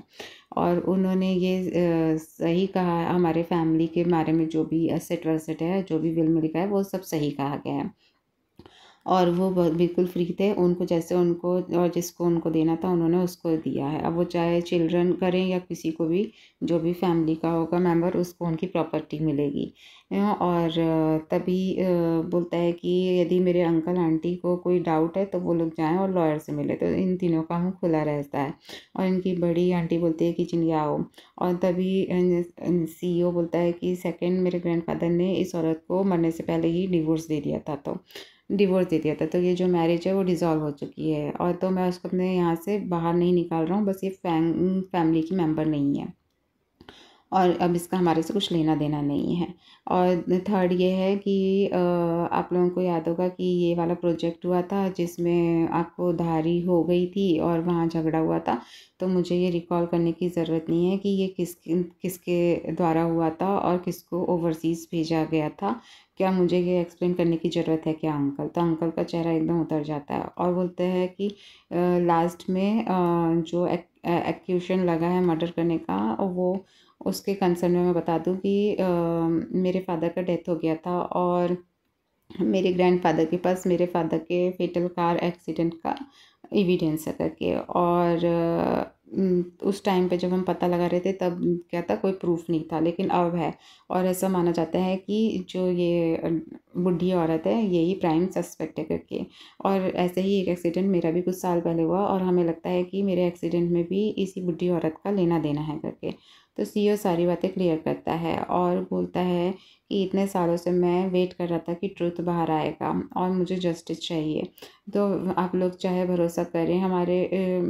और उन्होंने ये सही कहा हमारे फैमिली के बारे में जो भी असेट वसेट है जो भी विल में लिखा है वो सब सही कहा गया है और वो बिल्कुल फ्री थे उनको जैसे उनको और जिसको उनको देना था उन्होंने उसको दिया है अब वो चाहे चिल्ड्रन करें या किसी को भी जो भी फैमिली का होगा मेंबर उसको उनकी प्रॉपर्टी मिलेगी और तभी बोलता है कि यदि मेरे अंकल आंटी को कोई डाउट है तो वो लोग जाएं और लॉयर से मिले तो इन तीनों का मुँह खुला रहता है और इनकी बड़ी आंटी बोलती है कि किचन आओ और तभी सी e बोलता है कि सेकेंड मेरे ग्रैंड ने इस औरत को मरने से पहले ही डिवोर्स दे दिया था तो डिवोर्स दे दिया था तो ये जो मैरिज है वो डिज़ोल्व हो चुकी है और तो मैं उसको अपने यहाँ से बाहर नहीं निकाल रहा हूँ बस ये फैम फैमिली की मेम्बर नहीं है और अब इसका हमारे से कुछ लेना देना नहीं है और थर्ड ये है कि आप लोगों को याद होगा कि ये वाला प्रोजेक्ट हुआ था जिसमें आपको धारी हो गई थी और वहाँ झगड़ा हुआ था तो मुझे ये रिकॉल करने की ज़रूरत नहीं है कि ये किस किसके द्वारा हुआ था और किसको ओवरसीज़ भेजा गया था क्या मुझे ये एक्सप्लेन करने की ज़रूरत है क्या अंकल तो अंकल का चेहरा एकदम उतर जाता है और बोलते हैं कि लास्ट में जो एक्यूशन लगा है मर्डर करने का वो उसके कंसर्न में मैं बता दूँ कि मेरे फादर का डेथ हो गया था और मेरे ग्रैंडफादर के पास मेरे फादर के फेटल कार एक्सीडेंट का एविडेंस है करके और उस टाइम पे जब हम पता लगा रहे थे तब क्या था कोई प्रूफ नहीं था लेकिन अब है और ऐसा माना जाता है कि जो ये बुढ़ी औरत है यही प्राइम सस्पेक्ट है करके और ऐसे ही एक एक्सीडेंट मेरा भी कुछ साल पहले हुआ और हमें लगता है कि मेरे एक्सीडेंट में भी इसी बुढ़ी औरत का लेना देना है करके तो सीईओ सारी बातें क्लियर करता है और बोलता है कि इतने सालों से मैं वेट कर रहा था कि ट्रूथ बाहर आएगा और मुझे जस्टिस चाहिए तो आप लोग चाहे भरोसा करें हमारे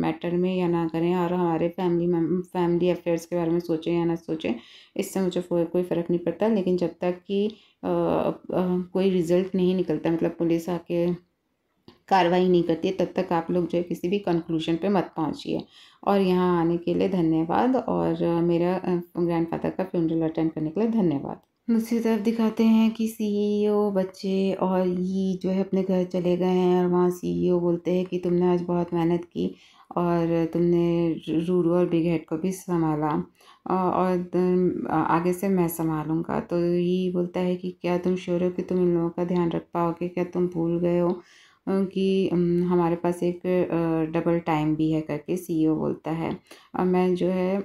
मैटर में या ना करें और हमारे फैमिली फैमिली अफेयर्स के बारे में सोचें या ना सोचें इससे मुझे कोई फ़र्क नहीं पड़ता लेकिन जब तक कि कोई रिज़ल्ट नहीं निकलता मतलब पुलिस आके कार्रवाई नहीं करती है तब तक आप लोग जो है किसी भी कंक्लूजन पे मत पहुंचिए और यहाँ आने के लिए धन्यवाद और मेरा ग्रैंड फादर का फ्यूनरल अटेंड करने के लिए धन्यवाद दूसरी तरफ दिखाते हैं कि सीईओ e बच्चे और ये जो है अपने घर चले गए हैं और वहाँ सीईओ e बोलते हैं कि तुमने आज बहुत मेहनत की और तुमने रूरू और बिग हेड को भी संभाला और आगे से मैं संभालूँगा तो ये बोलता है कि क्या तुम श्योर हो कि तुम इन लोगों का ध्यान रख पाओगे क्या तुम भूल गए हो कि हमारे पास एक डबल टाइम भी है करके सीईओ e बोलता है और मैं जो है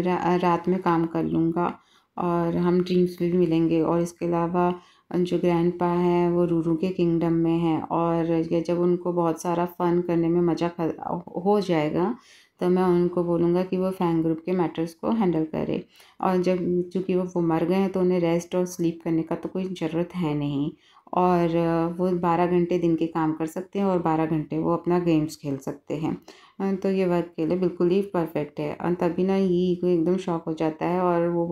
रा, रात में काम कर लूँगा और हम ड्रीम्स भी मिलेंगे और इसके अलावा जो ग्रैंड पा हैं वो रूरू के किंगडम में हैं और जब उनको बहुत सारा फ़न करने में मज़ा हो जाएगा तो मैं उनको बोलूँगा कि वो फैन ग्रुप के मैटर्स को हैंडल करे और जब चूँकि वो मर गए हैं तो उन्हें रेस्ट और स्लीप करने का तो कोई ज़रूरत है नहीं और वो बारह घंटे दिन के काम कर सकते हैं और बारह घंटे वो अपना गेम्स खेल सकते हैं तो ये वर्क के लिए बिल्कुल ही परफेक्ट है और तभी ना ये को एकदम शॉक हो जाता है और वो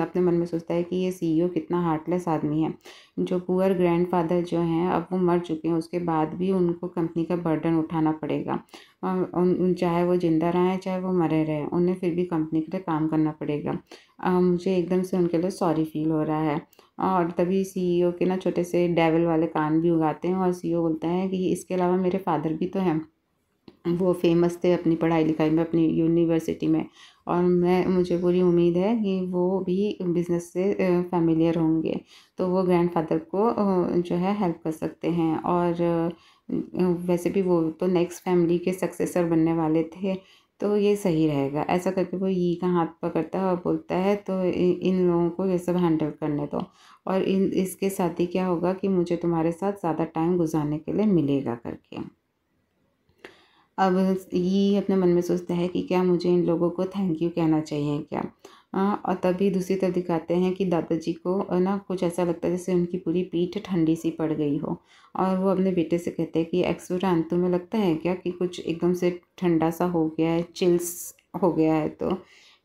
अपने मन में सोचता है कि ये सीईओ कितना हार्टलेस आदमी है जो पुअर ग्रैंडफादर जो हैं अब वो मर चुके हैं उसके बाद भी उनको कंपनी का बर्डन उठाना पड़ेगा उन चाहे वो ज़िंदा रहें चाहे वो मरे रहें उन्हें फिर भी कंपनी के लिए काम करना पड़ेगा मुझे एकदम से उनके लिए सॉरी फील हो रहा है और तभी सीईओ e के ना छोटे से डेवल वाले कान भी उगाते हैं और सीईओ e बोलता है कि इसके अलावा मेरे फादर भी तो हैं वो फेमस थे अपनी पढ़ाई लिखाई में अपनी यूनिवर्सिटी में और मैं मुझे पूरी उम्मीद है कि वो भी बिज़नेस से फैमिलियर होंगे तो वो ग्रैंडफादर को जो है हेल्प कर सकते हैं और वैसे भी वो तो नेक्स्ट फैमिली के सक्सेसर बनने वाले थे तो ये सही रहेगा ऐसा करके वो ये का हाथ पकड़ता है और बोलता है तो इन, इन लोगों को ये सब हैंडल करने दो और इन इसके साथ ही क्या होगा कि मुझे तुम्हारे साथ ज़्यादा टाइम गुजारने के लिए मिलेगा करके अब ये अपने मन में सोचता है कि क्या मुझे इन लोगों को थैंक यू कहना चाहिए क्या हाँ, और तभी दूसरी तरफ दिखाते हैं कि दादाजी को ना कुछ ऐसा लगता है जैसे उनकी पूरी पीठ ठंडी सी पड़ गई हो और वो अपने बेटे से कहते हैं कि एक्सपेरिमेंट तुम्हें लगता है क्या कि कुछ एकदम से ठंडा सा हो गया है चिल्स हो गया है तो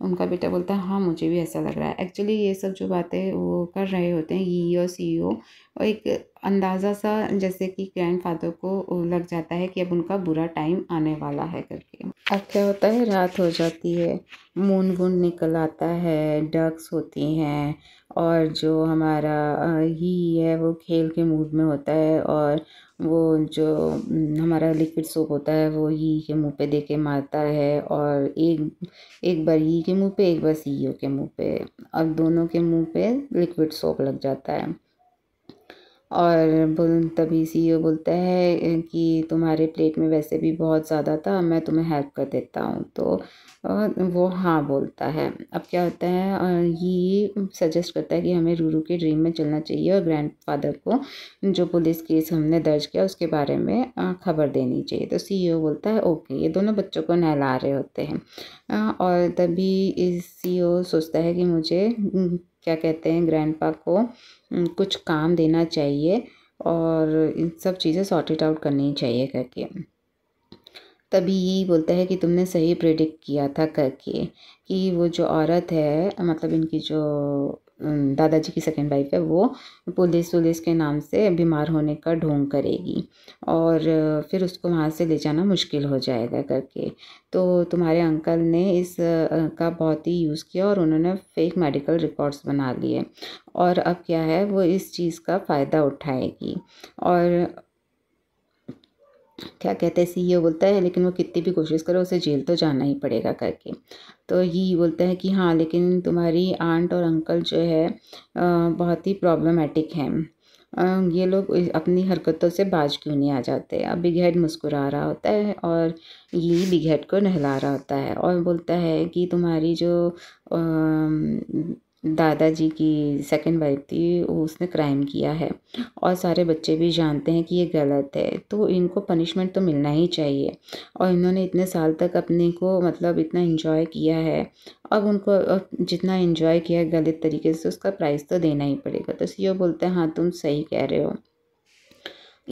उनका बेटा बोलता है हाँ मुझे भी ऐसा लग रहा है एक्चुअली ये सब जो बातें वो कर रहे होते हैं ई और सी ओ और एक अंदाज़ा सा जैसे कि ग्रैंड फादर को लग जाता है कि अब उनका बुरा टाइम आने वाला है करके अब क्या होता है रात हो जाती है मून वून निकल आता है डक्स होती हैं और जो हमारा ही है वो खेल के मूड में होता है और वो जो हम्म, हमारा लिक्विड सोप होता है वो ही के मुंह पे दे के मारता है और एक एक बार ही के मुंह पे एक बार सी के मुंह पे और दोनों के मुंह पे लिक्विड सोप लग जाता है और बोल तभी सी बोलता है कि तुम्हारे प्लेट में वैसे भी बहुत ज़्यादा था मैं तुम्हें हेल्प कर देता हूँ तो वो हाँ बोलता है अब क्या होता है ये सजेस्ट करता है कि हमें रूरू के ड्रीम में चलना चाहिए और ग्रैंडफादर को जो पुलिस केस हमने दर्ज किया उसके बारे में खबर देनी चाहिए तो सीईओ e बोलता है ओके ये दोनों बच्चों को नहला रहे होते हैं और तभी इस सीईओ e सोचता है कि मुझे क्या कहते हैं ग्रैंडपा को कुछ काम देना चाहिए और इन सब चीज़ें सॉर्टेड आउट करनी चाहिए करके तभी यही बोलता है कि तुमने सही प्रिडिक्ट किया था करके कि वो जो औरत है मतलब इनकी जो दादाजी की सेकेंड वाइफ है वो पुलिस वुलिस के नाम से बीमार होने का ढोंग करेगी और फिर उसको वहाँ से ले जाना मुश्किल हो जाएगा करके तो तुम्हारे अंकल ने इस का बहुत ही यूज़ किया और उन्होंने फेक मेडिकल रिकॉर्ड्स बना लिए और अब क्या है वो इस चीज़ का फ़ायदा उठाएगी और क्या कहते हैं सीईओ बोलता है लेकिन वो कितनी भी कोशिश करो उसे जेल तो जाना ही पड़ेगा करके तो ये बोलता है कि हाँ लेकिन तुम्हारी आंट और अंकल जो है बहुत ही प्रॉब्लमेटिक हैं ये लोग अपनी हरकतों से बाज क्यों नहीं आ जाते अब बिग हेड मुस्कुरा रहा होता है और ये बिग हेड को नहला रहा होता है और बोलता है कि तुम्हारी जो दादाजी की सेकंड वाइफ थी उसने क्राइम किया है और सारे बच्चे भी जानते हैं कि ये गलत है तो इनको पनिशमेंट तो मिलना ही चाहिए और इन्होंने इतने साल तक अपने को मतलब इतना इन्जॉय किया है अब उनको जितना इन्जॉय किया है गलत तरीके से उसका प्राइस तो देना ही पड़ेगा तो सी e बोलते हैं हाँ तुम सही कह रहे हो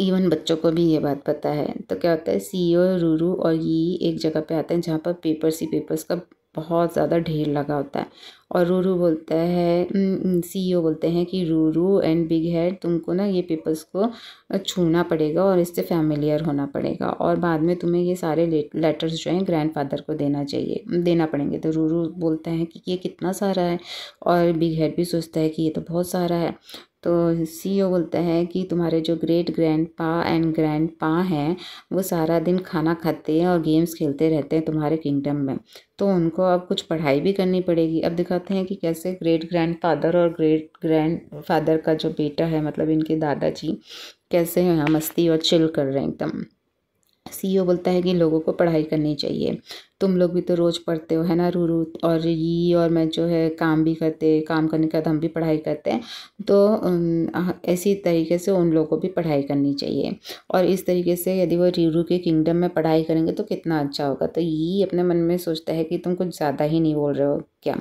इवन बच्चों को भी ये बात पता है तो क्या होता है सी ओ रूरू और ये एक जगह पे आते हैं जहाँ पर पेपर्स ही पेपर्स का बहुत ज़्यादा ढेर लगा होता है और रूरू बोलता है सीईओ e बोलते हैं कि रूरू एंड बिग हेड तुमको ना ये पीपल्स को छूना पड़ेगा और इससे फैमिलियर होना पड़ेगा और बाद में तुम्हें ये सारे लेटर्स जो हैं ग्रैंडफादर को देना चाहिए देना पड़ेंगे तो रूरू बोलता है कि ये कितना सारा है और बिग हेड भी सोचता है कि ये तो बहुत सारा है तो सीईओ बोलता है कि तुम्हारे जो great grandpa and grandpa हैं वो सारा दिन खाना खाते हैं और गेम्स खेलते रहते हैं तुम्हारे किंगडम में तो उनको अब कुछ पढ़ाई भी करनी पड़ेगी अब दिखाते हैं कि कैसे ग्रेट ग्रैंड फादर और ग्रेट ग्रैंड फादर का जो बेटा है मतलब इनके दादाजी कैसे हैं मस्ती और चिल कर रहे हैं एकदम सीईओ बोलता है कि लोगों को पढ़ाई करनी चाहिए तुम लोग भी तो रोज़ पढ़ते हो है ना रू रू और ये और मैं जो है काम भी करते काम करने के बाद हम भी पढ़ाई करते हैं तो ऐसी तरीके से उन लोगों को भी पढ़ाई करनी चाहिए और इस तरीके से यदि वो रीरू के किंगडम में पढ़ाई करेंगे तो कितना अच्छा होगा तो ये अपने मन में सोचता है कि तुम कुछ ज़्यादा ही नहीं बोल रहे हो क्या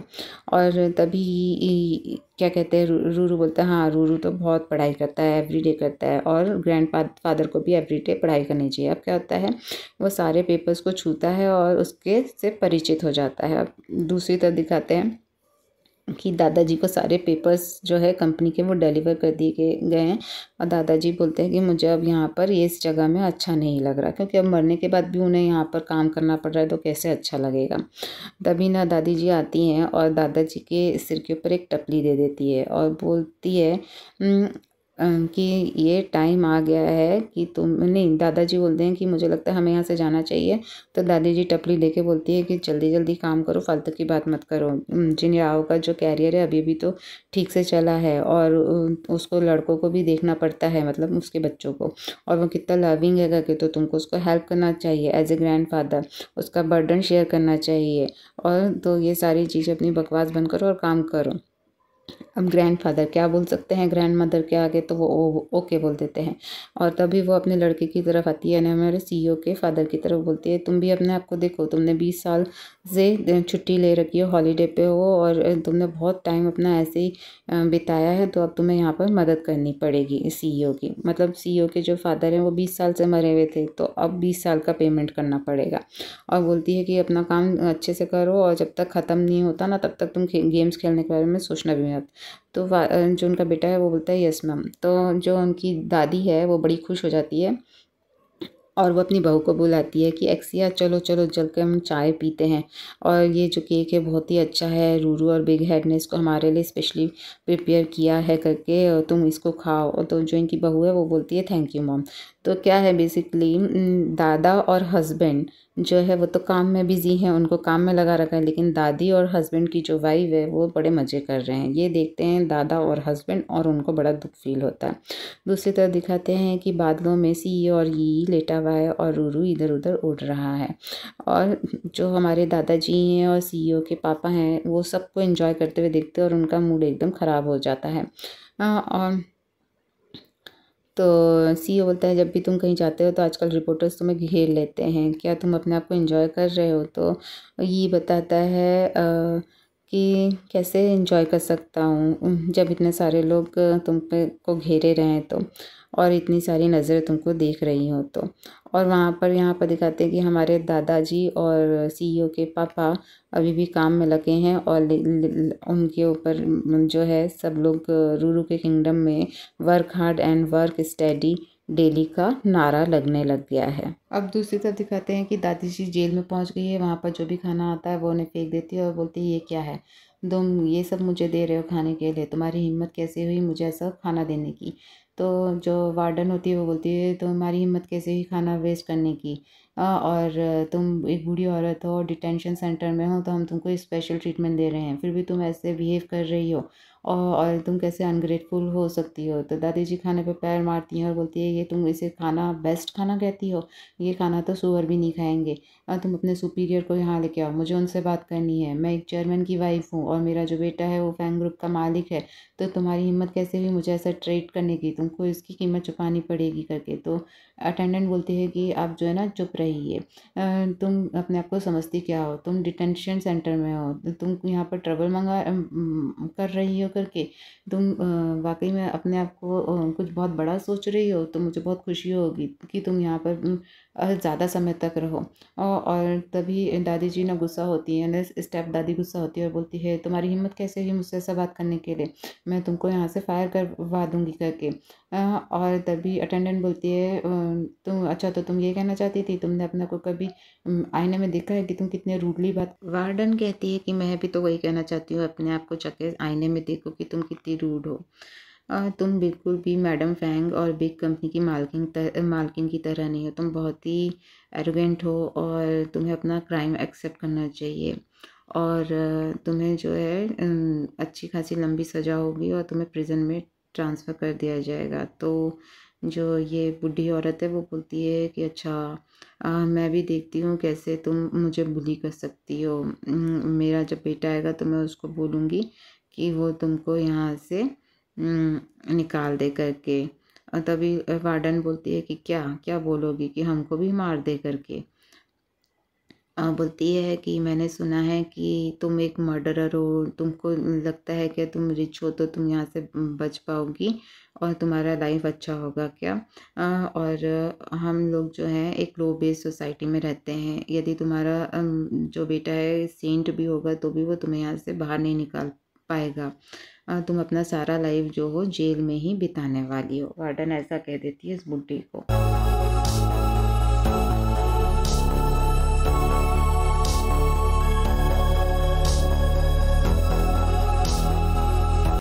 और तभी क्या कहते हैं रूरू बोलते हैं हाँ रूरू तो बहुत पढ़ाई करता है एवरीडे करता है और ग्रैंड फादर को भी एवरीडे पढ़ाई करनी चाहिए अब क्या होता है वो सारे पेपर्स को छूता है और उस उसके से परिचित हो जाता है अब दूसरी तरफ दिखाते हैं कि दादाजी को सारे पेपर्स जो है कंपनी के वो डिलीवर कर दिए गए हैं और दादाजी बोलते हैं कि मुझे अब यहाँ पर ये इस जगह में अच्छा नहीं लग रहा क्योंकि अब मरने के बाद भी उन्हें यहाँ पर काम करना पड़ रहा है तो कैसे अच्छा लगेगा तभी ना दादी जी आती हैं और दादाजी के सिर के ऊपर एक टपली दे देती है और बोलती है कि ये टाइम आ गया है कि तुम नहीं दादाजी बोलते हैं कि मुझे लगता है हमें यहाँ से जाना चाहिए तो दादी जी टपली लेके बोलती है कि जल्दी जल्दी काम करो फालतू की बात मत करो जिन राहों का जो कैरियर है अभी भी तो ठीक से चला है और उसको लड़कों को भी देखना पड़ता है मतलब उसके बच्चों को और वो कितना लविंग है करके तो तुमको उसको हेल्प करना चाहिए एज ए ग्रैंड फादर उसका बर्डन शेयर करना चाहिए और तो ये सारी चीज़ें अपनी बकवास बंद करो और काम करो अब ग्रैंड फादर क्या बोल सकते हैं ग्रैंड मदर के आगे तो वो ओ, ओके बोल देते हैं और तभी वो अपने लड़के की तरफ आती है यानी हमारे सीईओ e के फादर की तरफ बोलती है तुम भी अपने आप को देखो तुमने बीस साल से छुट्टी ले रखी हो हॉलीडे पे हो और तुमने बहुत टाइम अपना ऐसे ही बिताया है तो अब तुम्हें यहाँ पर मदद करनी पड़ेगी सी e की मतलब सी e के जो फादर हैं वो बीस साल से मरे हुए थे तो अब बीस साल का पेमेंट करना पड़ेगा और बोलती है कि अपना काम अच्छे से करो और जब तक ख़त्म नहीं होता ना तब तक तुम गेम्स खेलने के बारे में सोचना भी मत तो जो उनका बेटा है वो बोलता है यस मैम तो जो उनकी दादी है वो बड़ी खुश हो जाती है और वो अपनी बहू को बुलाती है कि एक्सिया चलो चलो चल के हम चाय पीते हैं और ये जो केक है बहुत ही अच्छा है रूरू और बिग हेड ने इसको हमारे लिए स्पेशली प्रिपेयर किया है करके और तुम इसको खाओ और तो जो इनकी बहू है वो बोलती है थैंक यू मॉम तो क्या है बेसिकली दादा और हस्बैंड जो है वो तो काम में बिज़ी हैं उनको काम में लगा रखा है लेकिन दादी और हस्बैंड की जो वाइफ है वो बड़े मज़े कर रहे हैं ये देखते हैं दादा और हस्बैंड और उनको बड़ा दुख फील होता है दूसरी तरफ दिखाते हैं कि बादलों में सी और ये e e लेटा हुआ है और रूरू इधर उधर उड़ रहा है और जो हमारे दादाजी हैं और सी के पापा हैं वो सबको इन्जॉय करते हुए देखते हैं और उनका मूड एकदम ख़राब हो जाता है और तो सीईओ बोलता है जब भी तुम कहीं जाते हो तो आजकल रिपोर्टर्स तुम्हें घेर लेते हैं क्या तुम अपने आप को इन्जॉय कर रहे हो तो ये बताता है आ, कि कैसे इन्जॉय कर सकता हूँ जब इतने सारे लोग तुम पे को घेरे रहे हैं तो और इतनी सारी नज़रें तुमको देख रही हो तो और वहाँ पर यहाँ पर दिखाते हैं कि हमारे दादाजी और सीईओ के पापा अभी भी काम में लगे हैं और उनके ऊपर जो है सब लोग रूरू के किंगडम में work hard and work study daily का नारा लगने लग गया है अब दूसरी तरफ दिखाते हैं कि दादी जी जेल में पहुंच गई है वहाँ पर जो भी खाना आता है वो उन्हें फेंक देती है और बोलती है ये क्या है तुम ये सब मुझे दे रहे हो खाने के लिए तुम्हारी हिम्मत कैसे हुई मुझे ऐसा खाना देने की तो जो वार्डन होती है वो बोलती है तो हमारी हिम्मत कैसे ही खाना वेस्ट करने की और तुम एक बूढ़ी औरत हो डिटेंशन सेंटर में हो तो हम तुमको स्पेशल ट्रीटमेंट दे रहे हैं फिर भी तुम ऐसे बिहेव कर रही हो और तुम कैसे अनग्रेटफुल हो सकती हो तो दादी जी खाने पे पैर मारती हैं और बोलती है ये तुम इसे खाना बेस्ट खाना कहती हो ये खाना तो सुअर भी नहीं खाएंगे और तुम अपने सुपीरियर को यहाँ लेके आओ मुझे उनसे बात करनी है मैं एक चेयरमैन की वाइफ हूँ और मेरा जो बेटा है वो फैन ग्रुप का मालिक है तो तुम्हारी हिम्मत कैसे हुई मुझे ऐसा ट्रेड करने की तुमको इसकी कीमत चुकानी पड़ेगी करके तो अटेंडेंट बोलती है कि आप जो है ना चुप रहिए तुम अपने आप को समझती क्या हो तुम डिटेंशन सेंटर में हो तुम यहाँ पर ट्रबल मंगा कर रही हो करके तुम वाकई में अपने आप को कुछ बहुत बड़ा सोच रही हो तो मुझे बहुत खुशी होगी कि तुम यहाँ पर और ज़्यादा समय तक रहो और तभी दादी जी ना गुस्सा होती है स्टेप दादी गुस्सा होती है और बोलती है तुम्हारी हिम्मत कैसे हुई मुझसे ऐसा बात करने के लिए मैं तुमको यहाँ से फायर करवा दूँगी करके और तभी अटेंडेंट बोलती है तुम अच्छा तो तुम ये कहना चाहती थी तुमने अपने को कभी आईने में देखा है कि तुम कितने रूडली बात वार्डन कहती है कि मैं भी तो वही कहना चाहती हूँ अपने आप को चके आईने में देखो कि तुम कितनी रूड हो तुम बिल्कुल भी मैडम फैंग और बिग कंपनी की मालकिन तर, मालकिन की तरह नहीं हो तुम बहुत ही एरोगेंट हो और तुम्हें अपना क्राइम एक्सेप्ट करना चाहिए और तुम्हें जो है अच्छी खासी लंबी सज़ा होगी और तुम्हें प्रिजन में ट्रांसफ़र कर दिया जाएगा तो जो ये बुढ़ी औरत है वो बोलती है कि अच्छा आ, मैं भी देखती हूँ कैसे तुम मुझे बुली कर सकती हो मेरा जब बेटा आएगा तो मैं उसको बोलूँगी कि वो तुमको यहाँ से हम्म, निकाल दे करके और तभी वार्डन बोलती है कि क्या क्या बोलोगी कि हमको भी मार दे करके बोलती है कि मैंने सुना है कि तुम एक मर्डरर हो तुमको लगता है कि तुम रिच हो तो तुम यहाँ से बच पाओगी और तुम्हारा लाइफ अच्छा होगा क्या और हम लोग जो हैं एक लो बेस सोसाइटी में रहते हैं यदि तुम्हारा जो बेटा है सेंट भी होगा तो भी वो तुम्हें यहाँ से बाहर नहीं निकाल पाएगा तुम अपना सारा लाइफ जो हो जेल में ही बिताने वाली हो वार्डन ऐसा कह देती है इस बुढ़ी को